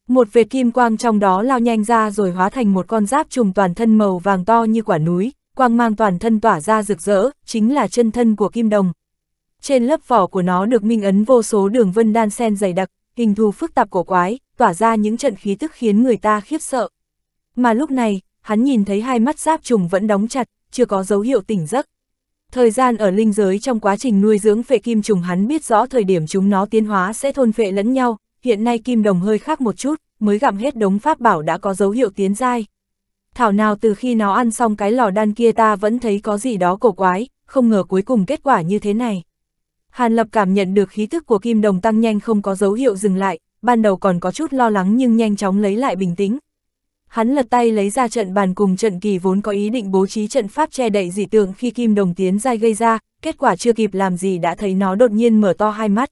Một vệt kim quang trong đó lao nhanh ra rồi hóa thành một con giáp trùng toàn thân màu vàng to như quả núi, quang mang toàn thân tỏa ra rực rỡ, chính là chân thân của kim đồng. Trên lớp vỏ của nó được minh ấn vô số đường vân đan sen dày đặc, hình thù phức tạp cổ quái, tỏa ra những trận khí tức khiến người ta khiếp sợ. Mà lúc này, hắn nhìn thấy hai mắt giáp trùng vẫn đóng chặt, chưa có dấu hiệu tỉnh giấc. Thời gian ở linh giới trong quá trình nuôi dưỡng phệ kim trùng hắn biết rõ thời điểm chúng nó tiến hóa sẽ thôn phệ lẫn nhau, hiện nay kim đồng hơi khác một chút, mới gặm hết đống pháp bảo đã có dấu hiệu tiến dai. Thảo nào từ khi nó ăn xong cái lò đan kia ta vẫn thấy có gì đó cổ quái, không ngờ cuối cùng kết quả như thế này. Hàn Lập cảm nhận được khí thức của kim đồng tăng nhanh không có dấu hiệu dừng lại, ban đầu còn có chút lo lắng nhưng nhanh chóng lấy lại bình tĩnh, hắn lật tay lấy ra trận bàn cùng trận kỳ vốn có ý định bố trí trận pháp che đậy dị tượng khi kim đồng tiến dai gây ra, kết quả chưa kịp làm gì đã thấy nó đột nhiên mở to hai mắt.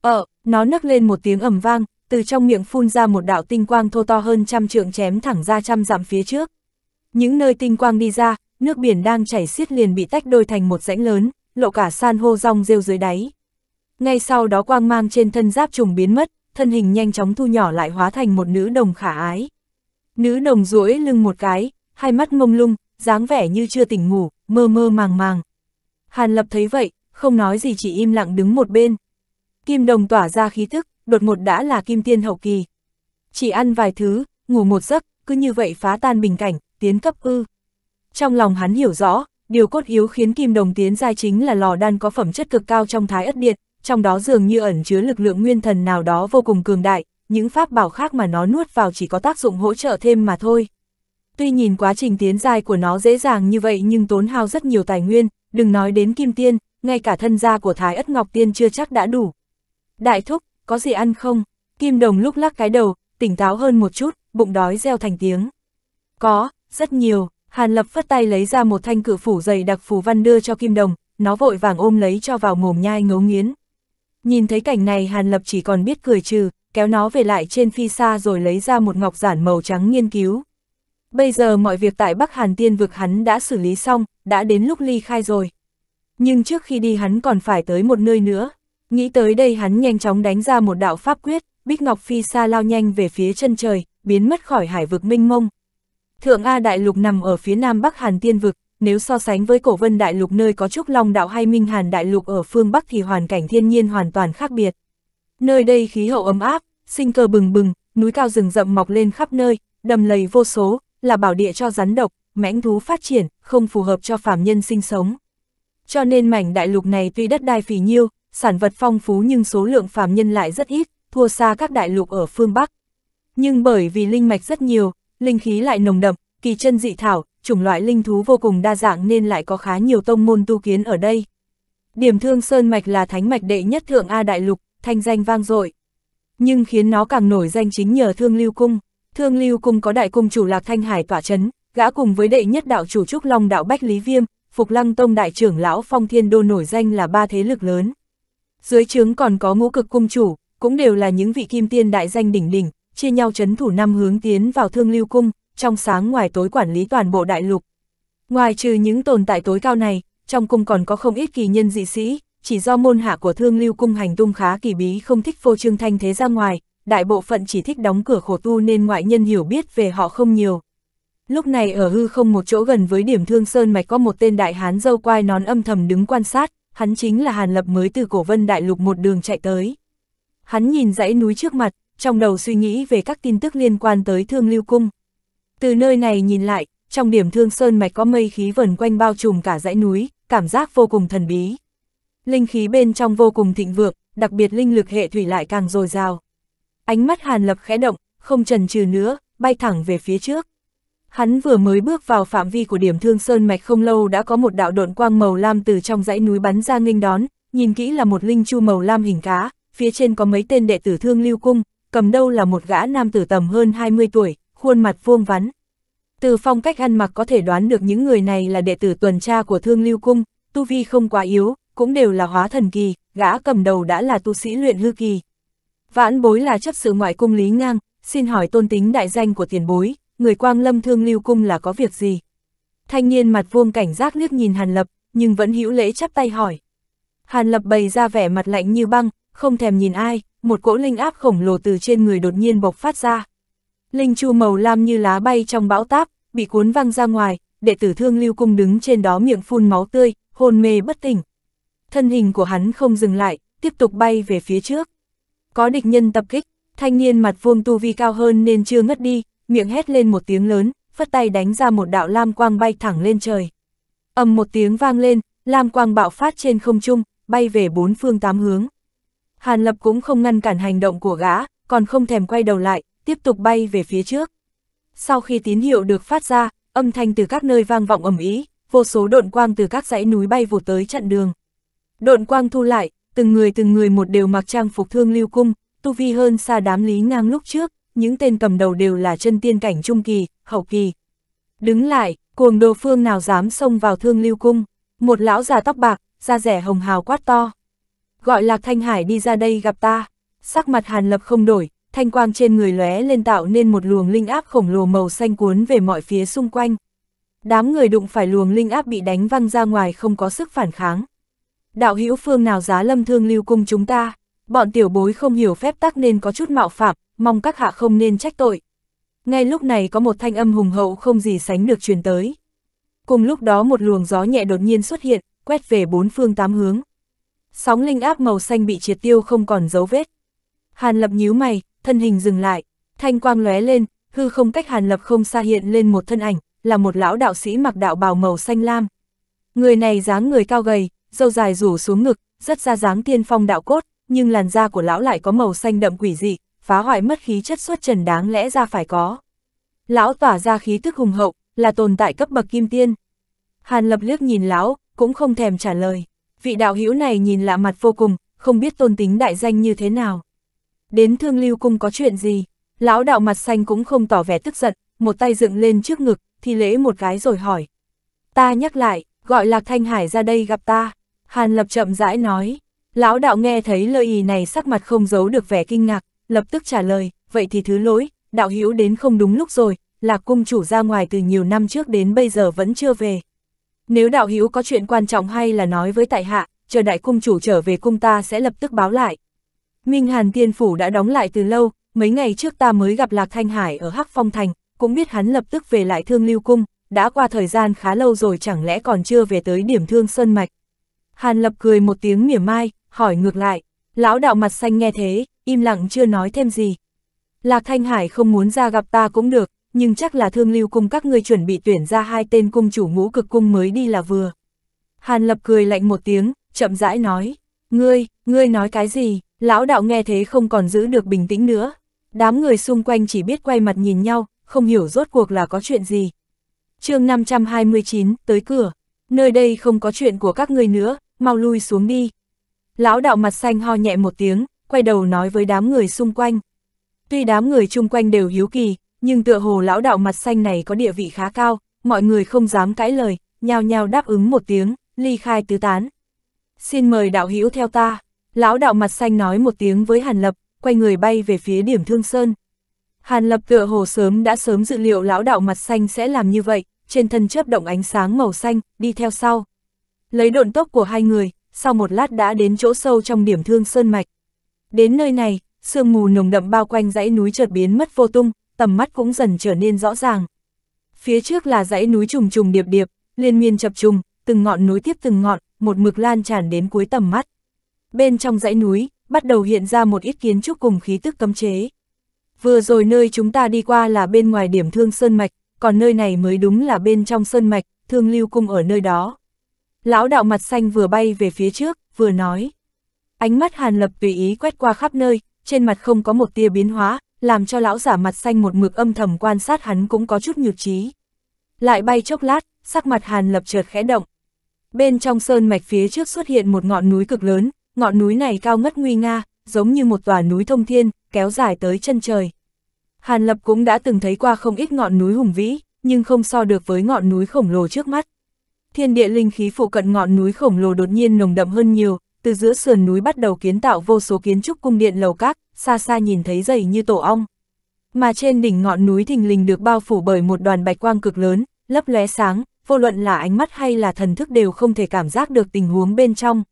Ờ, nó nấc lên một tiếng ầm vang, từ trong miệng phun ra một đạo tinh quang thô to hơn trăm trượng chém thẳng ra trăm dặm phía trước. Những nơi tinh quang đi ra, nước biển đang chảy xiết liền bị tách đôi thành một rãnh lớn, lộ cả san hô rong rêu dưới đáy. Ngay sau đó quang mang trên thân giáp trùng biến mất, thân hình nhanh chóng thu nhỏ lại hóa thành một nữ đồng khả ái. Nữ nồng duỗi lưng một cái, hai mắt mông lung, dáng vẻ như chưa tỉnh ngủ, mơ mơ màng màng. Hàn Lập thấy vậy, không nói gì chỉ im lặng đứng một bên. Kim đồng tỏa ra khí thức, đột một đã là kim tiên hậu kỳ. Chỉ ăn vài thứ, ngủ một giấc, cứ như vậy phá tan bình cảnh, tiến cấp ư. Trong lòng hắn hiểu rõ, điều cốt yếu khiến kim đồng tiến giai chính là lò đan có phẩm chất cực cao trong thái ất điện, trong đó dường như ẩn chứa lực lượng nguyên thần nào đó vô cùng cường đại, những pháp bảo khác mà nó nuốt vào chỉ có tác dụng hỗ trợ thêm mà thôi. Tuy nhìn quá trình tiến dài của nó dễ dàng như vậy nhưng tốn hao rất nhiều tài nguyên, đừng nói đến kim tiên, ngay cả thân gia của Thái Ất Ngọc Tiên chưa chắc đã đủ. Đại thúc, có gì ăn không? Kim Đồng lúc lắc cái đầu, tỉnh táo hơn một chút, bụng đói reo thành tiếng. Có, rất nhiều, Hàn Lập phất tay lấy ra một thanh cự phủ dày đặc phù văn đưa cho Kim Đồng, nó vội vàng ôm lấy cho vào mồm nhai ngấu nghiến. Nhìn thấy cảnh này Hàn Lập chỉ còn biết cười trừ, kéo nó về lại trên phi xa rồi lấy ra một ngọc giản màu trắng nghiên cứu. Bây giờ mọi việc tại Bắc Hàn Tiên vực hắn đã xử lý xong, đã đến lúc ly khai rồi. Nhưng trước khi đi hắn còn phải tới một nơi nữa. Nghĩ tới đây hắn nhanh chóng đánh ra một đạo pháp quyết, Bích Ngọc Phi xa lao nhanh về phía chân trời, biến mất khỏi hải vực minh mông. Thượng A Đại Lục nằm ở phía nam Bắc Hàn Tiên vực, nếu so sánh với cổ vân đại lục nơi có trúc long đạo hay minh hàn đại lục ở phương Bắc thì hoàn cảnh thiên nhiên hoàn toàn khác biệt. Nơi đây khí hậu ấm áp, sinh cơ bừng bừng, núi cao rừng rậm mọc lên khắp nơi, đầm lầy vô số, là bảo địa cho rắn độc, mãnh thú phát triển, không phù hợp cho phàm nhân sinh sống. Cho nên mảnh đại lục này tuy đất đai phì nhiêu, sản vật phong phú nhưng số lượng phàm nhân lại rất ít, thua xa các đại lục ở phương Bắc. Nhưng bởi vì linh mạch rất nhiều, linh khí lại nồng đậm, kỳ chân dị thảo, chủng loại linh thú vô cùng đa dạng nên lại có khá nhiều tông môn tu kiến ở đây. Điểm thương Sơn Mạch là thánh mạch đệ nhất thượng A Đại Lục, thanh danh vang dội. Nhưng khiến nó càng nổi danh chính nhờ Thương Lưu Cung. Thương Lưu Cung có đại cung chủ Lạc Thanh Hải tỏa chấn, gã cùng với đệ nhất đạo chủ Trúc Long đạo Bách Lý Viêm, Phục Lăng Tông đại trưởng lão Phong Thiên Đô nổi danh là ba thế lực lớn. Dưới trướng còn có ngũ cực cung chủ, cũng đều là những vị kim tiên đại danh đỉnh đỉnh, chia nhau chấn thủ năm hướng tiến vào Thương Lưu Cung, trong sáng ngoài tối quản lý toàn bộ đại lục. Ngoài trừ những tồn tại tối cao này, trong cung còn có không ít kỳ nhân dị sĩ, chỉ do môn hạ của thương lưu cung hành tung khá kỳ bí không thích phô trương thanh thế ra ngoài, đại bộ phận chỉ thích đóng cửa khổ tu nên ngoại nhân hiểu biết về họ không nhiều. Lúc này ở hư không một chỗ gần với điểm thương sơn mạch có một tên đại hán dâu quai nón âm thầm đứng quan sát, hắn chính là Hàn Lập mới từ cổ vân đại lục một đường chạy tới. Hắn nhìn dãy núi trước mặt, trong đầu suy nghĩ về các tin tức liên quan tới thương lưu cung. Từ nơi này nhìn lại, trong điểm thương sơn mạch có mây khí vần quanh bao trùm cả dãy núi, cảm giác vô cùng thần bí. Linh khí bên trong vô cùng thịnh vượng, đặc biệt linh lực hệ thủy lại càng dồi dào. Ánh mắt Hàn Lập khẽ động, không chần chừ nữa, bay thẳng về phía trước. Hắn vừa mới bước vào phạm vi của điểm thương sơn mạch không lâu đã có một đạo độn quang màu lam từ trong dãy núi bắn ra nghênh đón, nhìn kỹ là một linh chu màu lam hình cá, phía trên có mấy tên đệ tử thương lưu cung, cầm đâu là một gã nam tử tầm hơn 20 tuổi, khuôn mặt vuông vắn. Từ phong cách ăn mặc có thể đoán được những người này là đệ tử tuần tra của thương lưu cung, tu vi không quá yếu, cũng đều là hóa thần kỳ, gã cầm đầu đã là tu sĩ luyện hư kỳ. Vãn bối là chấp sự ngoại cung Lý Ngang, xin hỏi tôn tính đại danh của tiền bối, người quang lâm thương lưu cung là có việc gì? Thanh niên mặt vuông cảnh giác liếc nhìn Hàn Lập, nhưng vẫn hữu lễ chắp tay hỏi. Hàn Lập bày ra vẻ mặt lạnh như băng, không thèm nhìn ai, một cỗ linh áp khổng lồ từ trên người đột nhiên bộc phát ra. Linh chu màu lam như lá bay trong bão táp, bị cuốn văng ra ngoài, đệ tử thương lưu cung đứng trên đó miệng phun máu tươi, hôn mê bất tỉnh thân hình của hắn không dừng lại, tiếp tục bay về phía trước. Có địch nhân tập kích, thanh niên mặt vuông tu vi cao hơn nên chưa ngất đi, miệng hét lên một tiếng lớn, phất tay đánh ra một đạo lam quang bay thẳng lên trời. ầm một tiếng vang lên, lam quang bạo phát trên không trung, bay về bốn phương tám hướng. Hàn Lập cũng không ngăn cản hành động của gã, còn không thèm quay đầu lại, tiếp tục bay về phía trước. Sau khi tín hiệu được phát ra, âm thanh từ các nơi vang vọng ầm ĩ, vô số độn quang từ các dãy núi bay vụt tới chặn đường. Độn quang thu lại, từng người từng người một đều mặc trang phục thương lưu cung, tu vi hơn xa đám lý ngang lúc trước, những tên cầm đầu đều là chân tiên cảnh trung kỳ, hậu kỳ. Đứng lại, cuồng đồ phương nào dám xông vào thương lưu cung, một lão già tóc bạc, da rẻ hồng hào quát to. Gọi Lạc Thanh Hải đi ra đây gặp ta, sắc mặt hàn lập không đổi, thanh quang trên người lóe lên tạo nên một luồng linh áp khổng lồ màu xanh cuốn về mọi phía xung quanh. Đám người đụng phải luồng linh áp bị đánh văng ra ngoài không có sức phản kháng đạo hữu phương nào giá lâm thương lưu cung chúng ta, bọn tiểu bối không hiểu phép tắc nên có chút mạo phạm, mong các hạ không nên trách tội. Ngay lúc này có một thanh âm hùng hậu không gì sánh được truyền tới. Cùng lúc đó một luồng gió nhẹ đột nhiên xuất hiện, quét về bốn phương tám hướng. Sóng linh áp màu xanh bị triệt tiêu không còn dấu vết. Hàn lập nhíu mày, thân hình dừng lại, thanh quang lóe lên, hư không cách hàn lập không xa hiện lên một thân ảnh, là một lão đạo sĩ mặc đạo bào màu xanh lam. Người này dáng người cao gầy, dâu dài rủ xuống ngực, rất ra dáng tiên phong đạo cốt, nhưng làn da của lão lại có màu xanh đậm quỷ dị, phá hoại mất khí chất xuất trần đáng lẽ ra phải có. Lão tỏa ra khí tức hùng hậu, là tồn tại cấp bậc kim tiên. Hàn lập liếc nhìn lão, cũng không thèm trả lời. Vị đạo hữu này nhìn lạ mặt vô cùng, không biết tôn tính đại danh như thế nào. Đến thương lưu cung có chuyện gì, lão đạo mặt xanh cũng không tỏ vẻ tức giận, một tay dựng lên trước ngực, thì lễ một cái rồi hỏi. Ta nhắc lại, gọi Lạc Thanh Hải ra đây gặp ta. Hàn Lập chậm rãi nói, lão đạo nghe thấy lời ý này sắc mặt không giấu được vẻ kinh ngạc, lập tức trả lời, vậy thì thứ lỗi, đạo hữu đến không đúng lúc rồi, là cung chủ ra ngoài từ nhiều năm trước đến bây giờ vẫn chưa về. Nếu đạo hữu có chuyện quan trọng hay là nói với tại hạ, chờ đại cung chủ trở về cung ta sẽ lập tức báo lại. Minh Hàn Tiên Phủ đã đóng lại từ lâu, mấy ngày trước ta mới gặp Lạc Thanh Hải ở Hắc Phong Thành, cũng biết hắn lập tức về lại Thương Lưu Cung, đã qua thời gian khá lâu rồi chẳng lẽ còn chưa về tới điểm Thương Sơn Mạch. Hàn Lập cười một tiếng mỉa mai, hỏi ngược lại. Lão đạo mặt xanh nghe thế, im lặng chưa nói thêm gì. Lạc Thanh Hải không muốn ra gặp ta cũng được, nhưng chắc là thương lưu cung các ngươi chuẩn bị tuyển ra hai tên cung chủ ngũ cực cung mới đi là vừa. Hàn Lập cười lạnh một tiếng, chậm rãi nói. Ngươi, ngươi nói cái gì, lão đạo nghe thế không còn giữ được bình tĩnh nữa. Đám người xung quanh chỉ biết quay mặt nhìn nhau, không hiểu rốt cuộc là có chuyện gì. chương 529, tới cửa. Nơi đây không có chuyện của các ngươi nữa, mau lui xuống đi. Lão đạo mặt xanh ho nhẹ một tiếng, quay đầu nói với đám người xung quanh. Tuy đám người chung quanh đều hiếu kỳ, nhưng tựa hồ lão đạo mặt xanh này có địa vị khá cao, mọi người không dám cãi lời, nhao nhao đáp ứng một tiếng, ly khai tứ tán. Xin mời đạo hữu theo ta, lão đạo mặt xanh nói một tiếng với Hàn Lập, quay người bay về phía điểm thương sơn. Hàn Lập tựa hồ sớm đã sớm dự liệu lão đạo mặt xanh sẽ làm như vậy, trên thân chớp động ánh sáng màu xanh, đi theo sau. Lấy độn tốc của hai người, sau một lát đã đến chỗ sâu trong điểm thương sơn mạch. Đến nơi này, sương mù nồng đậm bao quanh dãy núi chợt biến mất vô tung, tầm mắt cũng dần trở nên rõ ràng. Phía trước là dãy núi trùng trùng điệp điệp, liên miên chập trùng, từng ngọn núi tiếp từng ngọn, một mực lan tràn đến cuối tầm mắt. Bên trong dãy núi, bắt đầu hiện ra một ít kiến trúc cùng khí tức cấm chế. Vừa rồi nơi chúng ta đi qua là bên ngoài điểm thương sơn mạch, còn nơi này mới đúng là bên trong sơn mạch, thương lưu cung ở nơi đó. Lão đạo mặt xanh vừa bay về phía trước, vừa nói. Ánh mắt Hàn Lập tùy ý quét qua khắp nơi, trên mặt không có một tia biến hóa, làm cho lão giả mặt xanh một mực âm thầm quan sát hắn cũng có chút nhược trí. Lại bay chốc lát, sắc mặt Hàn Lập chợt khẽ động. Bên trong sơn mạch phía trước xuất hiện một ngọn núi cực lớn, ngọn núi này cao ngất nguy nga, giống như một tòa núi thông thiên, kéo dài tới chân trời. Hàn Lập cũng đã từng thấy qua không ít ngọn núi hùng vĩ, nhưng không so được với ngọn núi khổng lồ trước mắt. Thiên địa linh khí phụ cận ngọn núi khổng lồ đột nhiên nồng đậm hơn nhiều, từ giữa sườn núi bắt đầu kiến tạo vô số kiến trúc cung điện lầu các, xa xa nhìn thấy dày như tổ ong. Mà trên đỉnh ngọn núi thình lình được bao phủ bởi một đoàn bạch quang cực lớn, lấp lóe sáng, vô luận là ánh mắt hay là thần thức đều không thể cảm giác được tình huống bên trong.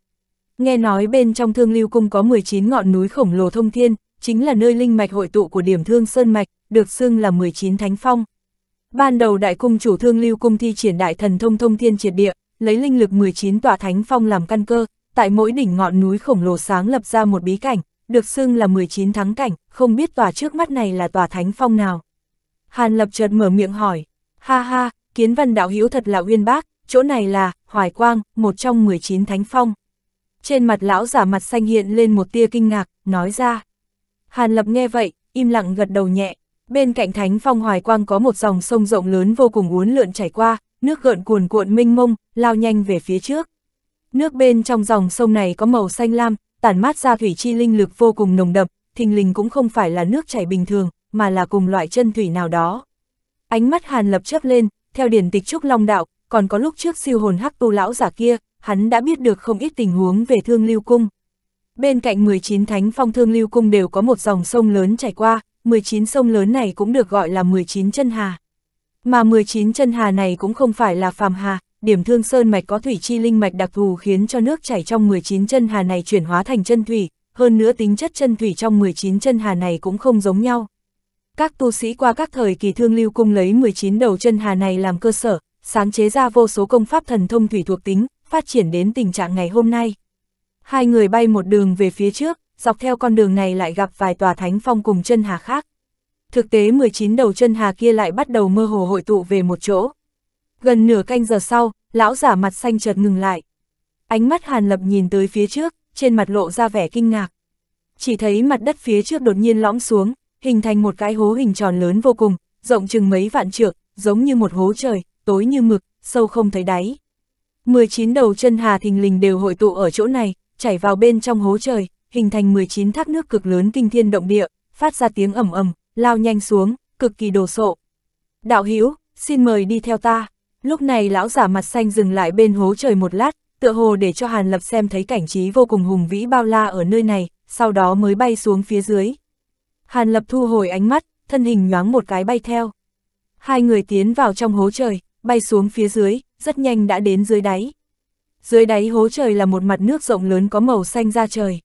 Nghe nói bên trong Thương Lưu Cung có 19 ngọn núi khổng lồ thông thiên, chính là nơi linh mạch hội tụ của điểm Thương Sơn Mạch, được xưng là 19 Thánh Phong. Ban đầu đại cung chủ thương lưu cung thi triển đại thần thông thông thiên triệt địa, lấy linh lực 19 tòa thánh phong làm căn cơ, tại mỗi đỉnh ngọn núi khổng lồ sáng lập ra một bí cảnh, được xưng là 19 thắng cảnh, không biết tòa trước mắt này là tòa thánh phong nào. Hàn lập chợt mở miệng hỏi, ha ha, kiến văn đạo hữu thật là uyên bác, chỗ này là, Hoài Quang, một trong 19 thánh phong. Trên mặt lão giả mặt xanh hiện lên một tia kinh ngạc, nói ra. Hàn lập nghe vậy, im lặng gật đầu nhẹ, Bên cạnh Thánh Phong Hoài Quang có một dòng sông rộng lớn vô cùng uốn lượn chảy qua, nước gợn cuồn cuộn minh mông, lao nhanh về phía trước. Nước bên trong dòng sông này có màu xanh lam, tản mát ra thủy chi linh lực vô cùng nồng đậm, thình lình cũng không phải là nước chảy bình thường, mà là cùng loại chân thủy nào đó. Ánh mắt Hàn Lập chớp lên, theo điển tịch trúc long đạo, còn có lúc trước siêu hồn hắc tu lão giả kia, hắn đã biết được không ít tình huống về Thương Lưu cung. Bên cạnh 19 thánh phong Thương Lưu cung đều có một dòng sông lớn chảy qua, 19 sông lớn này cũng được gọi là 19 chân hà. Mà 19 chân hà này cũng không phải là phàm hà, điểm thương sơn mạch có thủy chi linh mạch đặc thù khiến cho nước chảy trong 19 chân hà này chuyển hóa thành chân thủy, hơn nữa tính chất chân thủy trong 19 chân hà này cũng không giống nhau. Các tu sĩ qua các thời kỳ thương lưu cung lấy 19 đầu chân hà này làm cơ sở, sáng chế ra vô số công pháp thần thông thủy thuộc tính, phát triển đến tình trạng ngày hôm nay. Hai người bay một đường về phía trước, dọc theo con đường này lại gặp vài tòa thánh phong cùng chân hà khác. Thực tế 19 đầu chân hà kia lại bắt đầu mơ hồ hội tụ về một chỗ. Gần nửa canh giờ sau, lão giả mặt xanh chợt ngừng lại. Ánh mắt Hàn Lập nhìn tới phía trước, trên mặt lộ ra vẻ kinh ngạc. Chỉ thấy mặt đất phía trước đột nhiên lõm xuống, hình thành một cái hố hình tròn lớn vô cùng, rộng chừng mấy vạn trượng, giống như một hố trời, tối như mực, sâu không thấy đáy. 19 đầu chân hà thình lình đều hội tụ ở chỗ này, chảy vào bên trong hố trời, hình thành 19 thác nước cực lớn kinh thiên động địa, phát ra tiếng ầm ầm, lao nhanh xuống, cực kỳ đồ sộ. Đạo Hữu xin mời đi theo ta. Lúc này lão giả mặt xanh dừng lại bên hố trời một lát, tựa hồ để cho Hàn Lập xem thấy cảnh trí vô cùng hùng vĩ bao la ở nơi này, sau đó mới bay xuống phía dưới. Hàn Lập thu hồi ánh mắt, thân hình nhoáng một cái bay theo. Hai người tiến vào trong hố trời, bay xuống phía dưới, rất nhanh đã đến dưới đáy. Dưới đáy hố trời là một mặt nước rộng lớn có màu xanh ra trời.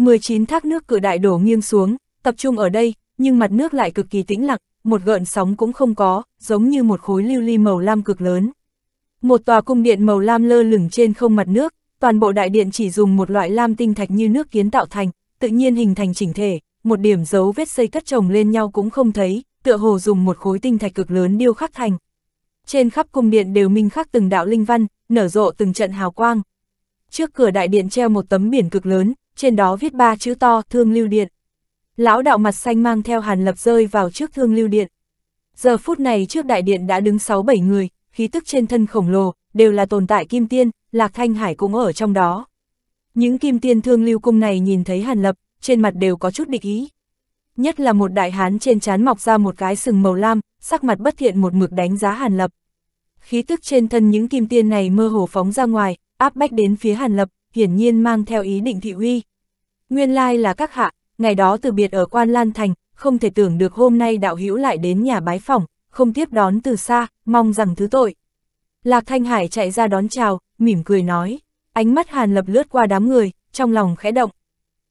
19 thác nước cự đại đổ nghiêng xuống, tập trung ở đây, nhưng mặt nước lại cực kỳ tĩnh lặng, một gợn sóng cũng không có, giống như một khối lưu ly màu lam cực lớn. Một tòa cung điện màu lam lơ lửng trên không mặt nước, toàn bộ đại điện chỉ dùng một loại lam tinh thạch như nước kiến tạo thành, tự nhiên hình thành chỉnh thể, một điểm dấu vết xây cất chồng lên nhau cũng không thấy, tựa hồ dùng một khối tinh thạch cực lớn điêu khắc thành. Trên khắp cung điện đều minh khắc từng đạo linh văn, nở rộ từng trận hào quang. Trước cửa đại điện treo một tấm biển cực lớn, trên đó viết ba chữ to thương lưu điện. Lão đạo mặt xanh mang theo hàn lập rơi vào trước thương lưu điện. Giờ phút này trước đại điện đã đứng 6-7 người, khí tức trên thân khổng lồ, đều là tồn tại kim tiên, Lạc Thanh Hải cũng ở trong đó. Những kim tiên thương lưu cung này nhìn thấy hàn lập, trên mặt đều có chút địch ý. Nhất là một đại hán trên trán mọc ra một cái sừng màu lam, sắc mặt bất thiện một mực đánh giá hàn lập. Khí tức trên thân những kim tiên này mơ hồ phóng ra ngoài, áp bách đến phía hàn lập, hiển nhiên mang theo ý định thị uy. Nguyên lai là các hạ, ngày đó từ biệt ở Quan Lan Thành, không thể tưởng được hôm nay đạo hữu lại đến nhà bái phỏng, không tiếp đón từ xa, mong rằng thứ tội. Lạc Thanh Hải chạy ra đón chào, mỉm cười nói, ánh mắt hàn lập lướt qua đám người, trong lòng khẽ động.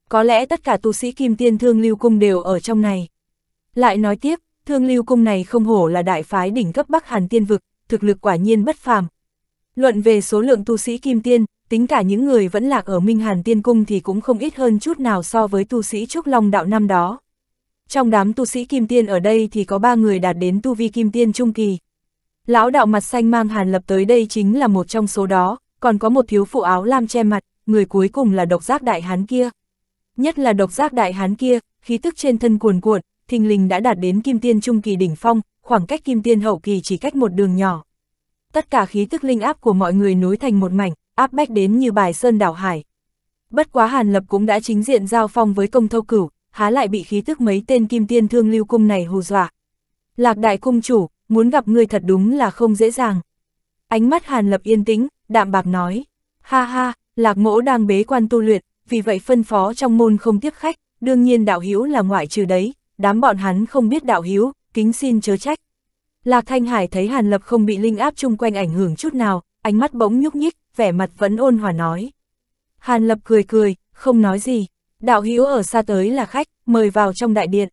Có lẽ tất cả tu sĩ kim tiên thương lưu cung đều ở trong này. Lại nói tiếp, thương lưu cung này không hổ là đại phái đỉnh cấp Bắc Hàn tiên vực, thực lực quả nhiên bất phàm. Luận về số lượng tu sĩ kim tiên, tính cả những người vẫn lạc ở Minh Hàn Tiên Cung thì cũng không ít hơn chút nào so với tu sĩ Trúc Long Đạo năm đó. Trong đám tu sĩ Kim Tiên ở đây thì có ba người đạt đến tu vi Kim Tiên Trung Kỳ. Lão đạo mặt xanh mang hàn lập tới đây chính là một trong số đó, còn có một thiếu phụ áo lam che mặt, người cuối cùng là độc giác đại hán kia. Nhất là độc giác đại hán kia, khí tức trên thân cuồn cuộn, thình lình đã đạt đến Kim Tiên Trung Kỳ đỉnh phong, khoảng cách Kim Tiên Hậu Kỳ chỉ cách một đường nhỏ. Tất cả khí tức linh áp của mọi người nối thành một mảnh, áp bách đến như bài sơn đảo hải. Bất quá Hàn Lập cũng đã chính diện giao phong với công thâu cửu, há lại bị khí tức mấy tên kim tiên thương lưu cung này hù dọa. Lạc đại cung chủ, muốn gặp người thật đúng là không dễ dàng. Ánh mắt Hàn Lập yên tĩnh, đạm bạc nói, ha ha, Lạc mỗ đang bế quan tu luyện, vì vậy phân phó trong môn không tiếp khách, đương nhiên đạo hiếu là ngoại trừ đấy, đám bọn hắn không biết đạo hiếu, kính xin chớ trách. Lạc Thanh Hải thấy Hàn Lập không bị linh áp chung quanh ảnh hưởng chút nào, ánh mắt bỗng nhúc nhích, vẻ mặt vẫn ôn hòa nói. Hàn Lập cười cười, không nói gì, đạo hữu ở xa tới là khách, mời vào trong đại điện.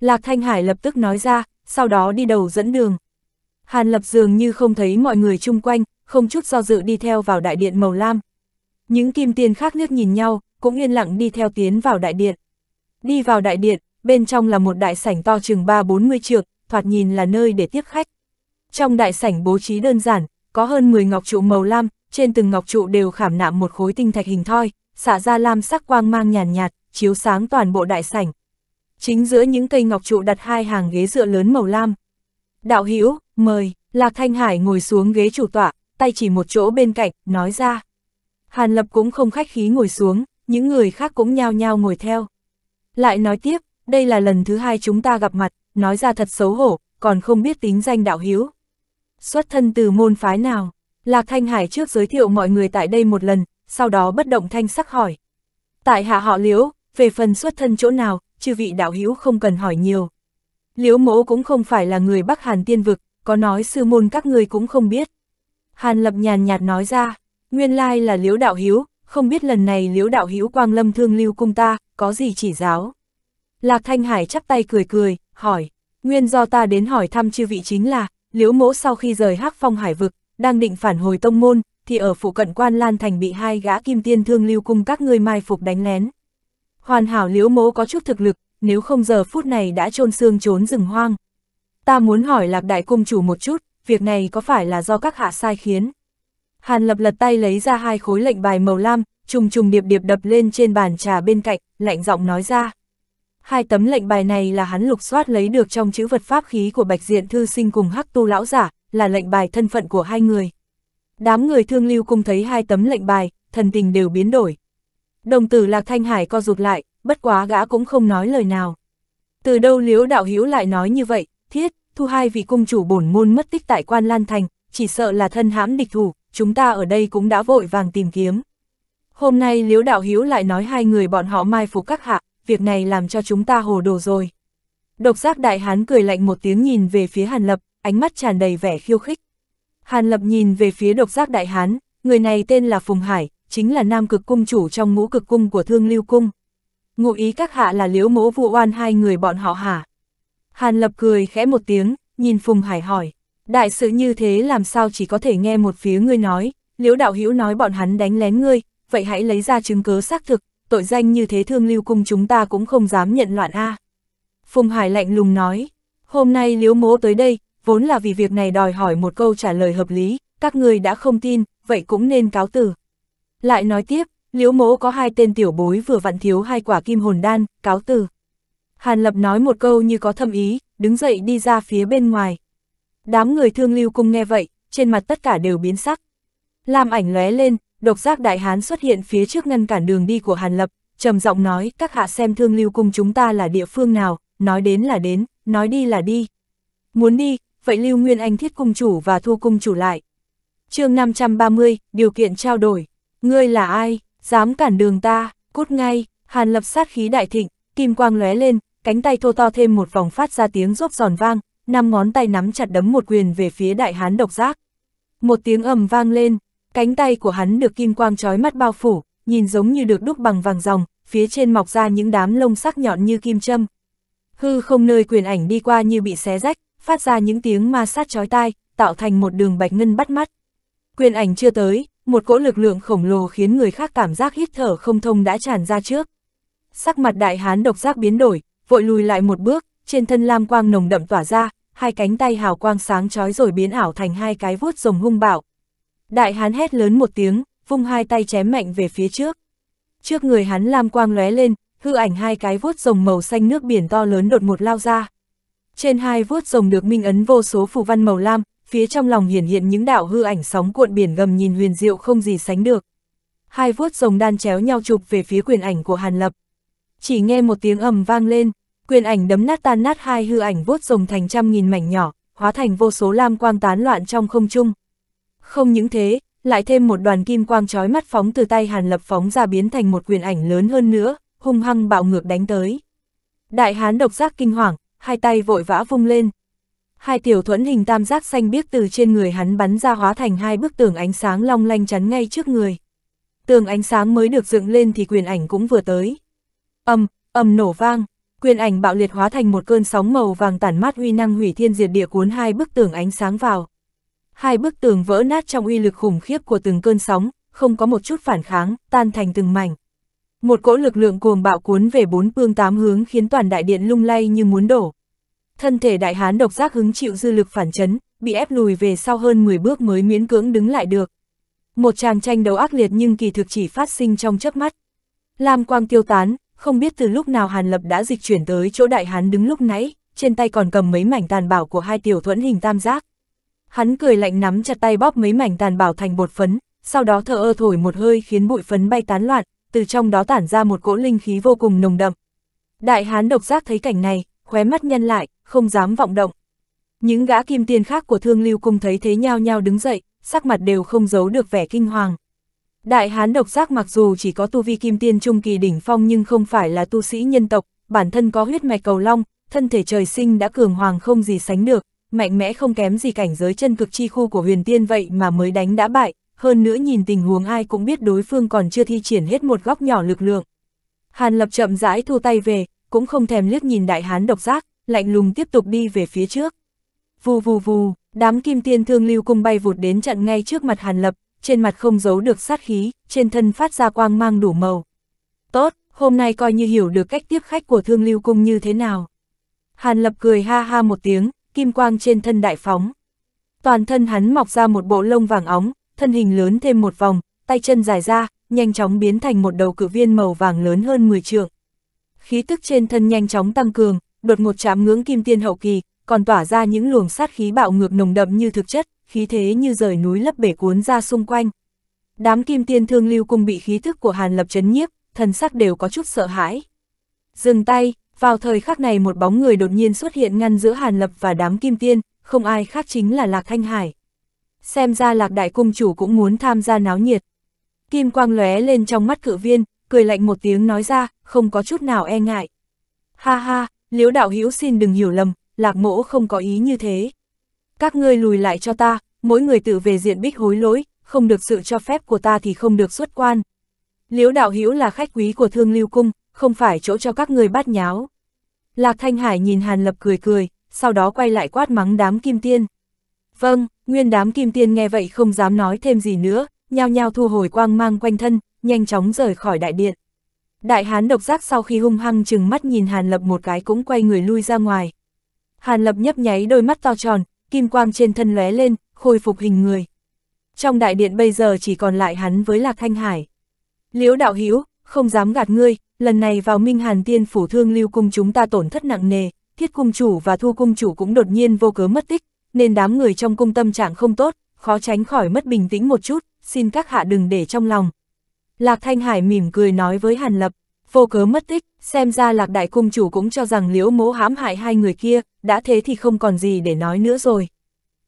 Lạc Thanh Hải lập tức nói ra, sau đó đi đầu dẫn đường. Hàn Lập dường như không thấy mọi người chung quanh, không chút do dự đi theo vào đại điện màu lam. Những kim tiền khác nước nhìn nhau, cũng yên lặng đi theo tiến vào đại điện. Đi vào đại điện, bên trong là một đại sảnh to chừng 3-40 trượng, thoạt nhìn là nơi để tiếp khách. Trong đại sảnh bố trí đơn giản, có hơn 10 ngọc trụ màu lam, trên từng ngọc trụ đều khảm nạm một khối tinh thạch hình thoi, xả ra lam sắc quang mang nhàn nhạt, nhạt, chiếu sáng toàn bộ đại sảnh. Chính giữa những cây ngọc trụ đặt hai hàng ghế dựa lớn màu lam. Đạo Hữu mời, Lạc Thanh Hải ngồi xuống ghế chủ tọa, tay chỉ một chỗ bên cạnh, nói ra. Hàn Lập cũng không khách khí ngồi xuống, những người khác cũng nhao nhao ngồi theo. Lại nói tiếp, đây là lần thứ hai chúng ta gặp mặt, nói ra thật xấu hổ, còn không biết tính danh đạo hiếu. Xuất thân từ môn phái nào? Lạc Thanh Hải trước giới thiệu mọi người tại đây một lần, sau đó bất động thanh sắc hỏi. Tại hạ họ Liễu, về phần xuất thân chỗ nào, chư vị đạo hữu không cần hỏi nhiều. Liễu mỗ cũng không phải là người Bắc Hàn tiên vực, có nói sư môn các người cũng không biết. Hàn lập nhàn nhạt nói ra, nguyên lai là Liễu đạo hữu, không biết lần này Liễu đạo hữu quang lâm thương lưu cung ta, có gì chỉ giáo. Lạc Thanh Hải chắp tay cười cười, hỏi, nguyên do ta đến hỏi thăm chư vị chính là, Liễu mỗ sau khi rời hắc phong hải vực, đang định phản hồi tông môn, thì ở phụ cận quan Lan Thành bị hai gã kim tiên thương lưu cung các ngươi mai phục đánh lén. Hoàn hảo liễu mố có chút thực lực, nếu không giờ phút này đã trôn xương trốn rừng hoang. Ta muốn hỏi lạc đại cung chủ một chút, việc này có phải là do các hạ sai khiến? Hàn lập lật tay lấy ra hai khối lệnh bài màu lam, trùng trùng điệp điệp đập lên trên bàn trà bên cạnh, lạnh giọng nói ra. Hai tấm lệnh bài này là hắn lục soát lấy được trong chữ vật pháp khí của Bạch Diện Thư Sinh cùng Hắc Tu Lão Giả, là lệnh bài thân phận của hai người. Đám người thương lưu cung thấy hai tấm lệnh bài, thần tình đều biến đổi. Đồng tử Lạc Thanh Hải co rụt lại, bất quá gã cũng không nói lời nào. Từ đâu liếu đạo hiếu lại nói như vậy, thiết, thu hai vị cung chủ bổn môn mất tích tại quan Lan Thành, chỉ sợ là thân hãm địch thủ, chúng ta ở đây cũng đã vội vàng tìm kiếm. Hôm nay liếu đạo hiếu lại nói hai người bọn họ mai phục các hạ, việc này làm cho chúng ta hồ đồ rồi. Độc giác đại hán cười lạnh một tiếng nhìn về phía Hàn Lập, ánh mắt tràn đầy vẻ khiêu khích. Hàn Lập nhìn về phía độc giác đại hán, người này tên là Phùng Hải, chính là nam cực cung chủ trong ngũ cực cung của thương lưu cung. Ngụ ý các hạ là liếu mố vụ oan hai người bọn họ hả? Hàn Lập cười khẽ một tiếng, nhìn Phùng Hải hỏi, đại sự như thế làm sao chỉ có thể nghe một phía ngươi nói, Liếu đạo hữu nói bọn hắn đánh lén ngươi, vậy hãy lấy ra chứng cứ xác thực, tội danh như thế thương lưu cung chúng ta cũng không dám nhận loạn a. Phùng Hải lạnh lùng nói, hôm nay liếu mố tới đây, vốn là vì việc này đòi hỏi một câu trả lời hợp lý, các người đã không tin, vậy cũng nên cáo từ. Lại nói tiếp, liễu mỗ có hai tên tiểu bối vừa vặn thiếu hai quả kim hồn đan, cáo từ. Hàn Lập nói một câu như có thâm ý, đứng dậy đi ra phía bên ngoài. Đám người thương lưu cung nghe vậy, trên mặt tất cả đều biến sắc. Làm ảnh lóe lên, độc giác đại hán xuất hiện phía trước ngăn cản đường đi của Hàn Lập, trầm giọng nói các hạ xem thương lưu cung chúng ta là địa phương nào, nói đến là đến, nói đi là đi. Muốn đi, vậy lưu nguyên anh thiết cung chủ và thu cung chủ lại. chương 530, điều kiện trao đổi. Ngươi là ai, dám cản đường ta, cút ngay, hàn lập sát khí đại thịnh, kim quang lóe lên, cánh tay thô to thêm một vòng phát ra tiếng rốp giòn vang, năm ngón tay nắm chặt đấm một quyền về phía đại hán độc giác. Một tiếng ầm vang lên, cánh tay của hắn được kim quang trói mắt bao phủ, nhìn giống như được đúc bằng vàng ròng, phía trên mọc ra những đám lông sắc nhọn như kim châm. Hư không nơi quyền ảnh đi qua như bị xé rách, phát ra những tiếng ma sát chói tai, tạo thành một đường bạch ngân bắt mắt. Quyền ảnh chưa tới, một cỗ lực lượng khổng lồ khiến người khác cảm giác hít thở không thông đã tràn ra trước. Sắc mặt đại hán độc giác biến đổi, vội lùi lại một bước, trên thân lam quang nồng đậm tỏa ra, hai cánh tay hào quang sáng chói rồi biến ảo thành hai cái vuốt rồng hung bạo. Đại hán hét lớn một tiếng, vung hai tay chém mạnh về phía trước. Trước người hắn lam quang lóe lên, hư ảnh hai cái vuốt rồng màu xanh nước biển to lớn đột ngột lao ra. Trên hai vuốt rồng được minh ấn vô số phù văn màu lam, phía trong lòng hiển hiện những đạo hư ảnh sóng cuộn biển gầm nhìn huyền diệu không gì sánh được. Hai vuốt rồng đan chéo nhau chụp về phía quyền ảnh của Hàn Lập. Chỉ nghe một tiếng ầm vang lên, quyền ảnh đấm nát tan nát hai hư ảnh vuốt rồng thành trăm nghìn mảnh nhỏ, hóa thành vô số lam quang tán loạn trong không trung. Không những thế, lại thêm một đoàn kim quang chói mắt phóng từ tay Hàn Lập phóng ra biến thành một quyền ảnh lớn hơn nữa, hung hăng bạo ngược đánh tới. Đại hán độc giác kinh hoàng, hai tay vội vã vung lên. Hai tiểu thuẫn hình tam giác xanh biếc từ trên người hắn bắn ra hóa thành hai bức tường ánh sáng long lanh chắn ngay trước người. Tường ánh sáng mới được dựng lên thì quyền ảnh cũng vừa tới. Âm, âm nổ vang, quyền ảnh bạo liệt hóa thành một cơn sóng màu vàng tản mát uy năng hủy thiên diệt địa cuốn hai bức tường ánh sáng vào. Hai bức tường vỡ nát trong uy lực khủng khiếp của từng cơn sóng, không có một chút phản kháng, tan thành từng mảnh. Một cỗ lực lượng cuồng bạo cuốn về bốn phương tám hướng khiến toàn đại điện lung lay như muốn đổ. Thân thể đại hán độc giác hứng chịu dư lực phản chấn, bị ép lùi về sau hơn 10 bước mới miễn cưỡng đứng lại được. Một tràng tranh đấu ác liệt nhưng kỳ thực chỉ phát sinh trong chớp mắt. Lam quang tiêu tán, không biết từ lúc nào Hàn Lập đã dịch chuyển tới chỗ đại hán đứng lúc nãy, trên tay còn cầm mấy mảnh tàn bảo của hai tiểu thuẫn hình tam giác. Hắn cười lạnh nắm chặt tay bóp mấy mảnh tàn bảo thành bột phấn, sau đó thở ơ thổi một hơi khiến bụi phấn bay tán loạn, từ trong đó tản ra một cỗ linh khí vô cùng nồng đậm. Đại hán độc giác thấy cảnh này, khóe mắt nhân lại, không dám vọng động. Những gã kim tiền khác của thương lưu cung thấy thế nhau nhau đứng dậy, sắc mặt đều không giấu được vẻ kinh hoàng. Đại hán độc giác mặc dù chỉ có tu vi kim tiên trung kỳ đỉnh phong nhưng không phải là tu sĩ nhân tộc, bản thân có huyết mạch cầu long, thân thể trời sinh đã cường hoàng không gì sánh được, mạnh mẽ không kém gì cảnh giới chân cực chi khu của huyền tiên vậy mà mới đánh đã bại, hơn nữa nhìn tình huống ai cũng biết đối phương còn chưa thi triển hết một góc nhỏ lực lượng. Hàn Lập chậm rãi thu tay về, cũng không thèm liếc nhìn đại hán độc giác, lạnh lùng tiếp tục đi về phía trước. Vù vù vù, đám kim tiên thương lưu cung bay vụt đến chặn ngay trước mặt Hàn Lập, trên mặt không giấu được sát khí, trên thân phát ra quang mang đủ màu. Tốt, hôm nay coi như hiểu được cách tiếp khách của thương lưu cung như thế nào. Hàn Lập cười ha ha một tiếng, kim quang trên thân đại phóng. Toàn thân hắn mọc ra một bộ lông vàng óng, thân hình lớn thêm một vòng, tay chân dài ra, nhanh chóng biến thành một đầu cự viên màu vàng lớn hơn 10 trượng. Khí tức trên thân nhanh chóng tăng cường, đột ngột chạm ngưỡng kim tiên hậu kỳ, còn tỏa ra những luồng sát khí bạo ngược nồng đậm như thực chất, khí thế như rời núi lấp bể cuốn ra xung quanh. Đám kim tiên thương lưu cùng bị khí thức của Hàn Lập chấn nhiếp, thần sắc đều có chút sợ hãi. Dừng tay, vào thời khắc này một bóng người đột nhiên xuất hiện ngăn giữa Hàn Lập và đám kim tiên, không ai khác chính là Lạc Thanh Hải xem ra lạc đại cung chủ cũng muốn tham gia náo nhiệt. Kim quang lóe lên trong mắt cự viên, cười lạnh một tiếng nói ra, không có chút nào e ngại. Ha ha, liễu đạo hữu xin đừng hiểu lầm, lạc mỗ không có ý như thế. Các ngươi lùi lại cho ta, mỗi người tự về diện bích hối lỗi, không được sự cho phép của ta thì không được xuất quan. Liễu đạo hữu là khách quý của thương lưu cung, không phải chỗ cho các người bát nháo. Lạc Thanh Hải nhìn Hàn Lập cười cười, sau đó quay lại quát mắng đám kim tiên. Vâng, Nguyên đám kim tiên nghe vậy không dám nói thêm gì nữa, nhao nhao thu hồi quang mang quanh thân, nhanh chóng rời khỏi đại điện. Đại hán độc giác sau khi hung hăng chừng mắt nhìn Hàn Lập một cái cũng quay người lui ra ngoài. Hàn Lập nhấp nháy đôi mắt to tròn, kim quang trên thân lóe lên, khôi phục hình người. Trong đại điện bây giờ chỉ còn lại hắn với Lạc Thanh Hải. Liễu đạo hữu không dám gạt ngươi, lần này vào Minh Hàn Tiên phủ thương lưu cung chúng ta tổn thất nặng nề, thiết cung chủ và thu cung chủ cũng đột nhiên vô cớ mất tích, nên đám người trong cung tâm trạng không tốt, khó tránh khỏi mất bình tĩnh một chút, xin các hạ đừng để trong lòng. Lạc Thanh Hải mỉm cười nói với Hàn Lập, vô cớ mất tích, xem ra Lạc Đại Cung Chủ cũng cho rằng liễu mố hãm hại hai người kia, đã thế thì không còn gì để nói nữa rồi.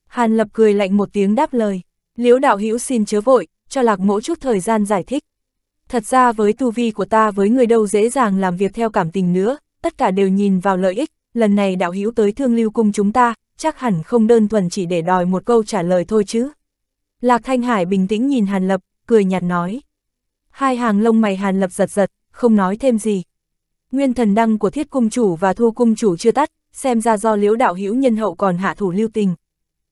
Hàn Lập cười lạnh một tiếng đáp lời, liễu đạo hữu xin chớ vội, cho Lạc mỗ chút thời gian giải thích. Thật ra với tu vi của ta với người đâu dễ dàng làm việc theo cảm tình nữa, tất cả đều nhìn vào lợi ích, lần này đạo hữu tới thương lưu cung chúng ta, chắc hẳn không đơn thuần chỉ để đòi một câu trả lời thôi chứ. Lạc Thanh Hải bình tĩnh nhìn Hàn Lập, cười nhạt nói. Hai hàng lông mày Hàn Lập giật giật, không nói thêm gì. Nguyên thần đăng của thiết cung chủ và thu cung chủ chưa tắt, xem ra do liễu đạo hữu nhân hậu còn hạ thủ lưu tình.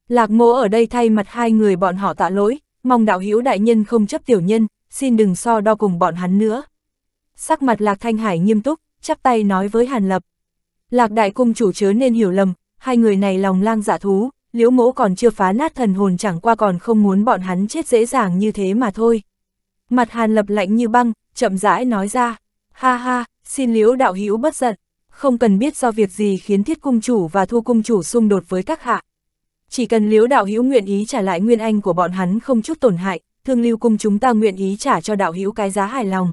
Lạc mỗ ở đây thay mặt hai người bọn họ tạ lỗi, mong đạo hữu đại nhân không chấp tiểu nhân, xin đừng so đo cùng bọn hắn nữa. Sắc mặt Lạc Thanh Hải nghiêm túc, chắp tay nói với Hàn Lập. Lạc đại cung chủ chớ nên hiểu lầm, hai người này lòng lang dạ thú, liễu mỗ còn chưa phá nát thần hồn chẳng qua còn không muốn bọn hắn chết dễ dàng như thế mà thôi. Mặt hàn lập lạnh như băng, chậm rãi nói ra, ha ha, xin liễu đạo hữu bất giận, không cần biết do việc gì khiến thiết cung chủ và thu cung chủ xung đột với các hạ. Chỉ cần liễu đạo hữu nguyện ý trả lại nguyên anh của bọn hắn không chút tổn hại, thương lưu cung chúng ta nguyện ý trả cho đạo hữu cái giá hài lòng.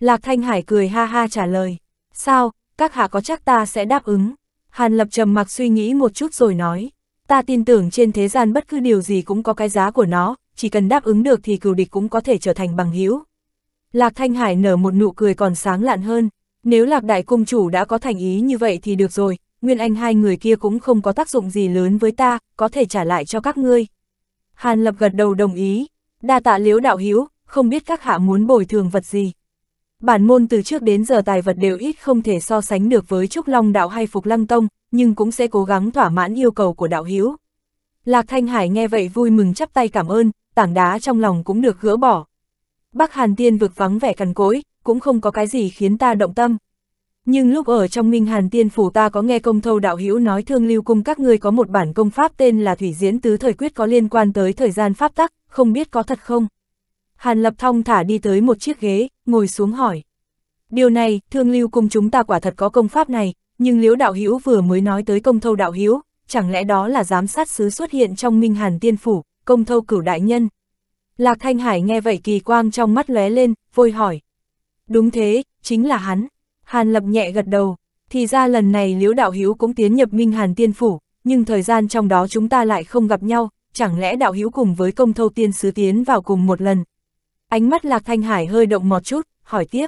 Lạc Thanh Hải cười ha ha trả lời, sao, các hạ có chắc ta sẽ đáp ứng. Hàn Lập trầm mặc suy nghĩ một chút rồi nói, ta tin tưởng trên thế gian bất cứ điều gì cũng có cái giá của nó, chỉ cần đáp ứng được thì cừu địch cũng có thể trở thành bằng hữu. Lạc Thanh Hải nở một nụ cười còn sáng lạn hơn, nếu Lạc Đại Cung Chủ đã có thành ý như vậy thì được rồi, Nguyên Anh hai người kia cũng không có tác dụng gì lớn với ta, có thể trả lại cho các ngươi. Hàn Lập gật đầu đồng ý, đa tạ liếu đạo hiếu, không biết các hạ muốn bồi thường vật gì. Bản môn từ trước đến giờ tài vật đều ít không thể so sánh được với Trúc Long Đạo hay Phục Lăng Tông, nhưng cũng sẽ cố gắng thỏa mãn yêu cầu của đạo hiếu. Lạc Thanh Hải nghe vậy vui mừng chắp tay cảm ơn, tảng đá trong lòng cũng được gỡ bỏ. Bắc Hàn Tiên vực vắng vẻ cằn cỗi, cũng không có cái gì khiến ta động tâm. Nhưng lúc ở trong Minh Hàn Tiên phủ ta có nghe công thâu đạo hữu nói Thương Lưu cung các ngươi có một bản công pháp tên là Thủy Diễn Tứ Thời Quyết có liên quan tới thời gian pháp tắc, không biết có thật không? Hàn Lập thong thả đi tới một chiếc ghế, ngồi xuống hỏi. Điều này, thương lưu cùng chúng ta quả thật có công pháp này, nhưng liễu đạo hữu vừa mới nói tới công thâu đạo hữu chẳng lẽ đó là giám sát sứ xuất hiện trong Minh Hàn Tiên Phủ, công thâu cửu đại nhân. Lạc Thanh Hải nghe vậy kỳ quang trong mắt lóe lên, vôi hỏi. Đúng thế, chính là hắn. Hàn Lập nhẹ gật đầu, thì ra lần này Liễu Đạo Hiếu cũng tiến nhập Minh Hàn Tiên Phủ, nhưng thời gian trong đó chúng ta lại không gặp nhau, chẳng lẽ Đạo Hiếu cùng với công thâu tiên sứ tiến vào cùng một lần, Ánh mắt Lạc Thanh Hải hơi động một chút, hỏi tiếp.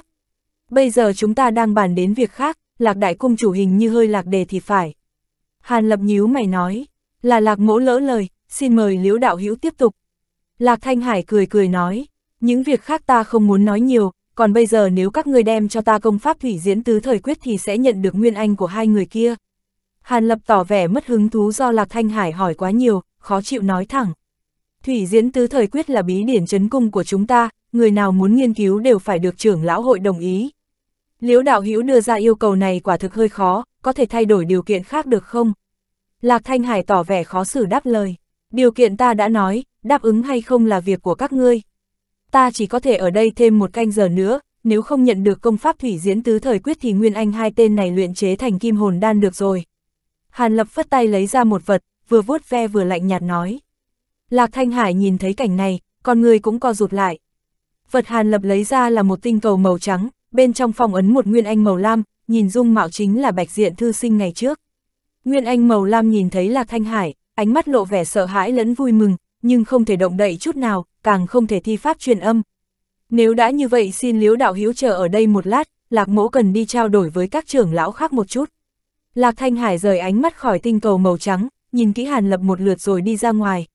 Bây giờ chúng ta đang bàn đến việc khác, Lạc Đại Cung chủ hình như hơi lạc đề thì phải. Hàn Lập nhíu mày nói, là Lạc mỗ lỡ lời, xin mời Liễu Đạo Hữu tiếp tục. Lạc Thanh Hải cười cười nói, những việc khác ta không muốn nói nhiều, còn bây giờ nếu các ngươi đem cho ta công pháp thủy diễn tứ thời quyết thì sẽ nhận được nguyên anh của hai người kia. Hàn Lập tỏ vẻ mất hứng thú do Lạc Thanh Hải hỏi quá nhiều, khó chịu nói thẳng. Thủy diễn tứ thời quyết là bí điển chấn cung của chúng ta, người nào muốn nghiên cứu đều phải được trưởng lão hội đồng ý. Liễu đạo hữu đưa ra yêu cầu này quả thực hơi khó, có thể thay đổi điều kiện khác được không? Lạc Thanh Hải tỏ vẻ khó xử đáp lời. Điều kiện ta đã nói, đáp ứng hay không là việc của các ngươi. Ta chỉ có thể ở đây thêm một canh giờ nữa, nếu không nhận được công pháp thủy diễn tứ thời quyết thì Nguyên Anh hai tên này luyện chế thành kim hồn đan được rồi. Hàn Lập phất tay lấy ra một vật, vừa vuốt ve vừa lạnh nhạt nói. Lạc Thanh Hải nhìn thấy cảnh này, con người cũng co rụt lại. Vật Hàn Lập lấy ra là một tinh cầu màu trắng, bên trong phong ấn một nguyên anh màu lam, nhìn dung mạo chính là bạch diện thư sinh ngày trước. Nguyên anh màu lam nhìn thấy Lạc Thanh Hải, ánh mắt lộ vẻ sợ hãi lẫn vui mừng, nhưng không thể động đậy chút nào, càng không thể thi pháp truyền âm. Nếu đã như vậy xin liếu đạo hiếu chờ ở đây một lát, Lạc Mỗ cần đi trao đổi với các trưởng lão khác một chút. Lạc Thanh Hải rời ánh mắt khỏi tinh cầu màu trắng, nhìn kỹ Hàn Lập một lượt rồi đi ra ngoài.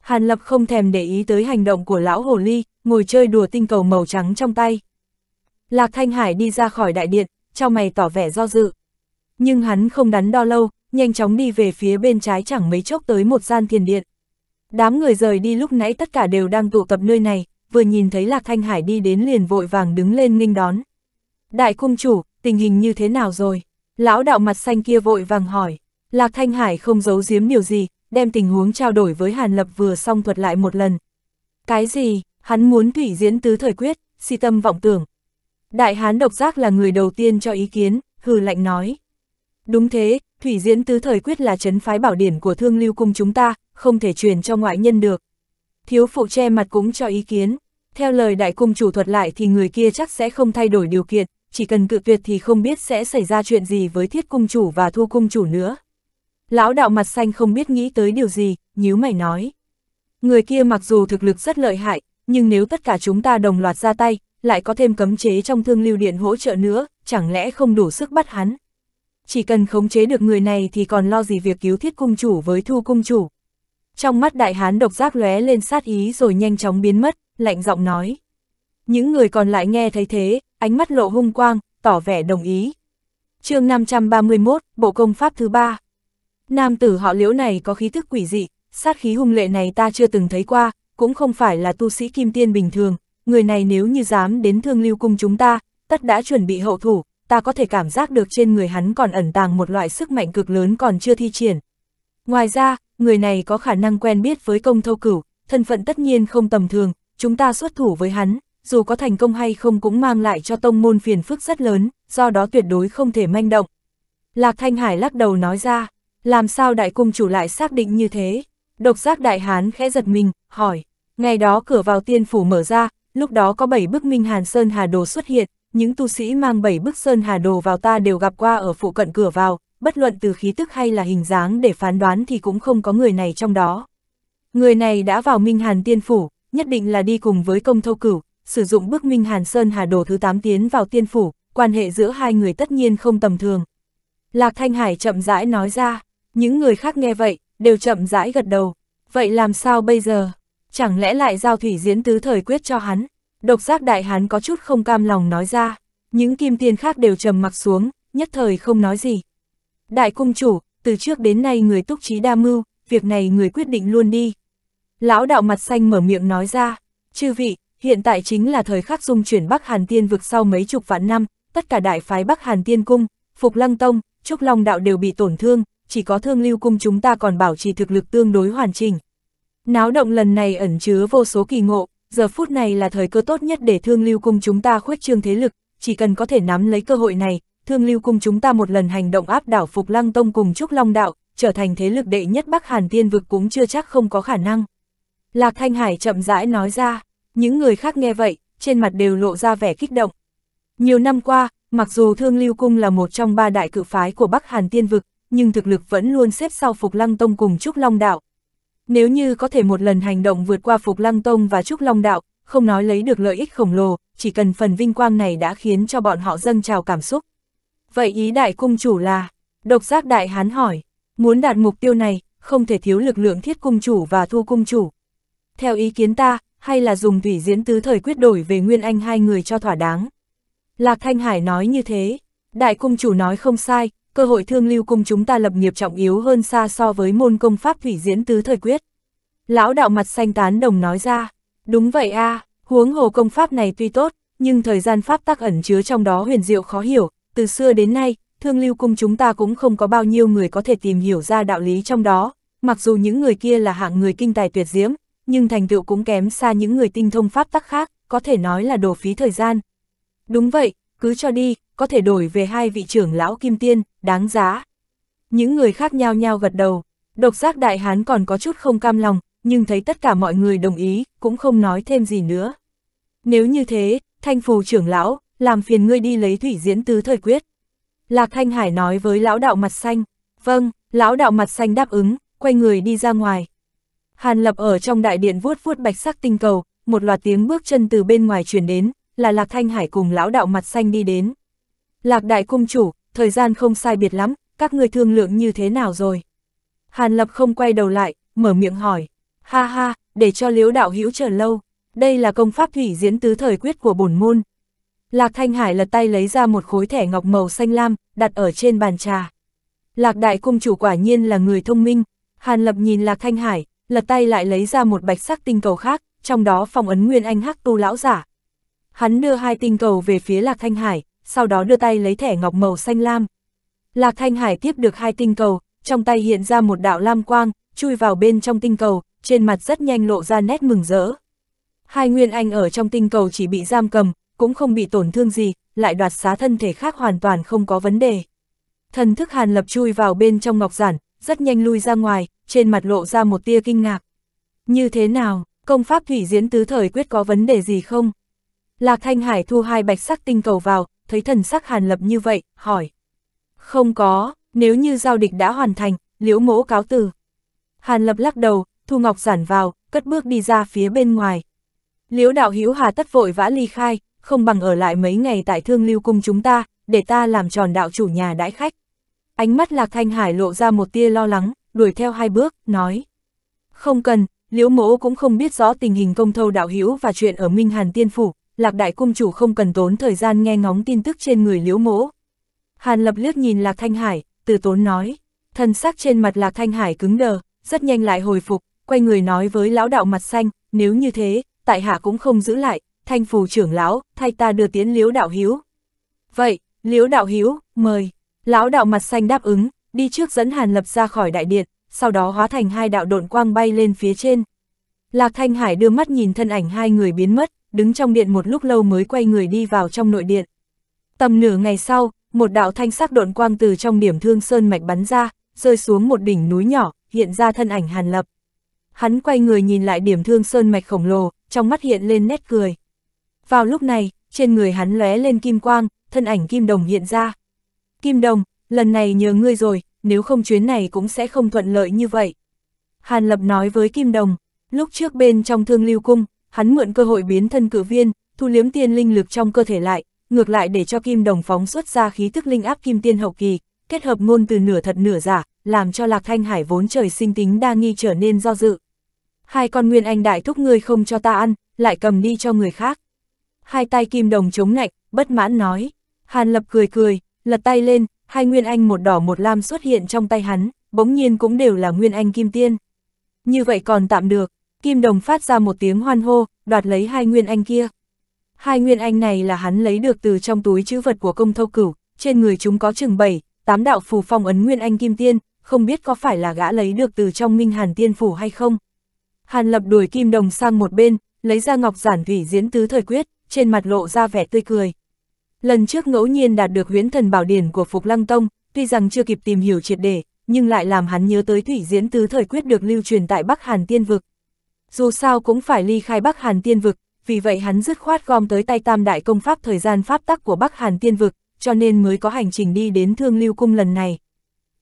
Hàn Lập không thèm để ý tới hành động của lão hồ ly, ngồi chơi đùa tinh cầu màu trắng trong tay. Lạc Thanh Hải đi ra khỏi đại điện, cho mày tỏ vẻ do dự. Nhưng hắn không đắn đo lâu, nhanh chóng đi về phía bên trái chẳng mấy chốc tới một gian thiền điện. Đám người rời đi lúc nãy tất cả đều đang tụ tập nơi này, vừa nhìn thấy Lạc Thanh Hải đi đến liền vội vàng đứng lên nghênh đón. Đại cung chủ, tình hình như thế nào rồi? Lão đạo mặt xanh kia vội vàng hỏi. Lạc Thanh Hải không giấu giếm điều gì, đem tình huống trao đổi với Hàn Lập vừa xong thuật lại một lần. Cái gì, hắn muốn thủy diễn tứ thời quyết, si tâm vọng tưởng. Đại hán độc giác là người đầu tiên cho ý kiến, hừ lạnh nói. Đúng thế, thủy diễn tứ thời quyết là chấn phái bảo điển của thương lưu cung chúng ta, không thể truyền cho ngoại nhân được. Thiếu phụ che mặt cũng cho ý kiến. Theo lời đại cung chủ thuật lại thì người kia chắc sẽ không thay đổi điều kiện, chỉ cần cự tuyệt thì không biết sẽ xảy ra chuyện gì với thiết cung chủ và thu cung chủ nữa. Lão đạo mặt xanh không biết nghĩ tới điều gì, nhíu mày nói. Người kia mặc dù thực lực rất lợi hại, nhưng nếu tất cả chúng ta đồng loạt ra tay, lại có thêm cấm chế trong thương lưu điện hỗ trợ nữa, chẳng lẽ không đủ sức bắt hắn. Chỉ cần khống chế được người này thì còn lo gì việc cứu thiết cung chủ với thu cung chủ. Trong mắt đại hán độc giác lóe lên sát ý rồi nhanh chóng biến mất, lạnh giọng nói. Những người còn lại nghe thấy thế, ánh mắt lộ hung quang, tỏ vẻ đồng ý. chương 531, Bộ Công Pháp thứ ba Nam tử họ liễu này có khí thức quỷ dị, sát khí hung lệ này ta chưa từng thấy qua, cũng không phải là tu sĩ kim tiên bình thường, người này nếu như dám đến thương lưu cung chúng ta, tất đã chuẩn bị hậu thủ, ta có thể cảm giác được trên người hắn còn ẩn tàng một loại sức mạnh cực lớn còn chưa thi triển. Ngoài ra, người này có khả năng quen biết với công thâu cửu, thân phận tất nhiên không tầm thường, chúng ta xuất thủ với hắn, dù có thành công hay không cũng mang lại cho tông môn phiền phức rất lớn, do đó tuyệt đối không thể manh động. Lạc Thanh Hải lắc đầu nói ra. Làm sao đại cung chủ lại xác định như thế? Độc giác đại hán khẽ giật mình, hỏi. Ngày đó cửa vào tiên phủ mở ra, lúc đó có bảy bức minh hàn sơn hà đồ xuất hiện, những tu sĩ mang bảy bức sơn hà đồ vào ta đều gặp qua ở phụ cận cửa vào, bất luận từ khí tức hay là hình dáng để phán đoán thì cũng không có người này trong đó. Người này đã vào minh hàn tiên phủ, nhất định là đi cùng với công thâu cửu, sử dụng bức minh hàn sơn hà đồ thứ 8 tiến vào tiên phủ, quan hệ giữa hai người tất nhiên không tầm thường. Lạc Thanh Hải chậm rãi nói ra, những người khác nghe vậy, đều chậm rãi gật đầu. Vậy làm sao bây giờ? Chẳng lẽ lại giao thủy diễn tứ thời quyết cho hắn? Độc giác đại hắn có chút không cam lòng nói ra. Những kim tiên khác đều trầm mặc xuống, nhất thời không nói gì. Đại cung chủ, từ trước đến nay người túc trí đa mưu, việc này người quyết định luôn đi. Lão đạo mặt xanh mở miệng nói ra, chư vị, hiện tại chính là thời khắc dung chuyển Bắc Hàn Tiên vực sau mấy chục vạn năm, tất cả đại phái Bắc Hàn Tiên cung, Phục Lăng Tông, Trúc Long đạo đều bị tổn thương, chỉ có thương lưu cung chúng ta còn bảo trì thực lực tương đối hoàn chỉnh. Náo động lần này ẩn chứa vô số kỳ ngộ, giờ phút này là thời cơ tốt nhất để thương lưu cung chúng ta khuếch trương thế lực, chỉ cần có thể nắm lấy cơ hội này, thương lưu cung chúng ta một lần hành động áp đảo Phục Lăng Tông cùng Trúc Long Đạo, trở thành thế lực đệ nhất Bắc Hàn Tiên vực cũng chưa chắc không có khả năng. Lạc Thanh Hải chậm rãi nói ra, những người khác nghe vậy, trên mặt đều lộ ra vẻ kích động. Nhiều năm qua, mặc dù Thương Lưu Cung là một trong ba đại cự phái của Bắc Hàn Tiên Vực, nhưng thực lực vẫn luôn xếp sau Phục Lăng Tông cùng Trúc Long Đạo. Nếu như có thể một lần hành động vượt qua Phục Lăng Tông và Trúc Long Đạo, không nói lấy được lợi ích khổng lồ, chỉ cần phần vinh quang này đã khiến cho bọn họ dâng trào cảm xúc. Vậy ý đại cung chủ là, độc giác đại hán hỏi, muốn đạt mục tiêu này, không thể thiếu lực lượng thiết cung chủ và thu cung chủ. Theo ý kiến ta, hay là dùng thủy diễn tứ thời quyết đổi về Nguyên Anh hai người cho thỏa đáng. Lạc Thanh Hải nói như thế, đại cung chủ nói không sai, cơ hội thương lưu cùng chúng ta lập nghiệp trọng yếu hơn xa so với môn công pháp thủy diễn tứ thời quyết. Lão đạo mặt xanh tán đồng nói ra, đúng vậy a à, huống hồ công pháp này tuy tốt, nhưng thời gian pháp tác ẩn chứa trong đó huyền diệu khó hiểu, từ xưa đến nay, thương lưu cung chúng ta cũng không có bao nhiêu người có thể tìm hiểu ra đạo lý trong đó, mặc dù những người kia là hạng người kinh tài tuyệt diễm, nhưng thành tựu cũng kém xa những người tinh thông pháp tắc khác, có thể nói là đổ phí thời gian. Đúng vậy, cứ cho đi, có thể đổi về hai vị trưởng lão kim tiên, đáng giá. Những người khác nhau nhau gật đầu, độc giác đại hán còn có chút không cam lòng, nhưng thấy tất cả mọi người đồng ý, cũng không nói thêm gì nữa. Nếu như thế, thanh phù trưởng lão, làm phiền ngươi đi lấy thủy diễn tứ thời quyết. Lạc Thanh Hải nói với lão đạo mặt xanh, vâng, lão đạo mặt xanh đáp ứng, quay người đi ra ngoài. Hàn Lập ở trong đại điện vuốt vuốt bạch sắc tinh cầu, một loạt tiếng bước chân từ bên ngoài truyền đến, là Lạc Thanh Hải cùng lão đạo mặt xanh đi đến. Lạc đại cung chủ, thời gian không sai biệt lắm, các người thương lượng như thế nào rồi? Hàn Lập không quay đầu lại, mở miệng hỏi. Ha ha, để cho liếu đạo hữu chờ lâu, đây là công pháp thủy diễn tứ thời quyết của bổn môn. Lạc Thanh Hải lật tay lấy ra một khối thẻ ngọc màu xanh lam, đặt ở trên bàn trà. Lạc đại cung chủ quả nhiên là người thông minh, Hàn Lập nhìn Lạc Thanh Hải, lật tay lại lấy ra một bạch sắc tinh cầu khác, trong đó phong ấn nguyên anh hắc tu lão giả. Hắn đưa hai tinh cầu về phía Lạc Thanh Hải, sau đó đưa tay lấy thẻ ngọc màu xanh lam. Lạc Thanh Hải tiếp được hai tinh cầu, trong tay hiện ra một đạo lam quang, chui vào bên trong tinh cầu, trên mặt rất nhanh lộ ra nét mừng rỡ. Hai Nguyên Anh ở trong tinh cầu chỉ bị giam cầm, cũng không bị tổn thương gì, lại đoạt xá thân thể khác hoàn toàn không có vấn đề. Thần thức Hàn Lập chui vào bên trong ngọc giản, rất nhanh lui ra ngoài, trên mặt lộ ra một tia kinh ngạc. Như thế nào, công pháp thủy diễn tứ thời quyết có vấn đề gì không? Lạc Thanh Hải thu hai bạch sắc tinh cầu vào, thấy thần sắc hàn lập như vậy, hỏi. Không có, nếu như giao địch đã hoàn thành, liễu mỗ cáo từ. Hàn lập lắc đầu, thu ngọc giản vào, cất bước đi ra phía bên ngoài. Liễu đạo hữu hà tất vội vã ly khai, không bằng ở lại mấy ngày tại thương lưu cung chúng ta, để ta làm tròn đạo chủ nhà đãi khách. Ánh mắt lạc thanh hải lộ ra một tia lo lắng, đuổi theo hai bước, nói. Không cần, liễu mỗ cũng không biết rõ tình hình công thâu đạo hữu và chuyện ở Minh Hàn Tiên Phủ, Lạc Đại Cung Chủ không cần tốn thời gian nghe ngóng tin tức trên người liễu mỗ. Hàn Lập liếc nhìn Lạc Thanh Hải, từ tốn nói, thân xác trên mặt Lạc Thanh Hải cứng đờ, rất nhanh lại hồi phục, quay người nói với lão đạo mặt xanh, nếu như thế, tại hạ cũng không giữ lại, thanh phù trưởng lão, thay ta đưa tiến liễu đạo hiếu. Vậy, liễu đạo hiếu, mời, lão đạo mặt xanh đáp ứng, đi trước dẫn Hàn Lập ra khỏi đại điện, sau đó hóa thành hai đạo độn quang bay lên phía trên. Lạc Thanh Hải đưa mắt nhìn thân ảnh hai người biến mất, đứng trong điện một lúc lâu mới quay người đi vào trong nội điện. Tầm nửa ngày sau, một đạo thanh sắc độn quang từ trong điểm thương sơn mạch bắn ra, rơi xuống một đỉnh núi nhỏ, hiện ra thân ảnh Hàn Lập. Hắn quay người nhìn lại điểm thương sơn mạch khổng lồ, trong mắt hiện lên nét cười. Vào lúc này, trên người hắn lóe lên kim quang, thân ảnh Kim Đồng hiện ra. Kim Đồng, lần này nhờ ngươi rồi, nếu không chuyến này cũng sẽ không thuận lợi như vậy. Hàn Lập nói với Kim Đồng, lúc trước bên trong thương lưu cung, hắn mượn cơ hội biến thân cử viên, thu liếm tiên linh lực trong cơ thể lại, ngược lại để cho kim đồng phóng xuất ra khí thức linh áp kim tiên hậu kỳ, kết hợp ngôn từ nửa thật nửa giả, làm cho Lạc Thanh Hải vốn trời sinh tính đa nghi trở nên do dự. Hai con nguyên anh đại thúc ngươi không cho ta ăn, lại cầm đi cho người khác. Hai tay kim đồng chống nạnh, bất mãn nói. Hàn Lập cười cười, lật tay lên, hai nguyên anh một đỏ một lam xuất hiện trong tay hắn, bỗng nhiên cũng đều là nguyên anh kim tiên. Như vậy còn tạm được, Kim Đồng phát ra một tiếng hoan hô, đoạt lấy hai nguyên anh kia. Hai nguyên anh này là hắn lấy được từ trong túi chữ vật của công thâu cửu, trên người chúng có chừng bảy, tám đạo phù phong ấn nguyên anh kim tiên, không biết có phải là gã lấy được từ trong minh hàn tiên phủ hay không. Hàn lập đuổi Kim Đồng sang một bên, lấy ra ngọc giản thủy diễn tứ thời quyết, trên mặt lộ ra vẻ tươi cười. Lần trước ngẫu nhiên đạt được huyễn thần bảo điển của Phục Lăng Tông, tuy rằng chưa kịp tìm hiểu triệt để, nhưng lại làm hắn nhớ tới thủy diễn tứ thời quyết được lưu truyền tại Bắc Hàn Tiên Vực, dù sao cũng phải ly khai Bắc Hàn tiên vực, vì vậy hắn dứt khoát gom tới tay tam đại công pháp thời gian pháp tắc của Bắc Hàn tiên vực, cho nên mới có hành trình đi đến thương lưu cung lần này.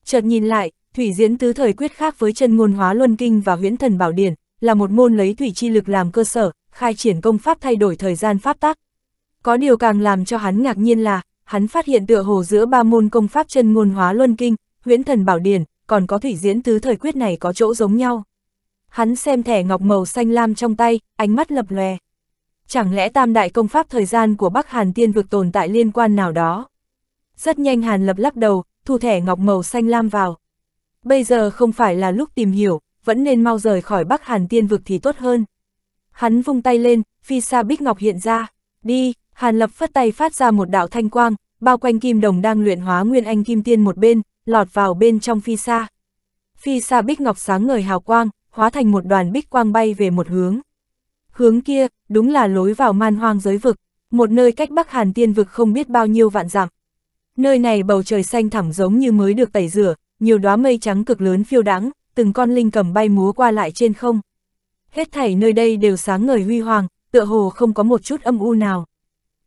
Chợt nhìn lại, thủy diễn tứ thời quyết khác với chân ngôn hóa luân kinh và huyễn thần bảo điển, là một môn lấy thủy chi lực làm cơ sở, khai triển công pháp thay đổi thời gian pháp tắc. Có điều càng làm cho hắn ngạc nhiên là, hắn phát hiện tựa hồ giữa ba môn công pháp chân ngôn hóa luân kinh, huyễn thần bảo điển, còn có thủy diễn tứ thời quyết này có chỗ giống nhau hắn xem thẻ ngọc màu xanh lam trong tay, ánh mắt lập lòe. Chẳng lẽ tam đại công pháp thời gian của Bắc Hàn tiên vực tồn tại liên quan nào đó? Rất nhanh Hàn lập lắc đầu, thu thẻ ngọc màu xanh lam vào. Bây giờ không phải là lúc tìm hiểu, vẫn nên mau rời khỏi Bắc Hàn tiên vực thì tốt hơn. Hắn vung tay lên, phi xa bích ngọc hiện ra. Đi, Hàn lập phất tay phát ra một đạo thanh quang, bao quanh kim đồng đang luyện hóa nguyên anh kim tiên một bên, lọt vào bên trong phi xa. Phi xa bích ngọc sáng ngời hào quang, hóa thành một đoàn bích quang bay về một hướng. Hướng kia, đúng là lối vào man hoang giới vực, một nơi cách Bắc Hàn tiên vực không biết bao nhiêu vạn dặm. Nơi này bầu trời xanh thẳm giống như mới được tẩy rửa, nhiều đóa mây trắng cực lớn phiêu đãng, từng con linh cầm bay múa qua lại trên không. Hết thảy nơi đây đều sáng ngời huy hoàng, tựa hồ không có một chút âm u nào.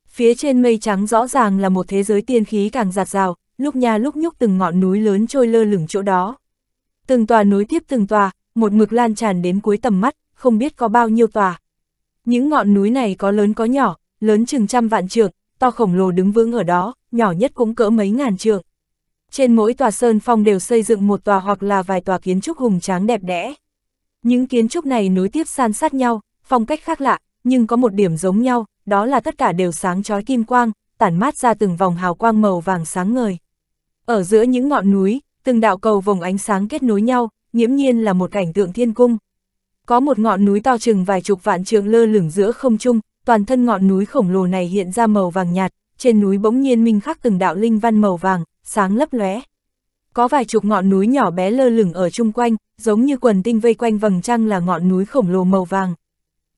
Phía trên mây trắng rõ ràng là một thế giới tiên khí càng giạt rào, lúc nhà lúc nhúc từng ngọn núi lớn trôi lơ lửng chỗ đó. Từng tòa núi tiếp từng tòa, một mực lan tràn đến cuối tầm mắt, không biết có bao nhiêu tòa. Những ngọn núi này có lớn có nhỏ, lớn chừng trăm vạn trượng, to khổng lồ đứng vững ở đó, nhỏ nhất cũng cỡ mấy ngàn trượng. Trên mỗi tòa sơn phong đều xây dựng một tòa hoặc là vài tòa kiến trúc hùng tráng đẹp đẽ. Những kiến trúc này nối tiếp san sát nhau, phong cách khác lạ, nhưng có một điểm giống nhau, đó là tất cả đều sáng chói kim quang, tản mát ra từng vòng hào quang màu vàng sáng ngời. Ở giữa những ngọn núi, từng đạo cầu vòng ánh sáng kết nối nhau, nghiễm nhiên là một cảnh tượng thiên cung. Có một ngọn núi to chừng vài chục vạn trường lơ lửng giữa không trung, toàn thân ngọn núi khổng lồ này hiện ra màu vàng nhạt, trên núi bỗng nhiên minh khắc từng đạo linh văn màu vàng, sáng lấp lóe. Có vài chục ngọn núi nhỏ bé lơ lửng ở chung quanh, giống như quần tinh vây quanh vầng trăng là ngọn núi khổng lồ màu vàng.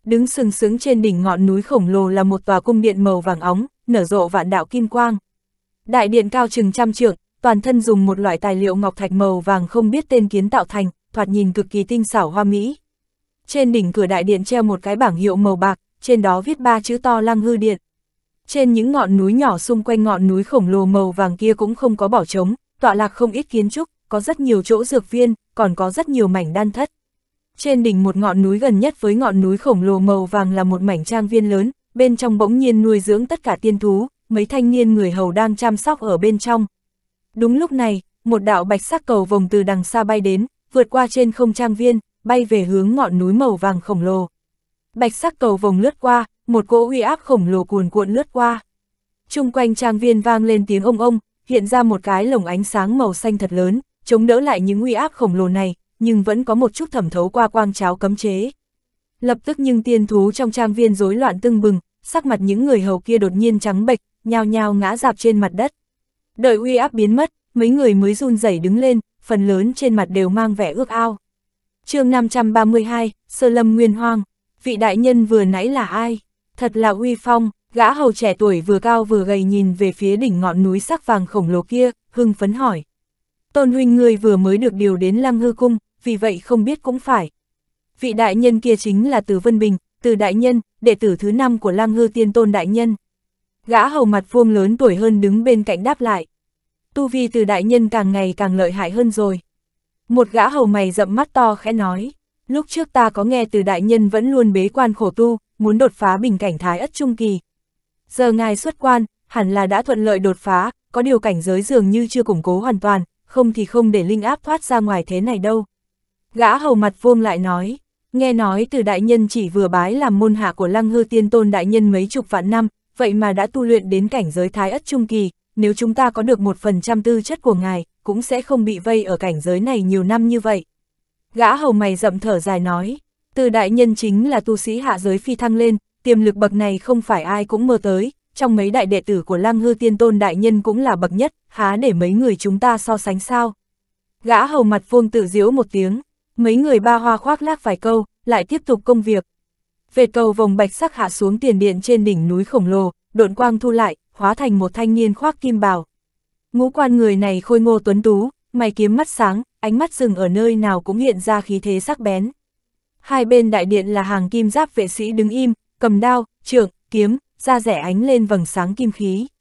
Đứng sừng sướng trên đỉnh ngọn núi khổng lồ là một tòa cung điện màu vàng óng, nở rộ vạn đạo kim quang. Đại điện cao chừng trăm trượng, toàn thân dùng một loại tài liệu ngọc thạch màu vàng không biết tên kiến tạo thành, thoạt nhìn cực kỳ tinh xảo hoa mỹ. Trên đỉnh cửa đại điện treo một cái bảng hiệu màu bạc, trên đó viết ba chữ to lăng hư điện. Trên những ngọn núi nhỏ xung quanh ngọn núi khổng lồ màu vàng kia cũng không có bỏ trống, tọa lạc không ít kiến trúc, có rất nhiều chỗ dược viên, còn có rất nhiều mảnh đan thất. Trên đỉnh một ngọn núi gần nhất với ngọn núi khổng lồ màu vàng là một mảnh trang viên lớn, bên trong bỗng nhiên nuôi dưỡng tất cả tiên thú, mấy thanh niên người hầu đang chăm sóc ở bên trong, Đúng lúc này, một đạo bạch sắc cầu vồng từ đằng xa bay đến, vượt qua trên không trang viên, bay về hướng ngọn núi màu vàng khổng lồ. Bạch sắc cầu vồng lướt qua, một cỗ uy áp khổng lồ cuồn cuộn lướt qua. Trung quanh trang viên vang lên tiếng ông ông, hiện ra một cái lồng ánh sáng màu xanh thật lớn, chống đỡ lại những uy áp khổng lồ này, nhưng vẫn có một chút thẩm thấu qua quang cháo cấm chế. Lập tức những tiên thú trong trang viên rối loạn tưng bừng, sắc mặt những người hầu kia đột nhiên trắng bệch, nhao nhao ngã dạp trên mặt đất. Đợi uy áp biến mất, mấy người mới run rẩy đứng lên, phần lớn trên mặt đều mang vẻ ước ao. chương 532, Sơ Lâm Nguyên Hoang, vị đại nhân vừa nãy là ai? Thật là uy phong, gã hầu trẻ tuổi vừa cao vừa gầy nhìn về phía đỉnh ngọn núi sắc vàng khổng lồ kia, hưng phấn hỏi. Tôn huynh người vừa mới được điều đến lăng hư cung, vì vậy không biết cũng phải. Vị đại nhân kia chính là Từ Vân Bình, Từ Đại Nhân, đệ tử thứ năm của lăng hư tiên tôn đại nhân. Gã hầu mặt vuông lớn tuổi hơn đứng bên cạnh đáp lại. Tu vi từ đại nhân càng ngày càng lợi hại hơn rồi. Một gã hầu mày rậm mắt to khẽ nói. Lúc trước ta có nghe từ đại nhân vẫn luôn bế quan khổ tu, muốn đột phá bình cảnh thái ất trung kỳ. Giờ ngài xuất quan, hẳn là đã thuận lợi đột phá, có điều cảnh giới dường như chưa củng cố hoàn toàn, không thì không để linh áp thoát ra ngoài thế này đâu. Gã hầu mặt vuông lại nói, nghe nói từ đại nhân chỉ vừa bái làm môn hạ của lăng hư tiên tôn đại nhân mấy chục vạn năm, vậy mà đã tu luyện đến cảnh giới thái ất trung kỳ, nếu chúng ta có được một phần trăm tư chất của ngài, cũng sẽ không bị vây ở cảnh giới này nhiều năm như vậy. Gã hầu mày rậm thở dài nói, từ đại nhân chính là tu sĩ hạ giới phi thăng lên, tiềm lực bậc này không phải ai cũng mơ tới, trong mấy đại đệ tử của lăng hư tiên tôn đại nhân cũng là bậc nhất, há để mấy người chúng ta so sánh sao. Gã hầu mặt vuông tự diễu một tiếng, mấy người ba hoa khoác lác vài câu, lại tiếp tục công việc. Vệt cầu vòng bạch sắc hạ xuống tiền điện trên đỉnh núi khổng lồ, độn quang thu lại, hóa thành một thanh niên khoác kim bào. Ngũ quan người này khôi ngô tuấn tú, mày kiếm mắt sáng, ánh mắt rừng ở nơi nào cũng hiện ra khí thế sắc bén. Hai bên đại điện là hàng kim giáp vệ sĩ đứng im, cầm đao, trượng, kiếm, da rẻ ánh lên vầng sáng kim khí.